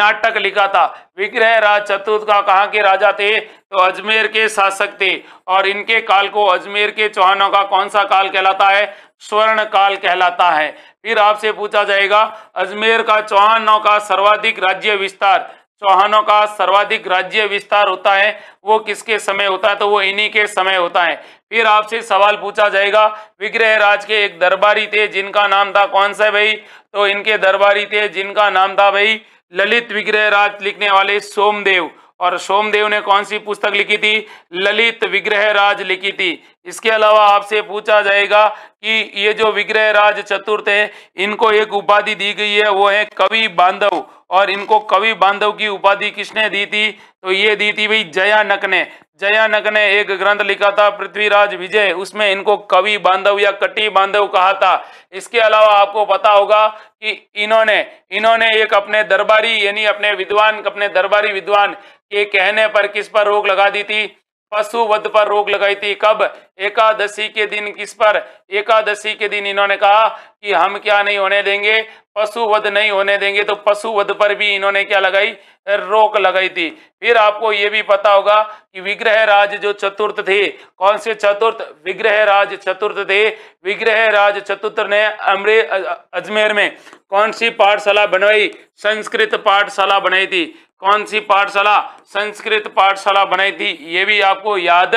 नाटक लिखा था विग्रह राज चतुर्थ का कहा के राजा थे तो अजमेर के शासक थे और इनके काल को अजमेर के चौहानों का कौन सा काल कहलाता है स्वर्ण काल कहलाता है फिर आपसे पूछा जाएगा अजमेर का चौहानों का सर्वाधिक राज्य विस्तार चौहानों का सर्वाधिक राज्य विस्तार होता है वो किसके समय होता है तो वो इन्हीं के समय होता है फिर आपसे सवाल पूछा जाएगा विग्रह राज के एक दरबारी थे जिनका नाम था कौन सा भाई तो इनके दरबारी थे जिनका नाम था भाई ललित विग्रह राज लिखने वाले सोमदेव और सोमदेव ने कौन सी पुस्तक लिखी थी ललित विग्रह राज लिखी थी इसके अलावा आपसे पूछा जाएगा कि ये जो विग्रह राज चतुर्थ है इनको एक उपाधि दी गई है वो है कवि बांधव और इनको कवि बांधव की उपाधि किसने दी थी तो ये दी थी भाई जया नक ने जयानक ने एक ग्रंथ लिखा था पृथ्वीराज विजय उसमें इनको कवि बांधव या कटी बांधव कहा था इसके अलावा आपको पता होगा कि इन्होंने इन्होंने एक अपने दरबारी यानी अपने विद्वान अपने दरबारी विद्वान के कहने पर किस पर रोक लगा दी थी पशु वध पर रोक लगाई थी कब एकादशी के दिन किस पर एकादशी के दिन इन्होंने कहा कि हम क्या नहीं होने देंगे पशु वध नहीं होने देंगे तो पशु वध पर भी इन्होंने क्या लगाई रोक लगाई थी फिर आपको ये भी पता होगा कि विग्रह राज जो चतुर्थ थे कौन से चतुर्थ विग्रह राज चतुर्थ थे विग्रह राज चतुर्थ ने अमरे अजमेर में कौन सी पाठशाला बनवाई संस्कृत पाठशाला बनाई थी कौन सी पाठशाला संस्कृत पाठशाला बनाई थी ये भी आपको याद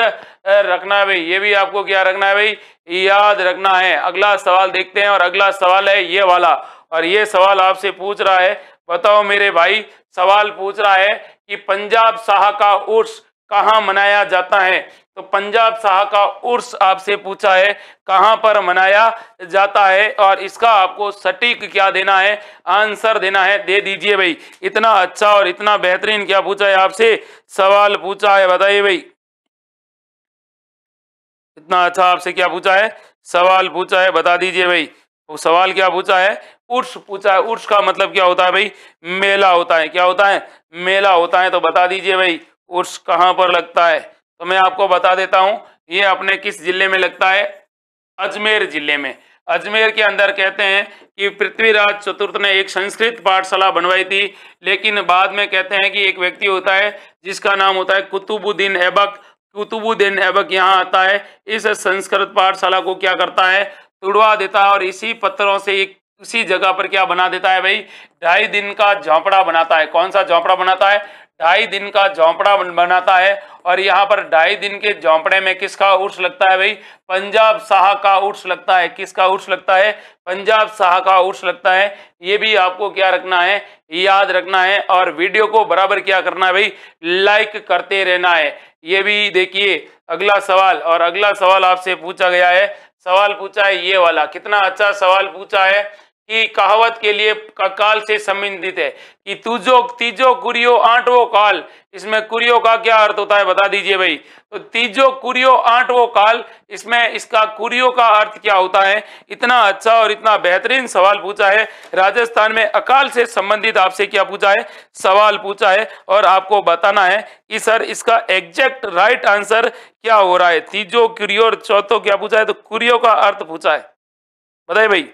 रखना है भाई ये भी आपको क्या रखना है भाई याद रखना है अगला सवाल देखते हैं और अगला सवाल है ये वाला और ये सवाल आपसे पूछ रहा है बताओ मेरे भाई सवाल पूछ रहा है कि पंजाब शाह का उर्स कहाँ मनाया जाता है तो पंजाब शाह का उर्स आपसे पूछा है कहाँ पर मनाया जाता है और इसका आपको सटीक क्या देना है आंसर देना है दे दीजिए भाई इतना अच्छा और इतना बेहतरीन क्या पूछा है आपसे सवाल पूछा है बताइए भाई इतना अच्छा आपसे क्या पूछा है सवाल पूछा है बता दीजिए भाई वो तो सवाल क्या पूछा है उर्स पूछा है उर्स का मतलब क्या होता है भाई मेला होता है क्या होता है मेला होता है तो बता दीजिए भाई उर्स कहाँ पर लगता है तो मैं आपको बता देता हूँ ये अपने किस जिले में लगता है अजमेर जिले में अजमेर के अंदर कहते हैं कि पृथ्वीराज चतुर्थ ने एक संस्कृत पाठशाला बनवाई थी लेकिन बाद में कहते हैं कि एक व्यक्ति होता है जिसका नाम होता है कुतुबुद्दीन ऐबक कुतुबुद्दीन ऐबक यहाँ आता है इस संस्कृत पाठशाला को क्या करता है तुड़वा देता है और इसी पत्थरों से एक उसी जगह पर क्या बना देता है भाई ढाई दिन का झोंपड़ा बनाता है कौन सा झोंपड़ा बनाता है ढाई दिन का झोंपड़ा बनाता है और यहाँ पर ढाई दिन के झोंपड़े में किसका उर्स लगता है भाई पंजाब शाह का उर्स लगता है किसका उर्स लगता है पंजाब शाह का उर्स लगता है ये भी आपको क्या रखना है याद रखना है और वीडियो को बराबर क्या करना है भाई लाइक करते रहना है ये भी देखिए अगला सवाल और अगला सवाल आपसे पूछा गया है सवाल पूछा है ये वाला कितना अच्छा सवाल पूछा है की कहावत के लिए काल से संबंधित है कि तुझो तीजो कुरियो आठवो काल इसमें कुरियो का क्या अर्थ होता है बता दीजिए भाई तो तीजो कुरियो आठवो काल इसमें इसका कुरियो का अर्थ क्या होता है इतना अच्छा और इतना बेहतरीन सवाल पूछा है राजस्थान में अकाल से संबंधित आपसे क्या पूछा है सवाल पूछा है और आपको बताना है कि सर इसका एग्जैक्ट राइट आंसर क्या हो रहा है तीजो कुरियो और चौथो क्या पूछा है तो कुरियो का अर्थ पूछा है बताए भाई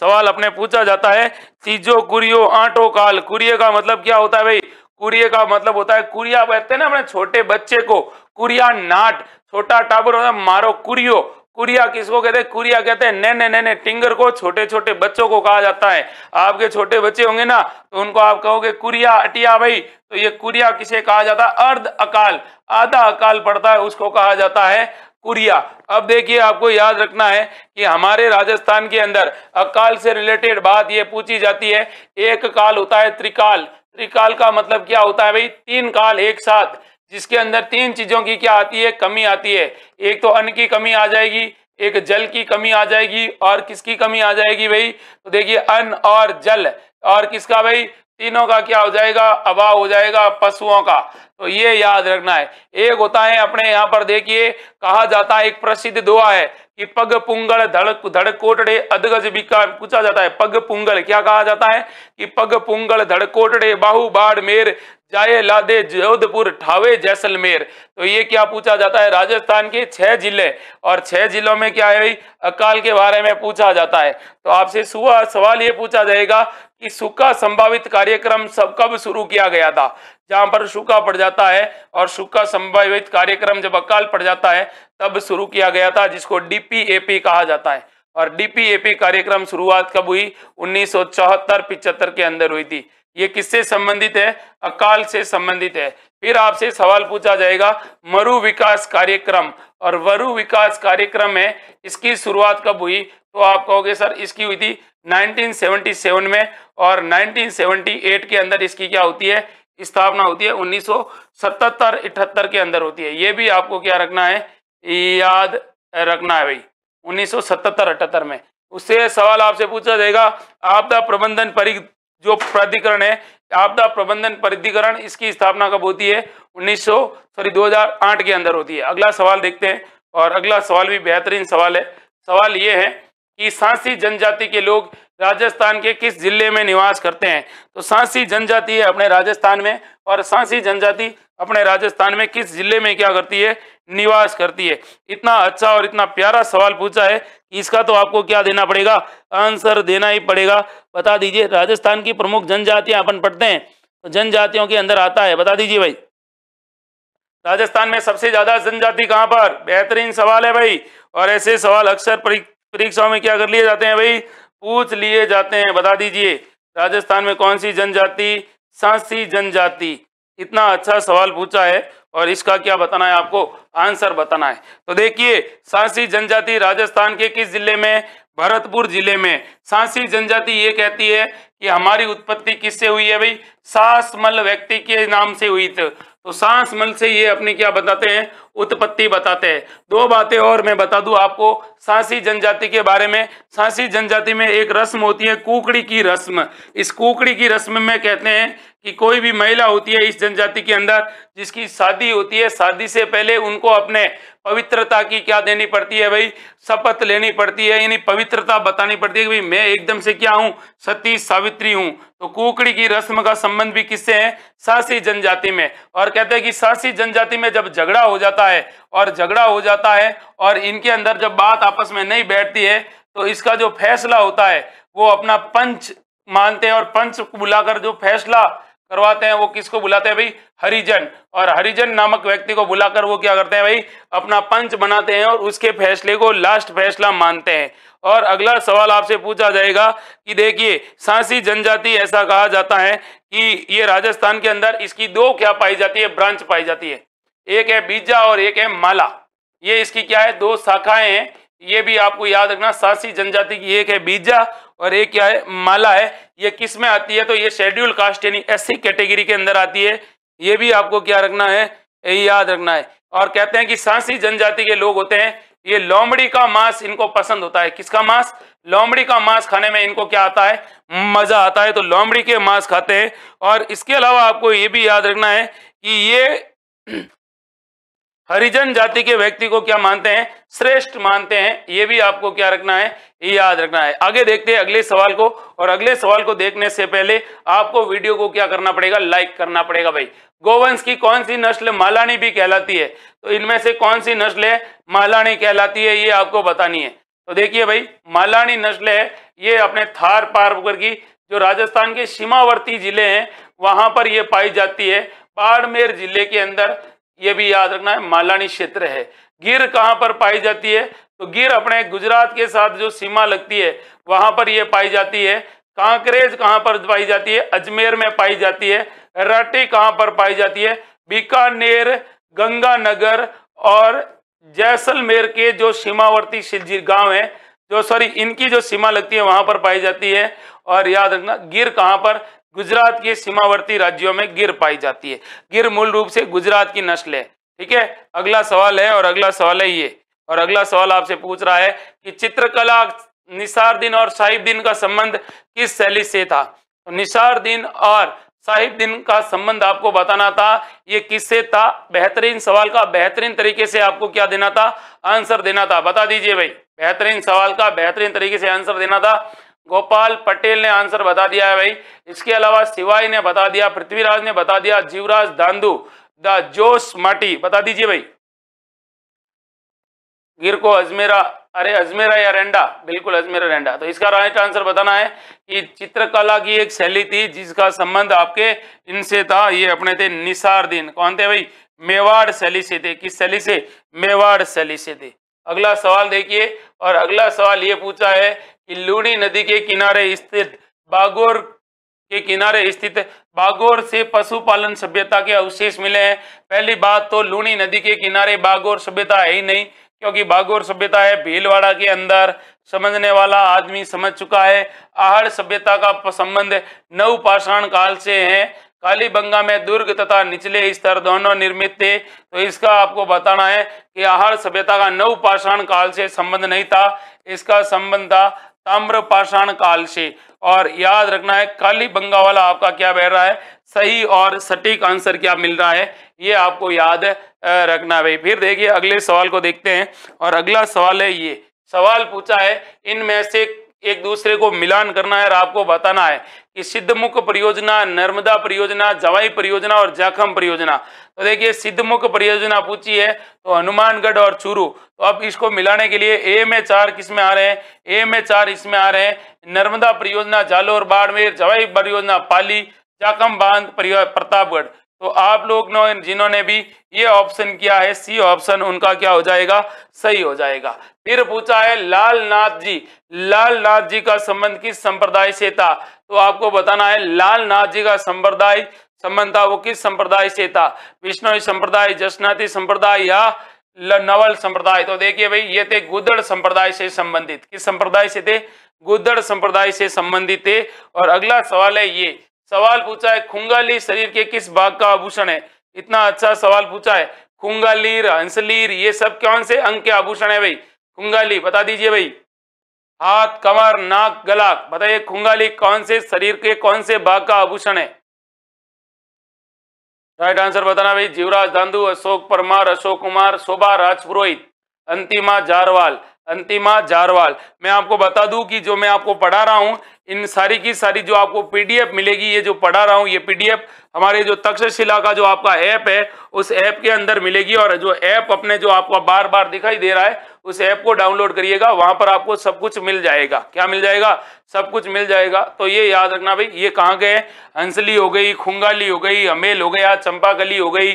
सवाल अपने पूछा जाता है तीजो कुरियो आटो काल कुरिये का मतलब क्या होता है भाई कुरिये का मतलब होता है कुरिया कहते हैं ना अपने छोटे बच्चे को कुरिया नाट छोटा टाबर होता है मारो कुरियो कुरिया किसको कहते हैं कुरिया कहते हैं नैने नैने टिंगर को छोटे छोटे बच्चों को कहा जाता है आपके छोटे बच्चे होंगे ना तो उनको आप कहोगे कुरिया अटिया भाई तो ये कुरिया किसे कहा जाता है अर्ध अकाल आधा अकाल पड़ता है उसको कहा जाता है कुरिया अब देखिए आपको याद रखना है कि हमारे राजस्थान के अंदर अकाल से रिलेटेड बात यह पूछी जाती है एक काल होता है त्रिकाल त्रिकाल का मतलब क्या होता है भाई तीन काल एक साथ जिसके अंदर तीन चीजों की क्या आती है कमी आती है एक तो अन्न की कमी आ जाएगी एक जल की कमी आ जाएगी और किसकी कमी आ जाएगी भाई तो देखिए अन्न और जल और किसका भाई तीनों का क्या हो जाएगा अभाव हो जाएगा पशुओं का तो ये याद रखना है एक होता है अपने यहाँ पर देखिए कहा जाता है एक प्रसिद्ध दुआ है कि पग पुंगल धड़क कोटड़े अधगज बिकार पूछा जाता है पग पुंगल क्या कहा जाता है कि पग पुंगल कोटड़े बाहु बाड़मेर जाए लादे जोधपुर ठावे जैसलमेर तो ये क्या पूछा जाता है राजस्थान के छह जिले और छह जिलों में क्या है भाई अकाल के बारे में पूछा जाता है तो आपसे सुबह सवाल ये पूछा जाएगा कि सुखा संभावित कार्यक्रम सब कब शुरू किया गया था जहां पर सूखा पड़ जाता है और सूखा संभावित कार्यक्रम जब अकाल पड़ जाता है तब शुरू किया गया था जिसको डीपीएपी कहा जाता है और डीपीएपी कार्यक्रम शुरुआत कब हुई उन्नीस सौ के अंदर हुई थी ये किससे संबंधित है अकाल से संबंधित है फिर आपसे सवाल पूछा जाएगा मरु विकास कार्यक्रम और वरु विकास कार्यक्रम है इसकी शुरुआत कब हुई तो आप कहोगे सर इसकी हुई थी 1977 में और 1978 के अंदर इसकी क्या होती है स्थापना होती है उन्नीस सौ सतहत्तर के अंदर होती है ये भी आपको क्या रखना है याद रखना है भाई उन्नीस सौ सतहत्तर अठहत्तर में उससे सवाल आपसे पूछा जाएगा आपदा प्रबंधन परि जो प्राधिकरण है आपदा प्रबंधन प्राधिकरण इसकी स्थापना कब होती है 1900 सॉरी 2008 के अंदर होती है अगला सवाल देखते हैं और अगला सवाल भी बेहतरीन सवाल है सवाल ये है कि सांसी जनजाति के लोग राजस्थान के किस जिले में निवास करते हैं तो सांसी जनजाति है अपने राजस्थान में और सांसी जनजाति अपने राजस्थान में किस जिले में क्या करती है निवास करती है इतना अच्छा और इतना प्यारा सवाल पूछा है इसका तो आपको क्या देना पड़ेगा आंसर देना ही पड़ेगा बता दीजिए राजस्थान की प्रमुख जनजातियां अपन पढ़ते हैं तो जनजातियों के अंदर आता है बता दीजिए भाई राजस्थान में सबसे ज्यादा जनजाति कहां पर बेहतरीन सवाल है भाई और ऐसे सवाल अक्सर परीक्षाओं में क्या कर लिए जाते हैं भाई पूछ लिए जाते हैं बता दीजिए राजस्थान में कौन सी जनजाति सांसी जनजाति इतना अच्छा सवाल पूछा है और इसका क्या बताना है आपको आंसर बताना है तो देखिए सांसी जनजाति राजस्थान के किस जिले में भरतपुर जिले में सांसी जनजाति ये कहती है कि हमारी उत्पत्ति किससे हुई है भाई सासमल व्यक्ति के नाम से हुई थी तो सांस मल से ये अपनी क्या बताते हैं उत्पत्ति बताते हैं दो बातें और मैं बता दूं आपको सांसी जनजाति के बारे में सांसी जनजाति में एक रस्म होती है कुकड़ी की रस्म इस कुकड़ी की रस्म में कहते हैं कि कोई भी महिला होती है इस जनजाति के अंदर जिसकी शादी होती है शादी से पहले उनको अपने पवित्रता की क्या देनी पड़ती है भाई शपथ लेनी पड़ती है यानी पवित्रता बतानी पड़ती है कि भाई मैं एकदम से क्या हूँ सती सावित्री हूँ तो कुकड़ी की रस्म का संबंध भी किससे है सासी जनजाति में और कहते हैं कि सासी जनजाति में जब झगड़ा हो जाता है और झगड़ा हो जाता है और इनके अंदर जब बात आपस में नहीं बैठती है तो इसका जो फैसला होता है वो अपना पंच मानते हैं और पंच बुलाकर जो फैसला करवाते हैं वो किसको बुलाते हैं भाई हरिजन और हरिजन नामक व्यक्ति को बुलाकर वो क्या करते हैं भाई अपना पंच बनाते हैं और उसके फैसले को लास्ट फैसला मानते हैं और अगला सवाल आपसे पूछा जाएगा कि देखिए सांसी जनजाति ऐसा कहा जाता है कि ये राजस्थान के अंदर इसकी दो क्या पाई जाती है ब्रांच पाई जाती है एक है बीजा और एक है माला ये इसकी क्या है दो शाखाएं हैं ये भी आपको याद रखना सासी जनजाति की एक है बीजा और एक क्या है माला है ये किस में आती है तो ये शेड्यूल कास्ट यानी एस कैटेगरी के अंदर आती है ये भी आपको क्या रखना है याद रखना है और कहते हैं कि सांसी जनजाति के लोग होते हैं ये लोमड़ी का मांस इनको पसंद होता है किसका मांस लोमड़ी का मांस खाने में इनको क्या आता है मजा आता है तो लोमड़ी के मांस खाते हैं और इसके अलावा आपको ये भी याद रखना है कि ये हरिजन जाति के व्यक्ति को क्या मानते हैं श्रेष्ठ मानते हैं ये भी आपको क्या रखना है ये याद रखना है आगे देखते हैं अगले सवाल को और अगले सवाल को देखने से पहले आपको वीडियो को क्या करना पड़ेगा लाइक करना पड़ेगा भाई गोवंश की कौन सी नस्ल मालानी भी कहलाती है तो इनमें से कौन सी नस्ल है मालानी कहलाती है ये आपको बतानी है तो देखिए भाई मालानी नस्ल है ये अपने थार पार की जो राजस्थान के सीमावर्ती जिले हैं वहां पर ये पाई जाती है बाड़मेर जिले के अंदर ये भी याद रखना है मालानी क्षेत्र है गिर कहाँ पर पाई जाती है तो गिर अपने गुजरात के साथ जो सीमा लगती है वहां पर यह पाई जाती है कांकरेज कहाँ पर पाई जाती है अजमेर में पाई जाती है राटी कहाँ पर पाई जाती है बीकानेर गंगानगर और जैसलमेर के जो सीमावर्ती गांव है जो सॉरी इनकी जो सीमा लगती है वहां पर पाई जाती है और याद रखना गिर कहाँ पर गुजरात के सीमावर्ती राज्यों में गिर पाई जाती है गिर मूल रूप से गुजरात की नस्ल है ठीक है अगला सवाल है और अगला सवाल है ये और अगला सवाल आपसे पूछ रहा है कि चित्रकला दिन और साहिब दिन का संबंध किस शैली से था तो दिन और साहिब दिन का संबंध आपको बताना था ये किससे था बेहतरीन सवाल का बेहतरीन तरीके से आपको क्या देना था आंसर देना था बता दीजिए भाई बेहतरीन सवाल का बेहतरीन तरीके से आंसर देना था गोपाल पटेल ने आंसर बता दिया है भाई इसके अलावा शिवाई ने बता दिया पृथ्वीराज ने बता दिया जीवराज दांदू द जोश माटी बता दीजिए भाई गिर को अजमेरा अरे अजमेरा या रेंडा बिल्कुल अजमेरा रेंडा तो इसका राइट आंसर बताना है कि चित्रकला की एक शैली थी जिसका संबंध आपके इनसे था ये अपने थे दिन कौन थे भाई मेवाड़ शैली से थे किस शैली से मेवाड़ शैली से थे अगला सवाल देखिए और अगला सवाल ये पूछा है इल्लूड़ी नदी के किनारे स्थित बागोर के किनारे स्थित बागोर से पशुपालन सभ्यता के अवशेष मिले हैं पहली बात तो लूणी नदी के किनारे बागोर सभ्यता है ही नहीं क्योंकि बागोर सभ्यता है भीलवाड़ा के अंदर समझने वाला आदमी समझ चुका है आहड़ सभ्यता का संबंध नव पाषाण काल से है कालीबंगा में दुर्ग तथा निचले स्तर दोनों निर्मित थे तो इसका आपको बताना है कि आहड़ सभ्यता का नव पाषाण काल से संबंध नहीं था इसका संबंध था ताम्र पाषाण काल से और याद रखना है काली बंगा वाला आपका क्या बह रहा है सही और सटीक आंसर क्या मिल रहा है ये आपको याद रखना भाई फिर देखिए अगले सवाल को देखते हैं और अगला सवाल है ये सवाल पूछा है इनमें से एक दूसरे को मिलान करना है और आपको बताना है कि सिद्धमुख परियोजना नर्मदा परियोजना जवाई परियोजना और जाखम परियोजना तो देखिए सिद्धमुख परियोजना पूछी है तो हनुमानगढ़ और चूरू तो अब इसको मिलाने के लिए ए में चार किसमें आ रहे हैं ए में चार इसमें आ रहे हैं नर्मदा परियोजना जालोर बाड़मेर जवाई परियोजना पाली जाखम बांध प्रतापगढ़ तो आप लोग जिन्होंने भी ये ऑप्शन क्या है सी ऑप्शन उनका क्या हो जाएगा सही हो जाएगा फिर पूछा है लाल नाथ जी लाल नाथ जी का संबंध किस संप्रदाय से था तो आपको बताना है लाल नाथ जी का संप्रदाय संबंध था वो किस संप्रदाय से था विष्णु संप्रदाय जसनाथी संप्रदाय या नवल संप्रदाय तो देखिए भाई ये थे गुदड़ संप्रदाय से संबंधित किस संप्रदाय से थे गुदड़ संप्रदाय से संबंधित थे और अगला सवाल है ये सवाल पूछा है खुंगाली शरीर के किस भाग का आभूषण है इतना अच्छा सवाल पूछा है खुंगालीर हंसलीर ये सब कौन से अंग के आभूषण है भाई खुंगाली बता दीजिए भाई हाथ कमर नाक गला बताइए कुंगाली कौन से शरीर के कौन से भाग का आभूषण है राइट आंसर बताना भाई जीवराज दांधु अशोक परमार अशोक कुमार शोभा राजपुरोहित अंतिमा जारवाल अंतिमा जारवाल मैं आपको बता दूं कि जो मैं आपको पढ़ा रहा हूं इन सारी की सारी जो आपको पीडीएफ मिलेगी ये जो पढ़ा रहा हूँ ये पीडीएफ हमारे जो तक्षशिला का जो आपका ऐप है उस ऐप के अंदर मिलेगी और जो ऐप अपने जो आपको बार बार दिखाई दे रहा है उस ऐप को डाउनलोड करिएगा वहां पर आपको सब कुछ मिल जाएगा क्या मिल जाएगा सब कुछ मिल जाएगा तो ये याद रखना भाई ये कहाँ गए हंसली हो गई खुंगाली हो गई अमेल हो गया चंपाकली हो गई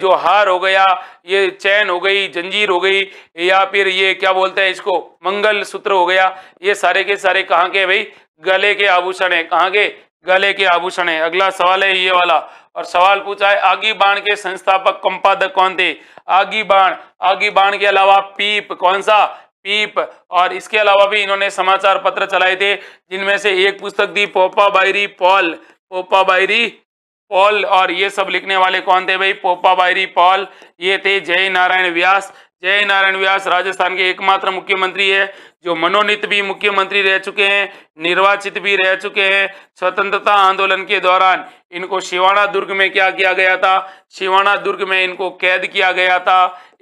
जो हार हो गया ये चैन हो गई जंजीर हो गई या फिर ये क्या बोलते हैं इसको मंगल सूत्र हो गया ये सारे के सारे कहाँ के भाई गले के आभूषण है कहाँ के गले के आभूषण है अगला सवाल है ये वाला और सवाल पूछा है आगी बाण के संस्थापक कंपादक कौन थे आगी बाण आगी बाण के अलावा पीप कौन सा पीप और इसके अलावा भी इन्होंने समाचार पत्र चलाए थे जिनमें से एक पुस्तक दी पोपा बायरी पॉल पोपा बायरी पॉल और ये सब लिखने वाले कौन थे भाई पोपा बायरी पॉल ये थे जय नारायण व्यास जय नारायण व्यास राजस्थान के एकमात्र मुख्यमंत्री है जो मनोनीत भी मुख्यमंत्री रह चुके हैं निर्वाचित भी रह चुके हैं स्वतंत्रता आंदोलन के दौरान इनको शिवाना दुर्ग में क्या किया गया था शिवाना दुर्ग में इनको कैद किया गया था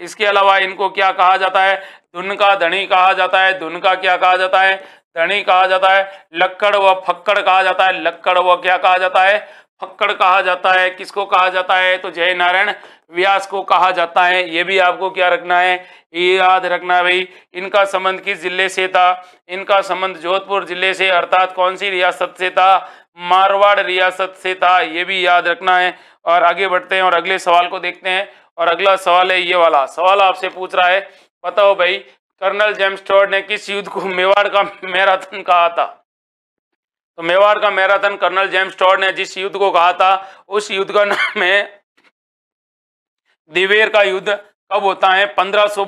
इसके अलावा इनको क्या कहा जाता है धुन का धनी कहा जाता है धुन का क्या कहा जाता है धनी कहा जाता है लक्कड़ व फक्कड़ कहा जाता है लक्कड़ व क्या कहा जाता है फक्कड़ कहा जाता है किसको कहा जाता है तो जय नारायण व्यास को कहा जाता है ये भी आपको क्या रखना है ये याद रखना है भाई इनका संबंध किस जिले से था इनका संबंध जोधपुर जिले से अर्थात कौन सी रियासत से था मारवाड़ रियासत से था ये भी याद रखना है और आगे बढ़ते हैं और अगले सवाल को देखते हैं और अगला सवाल है ये वाला सवाल आपसे पूछ रहा है पता हो भाई कर्नल जेम्स टॉड ने किस युद्ध को मेवाड़ का मैराथन कहा था तो मेवाड़ का मैराथन कर्नल जेम्स टॉड ने जिस युद्ध को कहा था उस युद्ध का नाम है दिवेर का युद्ध कब होता है पंद्रह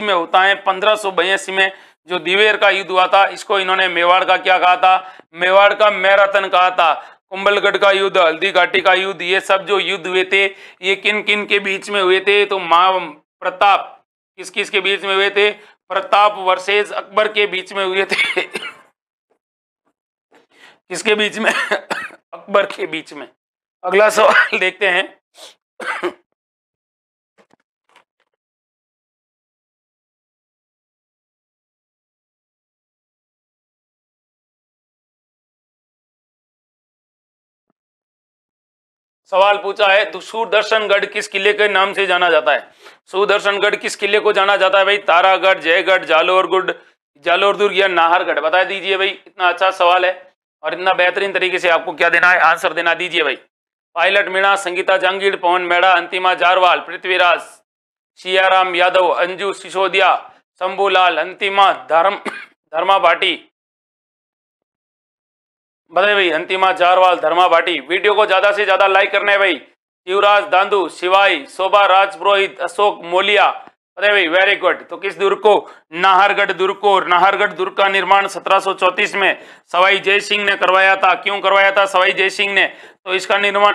में होता है पंद्रह में जो दिवेर का युद्ध हुआ था इसको इन्होंने मेवाड़ का क्या कहा था मेवाड़ का मैराथन कहा था कुंभलगढ़ का युद्ध हल्दी घाटी का युद्ध ये सब जो युद्ध हुए थे ये किन किन के बीच में हुए थे तो माँ प्रताप किस किस के बीच में हुए थे प्रताप वर्सेज अकबर के बीच में हुए थे किसके बीच में अकबर के बीच में अगला सवाल देखते हैं सवाल पूछा है तो सुदर्शनगढ़ किस किले के नाम से जाना जाता है सुदर्शनगढ़ किस किले को जाना जाता है भाई तारागढ़ जयगढ़ जालोरगढ़ दुर्ग या नाहरगढ़ बता दीजिए भाई इतना अच्छा सवाल है और इतना बेहतरीन तरीके से आपको क्या देना है आंसर देना दीजिए भाई पायलट मीणा संगीता जहांगीर पवन मेड़ा अंतिमा जारवाल पृथ्वीराज सियाराम यादव अंजू सिसोदिया शंभूलाल अंतिमा धर्म धर्मा भाटी बताए भाई अंतिमा जारवाल धर्मा भाटी वीडियो को ज्यादा से ज्यादा लाइक करना है भाई युवराज दांदू शिवाई शोभा राजपुरोहित अशोक मोलिया अरे भाई वेरी गुड तो किस दुर्ग को नाहरगढ़ दुर्ग को नाहरगढ़ दुर्ग का निर्माण 1734 में सवाई जय सिंह ने करवाया था क्यों करवाया था सवाई जय सिंह ने तो इसका निर्माण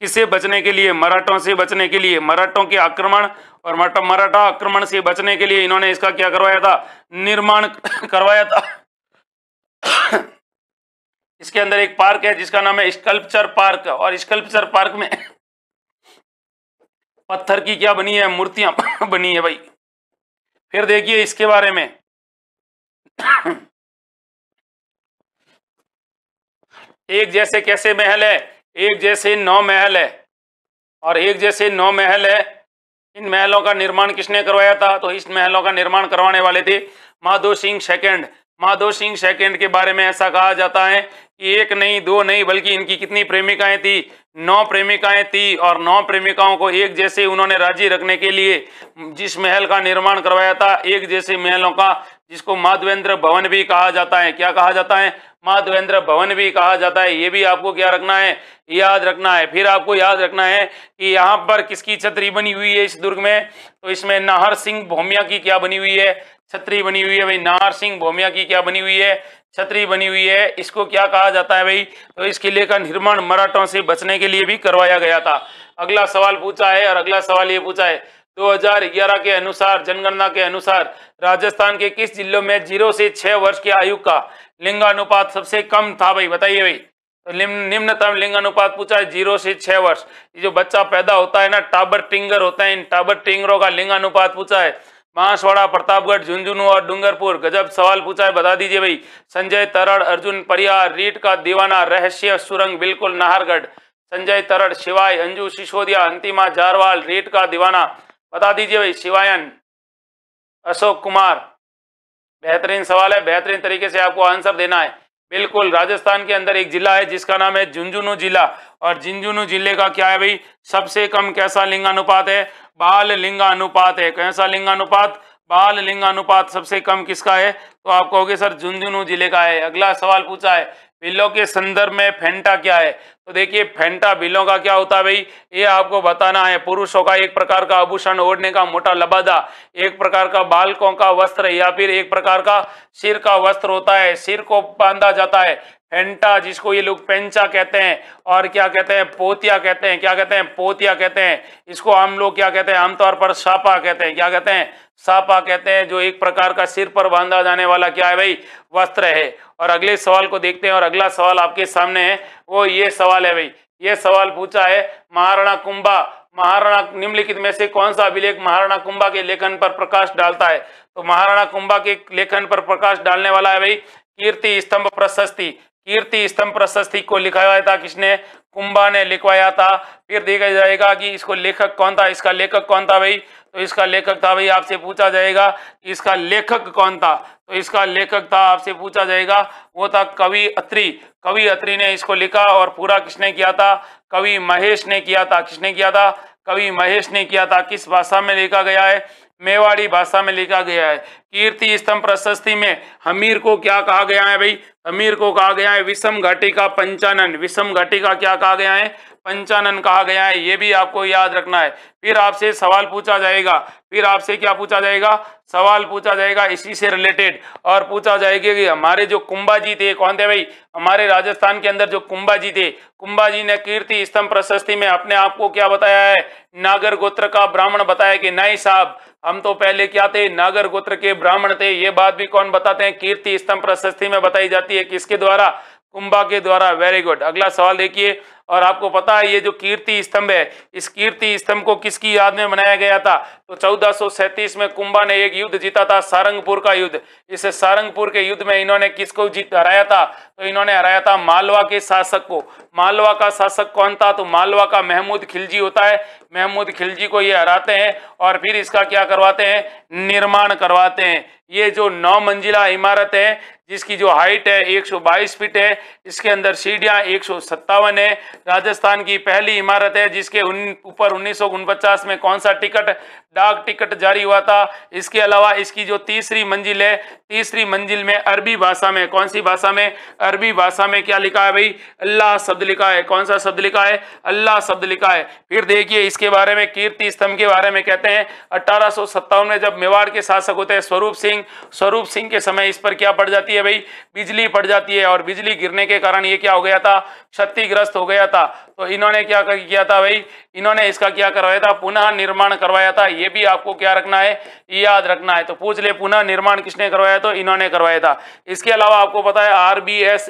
किससे बचने के लिए मराठों से बचने के लिए मराठों के आक्रमण और मराठा आक्रमण से बचने के लिए इन्होंने इसका क्या करवाया था निर्माण करवाया था इसके अंदर एक पार्क है जिसका नाम है स्कल्पचर पार्क और स्कल्पचर पार्क में पत्थर की क्या बनी है मूर्तियां बनी है भाई फिर देखिए इसके बारे में एक जैसे कैसे महल है एक जैसे नौ महल है और एक जैसे नौ महल है इन महलों का निर्माण किसने करवाया था तो इस महलों का निर्माण करवाने वाले थे माधो सिंह सेकेंड माधो सिंह सेकेंड के बारे में ऐसा कहा जाता है कि एक नहीं दो नहीं बल्कि इनकी कितनी प्रेमिकाएं थी नौ प्रेमिकाएं थी और नौ प्रेमिकाओं को एक जैसे उन्होंने राजी रखने के लिए जिस महल का निर्माण करवाया था एक जैसे महलों का जिसको माधवेंद्र भवन भी कहा जाता है क्या कहा जाता है माधवेंद्र भवन भी कहा जाता है ये भी आपको क्या रखना है याद रखना है फिर आपको याद रखना है कि यहाँ पर किसकी छतरी बनी हुई है इस दुर्ग में तो इसमें नाहर सिंह भोमिया की क्या बनी हुई है छतरी बनी हुई है भाई नार सिंह भौमिया की क्या बनी हुई है छतरी बनी हुई है इसको क्या कहा जाता है भाई तो इस किले का निर्माण मराठों से बचने के लिए भी करवाया गया था अगला सवाल पूछा है और अगला सवाल ये पूछा है 2011 के अनुसार जनगणना के अनुसार राजस्थान के किस जिलों में जीरो से छह वर्ष की आयु का लिंगानुपात सबसे कम था भाई बताइए भाई तो निम्नतम लिंगानुपात पूछा है जीरो से छह वर्ष ये जो बच्चा पैदा होता है ना टाबर टिंगर होता है इन टाबर टिंगरों का लिंगानुपात पूछा है बांसवाड़ा प्रतापगढ़ झुंझुनू और डूंगरपुर गजब सवाल पूछा है बता दीजिए भाई संजय तरड़ अर्जुन परियार रीट का दीवाना रहस्य सुरंग बिल्कुल नाहरगढ़ संजय तरड़ शिवाय अंजू सिसोदिया अंतिमा जारवाल रीट का दीवाना बता दीजिए भाई शिवायन अशोक कुमार बेहतरीन सवाल है बेहतरीन तरीके से आपको आंसर देना है बिल्कुल राजस्थान के अंदर एक जिला है जिसका नाम है झुंझुनू जिला और झुंझुनू जिले का क्या है भाई सबसे कम कैसा लिंगानुपात है बाल लिंगानुपात है कैसा लिंगानुपात बाल लिंगानुपात सबसे कम किसका है तो आप कहोगे सर झुंझुनू जिले का है अगला सवाल पूछा है बिलों के संदर्भ में फेंटा क्या है तो देखिए फेंटा बिलों का क्या होता है भाई ये आपको बताना है पुरुषों का एक प्रकार का आभूषण ओढ़ने का मोटा लबादा एक प्रकार का बालकों का वस्त्र या फिर एक प्रकार का सिर का वस्त्र होता है सिर को बांधा जाता है फेंटा जिसको ये लोग पेंचा कहते हैं और क्या कहते हैं पोतिया कहते हैं क्या कहते हैं पोतिया कहते हैं इसको हम लोग क्या कहते हैं आमतौर पर सापा कहते हैं क्या कहते हैं सापा कहते हैं जो एक प्रकार का सिर पर बांधा जाने वाला क्या है भाई वस्त्र है और अगले सवाल को देखते हैं और अगला सवाल आपके सामने है वो ये सवाल है भाई ये सवाल पूछा है महाराणा कुंभा महाराणा निम्नलिखित में से कौन सा अभिलेख महाराणा कुंभा के लेखन पर प्रकाश डालता है तो महाराणा कुंभा के लेखन पर प्रकाश डालने वाला है भाई कीर्ति स्तंभ प्रशस्ति कीर्ति स्तंभ प्रशस्ति को लिखवाया था किसने कुंभा ने लिखवाया था फिर देखा जाएगा कि इसको लेखक कौन था इसका लेखक कौन था भाई तो इसका लेखक था भाई आपसे पूछा जाएगा इसका लेखक कौन था तो इसका लेखक था आपसे पूछा जाएगा वो था कवि अत्री कवि अत्री ने इसको लिखा और पूरा किसने किया था कवि महेश ने किया था किसने किया था कवि महेश ने किया था किस भाषा में लिखा गया है मेवाड़ी भाषा में लिखा गया है कीर्ति स्तंभ प्रशस्ति में हमीर को क्या कहा गया है भाई हमीर को कहा गया है विषम घाटी का पंचानन विषम घाटी का क्या कहा गया है पंचानन कहा गया है ये भी आपको याद रखना है फिर आपसे सवाल पूछा जाएगा फिर आपसे क्या पूछा जाएगा सवाल पूछा जाएगा इसी से रिलेटेड और पूछा जाएगा कि हमारे जो कुंभा जी थे कौन थे भाई हमारे राजस्थान के अंदर जो कुंभा जी थे कुंभा जी ने कीर्ति स्तंभ प्रशस्ति में अपने आप को क्या बताया है नागर गोत्र का ब्राह्मण बताया कि नहीं साहब हम तो पहले क्या थे नागर गोत्र के ब्राह्मण थे ये बात भी कौन बताते हैं कीर्ति स्तंभ प्रशस्ति में बताई जाती है किसके द्वारा कुंभा के द्वारा वेरी गुड अगला सवाल देखिए और आपको पता है ये जो कीर्ति स्तंभ है इस कीर्ति स्तंभ को किसकी याद में बनाया गया था तो चौदह में कुंभा ने एक युद्ध जीता था सारंगपुर का युद्ध इस सारंगपुर के युद्ध में इन्होंने किसको जीत हराया था तो इन्होंने हराया था मालवा के शासक को मालवा का शासक कौन था तो मालवा का महमूद खिलजी होता है महमूद खिलजी को ये हराते हैं और फिर इसका क्या करवाते हैं निर्माण करवाते हैं ये जो नौ मंजिला इमारत है जिसकी जो हाइट है 122 फीट है इसके अंदर सीढ़ियाँ एक है राजस्थान की पहली इमारत है जिसके ऊपर उन्नीस में कौन सा टिकट डाक टिकट जारी हुआ था इसके अलावा इसकी जो तीसरी मंजिल है तीसरी मंजिल में अरबी भाषा में कौन सी भाषा में अरबी भाषा में क्या लिखा है भाई अल्लाह शब्द लिखा है कौन सा शब्द लिखा है अल्लाह शब्द लिखा है फिर देखिए इसके बारे में कीर्ति स्तंभ के बारे में कहते हैं अट्ठारह में जब मेवाड़ के शासक होते हैं स्वरूप सिंह स्वरूप सिंह के समय इस पर क्या पड़ जाती है है भाई बिजली पड़ जाती है और बिजली गिरने के कारण ये क्या हो गया था क्षतिग्रस्त हो गया था तो इन्होंने क्या किया था भाई इन्होंने इसका क्या करवाया था पुनः निर्माण करवाया था ये भी आपको क्या रखना है याद रखना है तो पूछ ले पुनः निर्माण किसने करवाया तो इन्होंने करवाया था इसके अलावा आपको पता है आर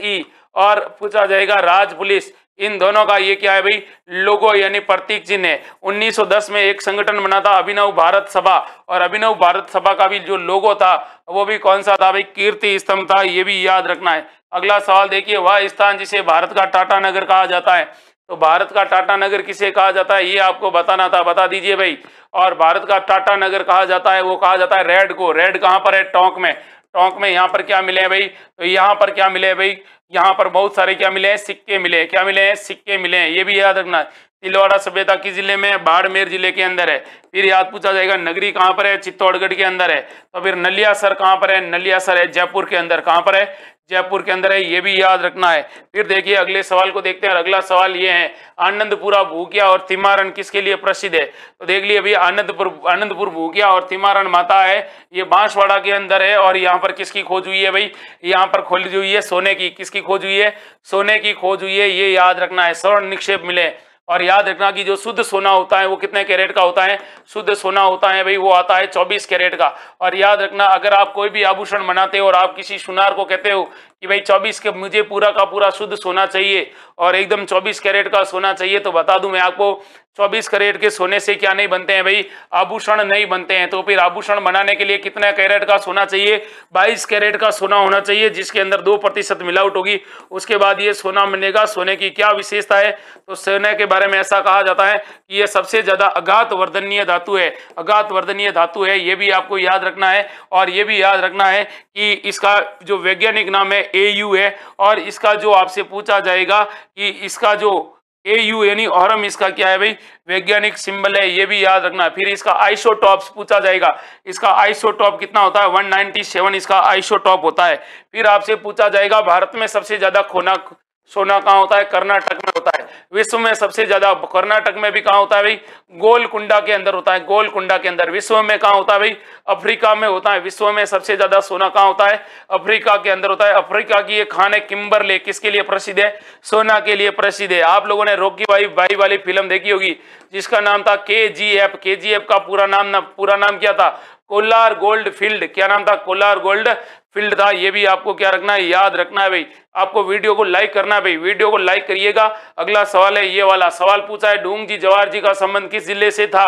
और पूछा जाएगा राज पुलिस इन दोनों का ये क्या है भाई लोगो यानी प्रतीक चिन्ह 1910 में एक संगठन बना था अभिनव भारत सभा और अभिनव भारत सभा का भी जो लोगो था वो भी कौन सा था भाई कीर्ति स्तंभ था ये भी याद रखना है अगला सवाल देखिए वह स्थान जिसे भारत का टाटा नगर कहा जाता है तो भारत का टाटा नगर किसे कहा जाता है ये आपको बताना था बता दीजिए भाई और भारत का टाटा नगर कहा जाता है वो कहा जाता है रेड को रेड कहाँ पर है टोंक में टोंक में यहाँ पर क्या मिले हैं भाई तो यहाँ पर क्या मिले हैं भाई यहाँ पर बहुत सारे क्या मिले हैं सिक्के मिले हैं क्या मिले हैं सिक्के मिले हैं ये भी याद रखना तिलवाड़ा सभ्यता किस जिले में बाड़मेर जिले के अंदर है फिर याद पूछा जाएगा नगरी कहाँ पर है चित्तौड़गढ़ के अंदर है तो फिर नलियासर कहाँ पर है नलियासर है जयपुर के अंदर कहाँ पर है जयपुर के अंदर है ये भी याद रखना है फिर देखिए अगले सवाल को देखते हैं अगला सवाल ये है आनंदपुरा भूकिया और तिमारण किसके लिए प्रसिद्ध है तो देख लिए अभी आनंदपुर आनंदपुर भूकिया और तिमारण माता है ये बांसवाड़ा के अंदर है और यहाँ पर किसकी खोज हुई है भाई यहाँ पर खोज हुई है सोने की किसकी खोज हुई है सोने की खोज हुई है ये याद रखना है स्वर्ण निक्षेप मिले और याद रखना कि जो शुद्ध सोना होता है वो कितने कैरेट का होता है शुद्ध सोना होता है भाई वो आता है 24 कैरेट का और याद रखना अगर आप कोई भी आभूषण बनाते हो और आप किसी सुनार को कहते हो कि भाई 24 के मुझे पूरा का पूरा शुद्ध सोना चाहिए और एकदम 24 कैरेट का सोना चाहिए तो बता दूं मैं आपको 24 कैरेट के सोने से क्या नहीं बनते हैं भाई आभूषण नहीं बनते हैं तो फिर आभूषण बनाने के लिए कितना कैरेट का सोना चाहिए 22 कैरेट का सोना होना चाहिए जिसके अंदर दो प्रतिशत मिलावट होगी उसके बाद ये सोना मिलेगा सोने की क्या विशेषता है तो सोने के बारे में ऐसा कहा जाता है कि यह सबसे ज़्यादा अगात वर्धनीय धातु है अगात वर्धनीय धातु है ये भी आपको याद रखना है और ये भी याद रखना है कि इसका जो वैज्ञानिक नाम है ए यू है और इसका जो आपसे पूछा जाएगा कि इसका जो ए यू यानी औरम इसका क्या है भाई वैज्ञानिक सिंबल है ये भी याद रखना फिर इसका आइसोटॉप्स पूछा जाएगा इसका आइसोटॉप कितना होता है 197 इसका आइसोटॉप होता है फिर आपसे पूछा जाएगा भारत में सबसे ज्यादा खोना सोना कहाँ होता है कर्नाटक में होता है विश्व में सबसे ज्यादा कर्नाटक में भी कहाँ होता है भाई गोलकुंडा के अंदर होता है गोलकुंडा के अंदर विश्व में कहाँ होता है भाई अफ्रीका में होता है विश्व में सबसे ज्यादा सोना कहाँ होता है अफ्रीका के अंदर होता है अफ्रीका की ये खान है किम्बर किसके लिए प्रसिद्ध है सोना के लिए प्रसिद्ध है आप लोगों ने रोकी भाई भाई वाली फिल्म देखी होगी जिसका नाम था के जी एफ के जी एफ का पूरा नाम ना पूरा नाम क्या था कोलार गोल्ड फील्ड क्या नाम था कोलार गोल्ड फील्ड था ये भी आपको क्या रखना है याद रखना है भाई आपको वीडियो को लाइक करना है भाई वीडियो को लाइक करिएगा अगला सवाल है ये वाला सवाल पूछा है डूंग जी जवाहर जी का संबंध किस जिले से था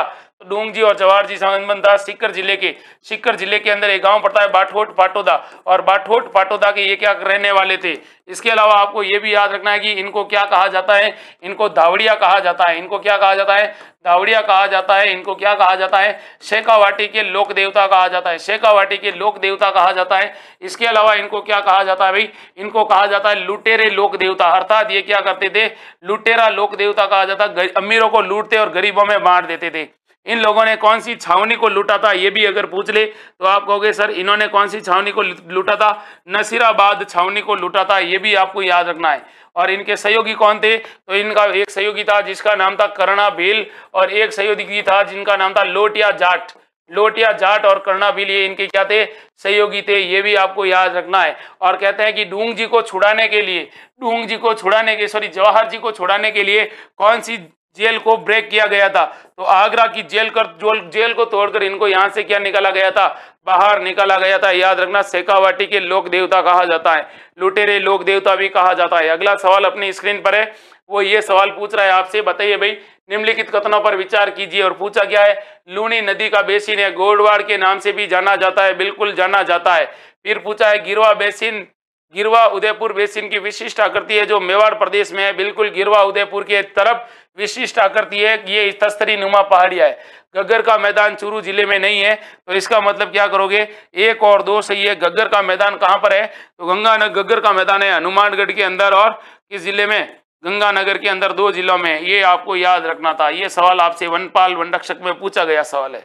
डूंग जी और जवाहर जी दास सीकर जिले के सीकर जिले के अंदर एक गांव पड़ता है बाठोट पाटोदा और बाठोट पाटोदा के ये क्या रहने वाले थे इसके अलावा आपको ये भी याद रखना है कि इनको क्या कहा जाता है इनको धावड़िया कहा जाता है इनको क्या कहा जाता है धावड़िया कहा जाता है इनको क्या कहा जाता है शेखावाटी के लोक देवता कहा जाता है शेखावाटी के लोक देवता कहा जाता है इसके अलावा इनको क्या कहा जाता है भाई इनको कहा जाता है लुटेरे लोक देवता अर्थात ये क्या करते थे लुटेरा लोक देवता कहा जाता है अमीरों को लूटते और गरीबों में बांट देते थे इन लोगों ने कौन सी छावनी को लूटा था ये भी अगर पूछ ले तो आप कहोगे सर इन्होंने कौन सी छावनी को लूटा था नसीराबाद छावनी को लूटा था ये भी आपको याद रखना है और इनके सहयोगी कौन थे तो इनका एक सहयोगी था जिसका नाम था करणा भील और एक सहयोगी था जिनका नाम था लोटिया जाट लोटिया जाट और करणा भील ये इनके क्या थे सहयोगी थे ये भी आपको याद रखना है और कहते हैं कि डूंग जी को छुड़ाने के लिए डूंग जी को छुड़ाने के सॉरी जवाहर जी को छुड़ाने के लिए कौन सी जेल को ब्रेक किया गया था तो आगरा की जेल कर जेल को तोड़कर इनको यहाँ से क्या निकाला गया था बाहर निकाला गया था याद रखना शेखावाटी के लोक देवता कहा जाता है लुटेरे लोक देवता भी कहा जाता है अगला सवाल अपनी स्क्रीन पर है वो ये सवाल पूछ रहा है आपसे बताइए भाई निम्नलिखित कथनों पर विचार कीजिए और पूछा गया है लूणी नदी का बेसिन है गोडवाड़ के नाम से भी जाना जाता है बिल्कुल जाना जाता है फिर पूछा है गिरवा बेसिन गिरवा उदयपुर बेसिन की विशिष्ट आकृति है जो मेवाड़ प्रदेश में है बिल्कुल गिरवा उदयपुर के तरफ विशिष्ट आकृति है ये तस्तरी नुमा पहाड़िया है गग्गर का मैदान चूरू जिले में नहीं है तो इसका मतलब क्या करोगे एक और दो सही है गग्गर का मैदान कहाँ पर है तो गंगानगर गग्गर का मैदान है हनुमानगढ़ के अंदर और किस जिले में गंगानगर के अंदर दो जिलों में ये आपको याद रखना था ये सवाल आपसे वनपाल वन रक्षक में पूछा गया सवाल है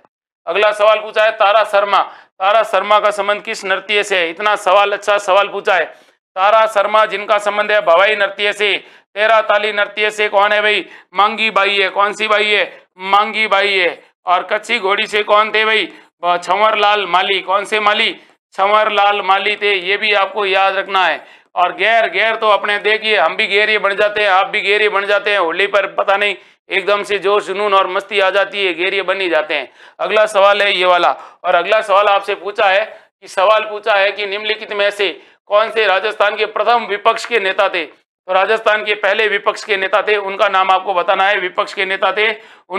अगला सवाल पूछा है तारा शर्मा तारा शर्मा का संबंध किस नृत्य से है इतना सवाल अच्छा सवाल पूछा है तारा शर्मा जिनका संबंध है भवाई नृत्य से तेरा ताली नृत्य से कौन है भाई मांगी बाई है कौन सी बाई है मांगी बाई है और कच्ची घोड़ी से कौन थे भाई छंवर लाल माली कौन से माली छंवर लाल माली थे ये भी आपको याद रखना है और गैर गैर तो अपने देखिए हम भी गैर ही बन जाते हैं आप भी गैर ही बन जाते हैं होली पर पता नहीं एकदम से जोश जुनून और मस्ती आ जाती है गैर बन ही जाते हैं अगला सवाल है ये वाला और अगला सवाल आपसे पूछा है कि सवाल पूछा है कि निम्नलिखित में से कौन से राजस्थान के प्रथम विपक्ष के नेता थे तो राजस्थान के पहले विपक्ष के नेता थे उनका नाम आपको बताना है विपक्ष के नेता थे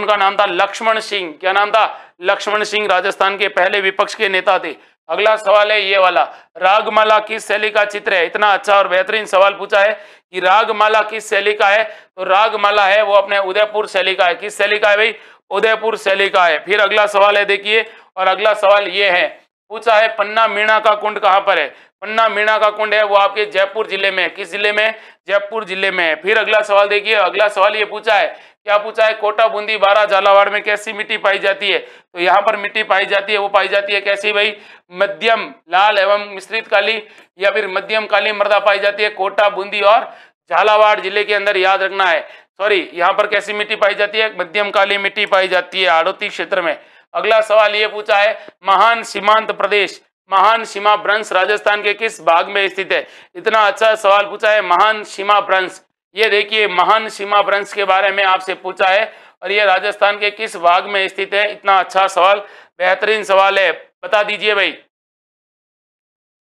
उनका नाम था लक्ष्मण सिंह क्या नाम था लक्ष्मण सिंह राजस्थान के पहले विपक्ष के नेता थे अगला सवाल है ये वाला रागमाला किस शैली का चित्र है इतना अच्छा और बेहतरीन सवाल पूछा है कि रागमाला किस शैली का है तो रागमाला है वो अपने उदयपुर शैली का है किस शैली का है भाई उदयपुर शैली का है फिर अगला सवाल है देखिए और अगला सवाल ये है पूछा है पन्ना मीणा का कुंड कहाँ पर है पन्ना मीणा का कुंड है वो आपके जयपुर जिले में किस जिले में जयपुर जिले में है फिर अगला सवाल देखिए अगला सवाल ये पूछा है क्या पूछा है कोटा बूंदी बारा झालावाड़ में कैसी मिट्टी पाई जाती है तो यहाँ पर मिट्टी पाई जाती है वो पाई जाती है कैसी भाई मध्यम लाल एवं मिश्रित काली या फिर मध्यम काली मृदा पाई जाती है कोटा बूंदी और झालावाड़ जिले के अंदर याद रखना है सॉरी यहाँ पर कैसी मिट्टी पाई जाती है मध्यम काली मिट्टी पाई जाती है आड़ोती क्षेत्र में अगला सवाल ये पूछा है महान सीमांत प्रदेश महान सीमा भ्रंश राजस्थान के किस भाग में स्थित है इतना अच्छा सवाल पूछा है महान सीमा भ्रंश ये देखिए महान सीमा भ्रंश के बारे में आपसे पूछा है और ये राजस्थान के किस भाग में स्थित है इतना अच्छा सवाल बेहतरीन सवाल है बता दीजिए भाई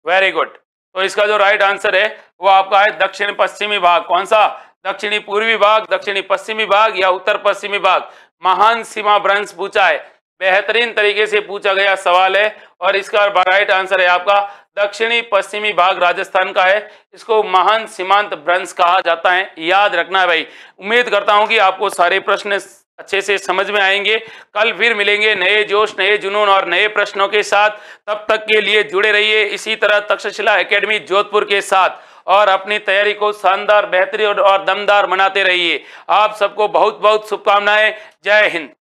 वेरी गुड तो इसका जो राइट आंसर है वो आपका है दक्षिण पश्चिमी भाग कौन सा दक्षिणी पूर्वी भाग दक्षिणी पश्चिमी भाग या उत्तर पश्चिमी भाग महान सीमा भ्रंश पूछा है बेहतरीन तरीके से पूछा गया सवाल है और इसका राइट आंसर है आपका दक्षिणी पश्चिमी भाग राजस्थान का है इसको महान सीमांत भ्रंश कहा जाता है याद रखना है भाई उम्मीद करता हूं कि आपको सारे प्रश्न अच्छे से समझ में आएंगे कल फिर मिलेंगे नए जोश नए जुनून और नए प्रश्नों के साथ तब तक के लिए जुड़े रहिए इसी तरह तक्षशिला एकेडमी जोधपुर के साथ और अपनी तैयारी को शानदार बेहतरीन और दमदार बनाते रहिए आप सबको बहुत बहुत शुभकामनाएं जय हिंद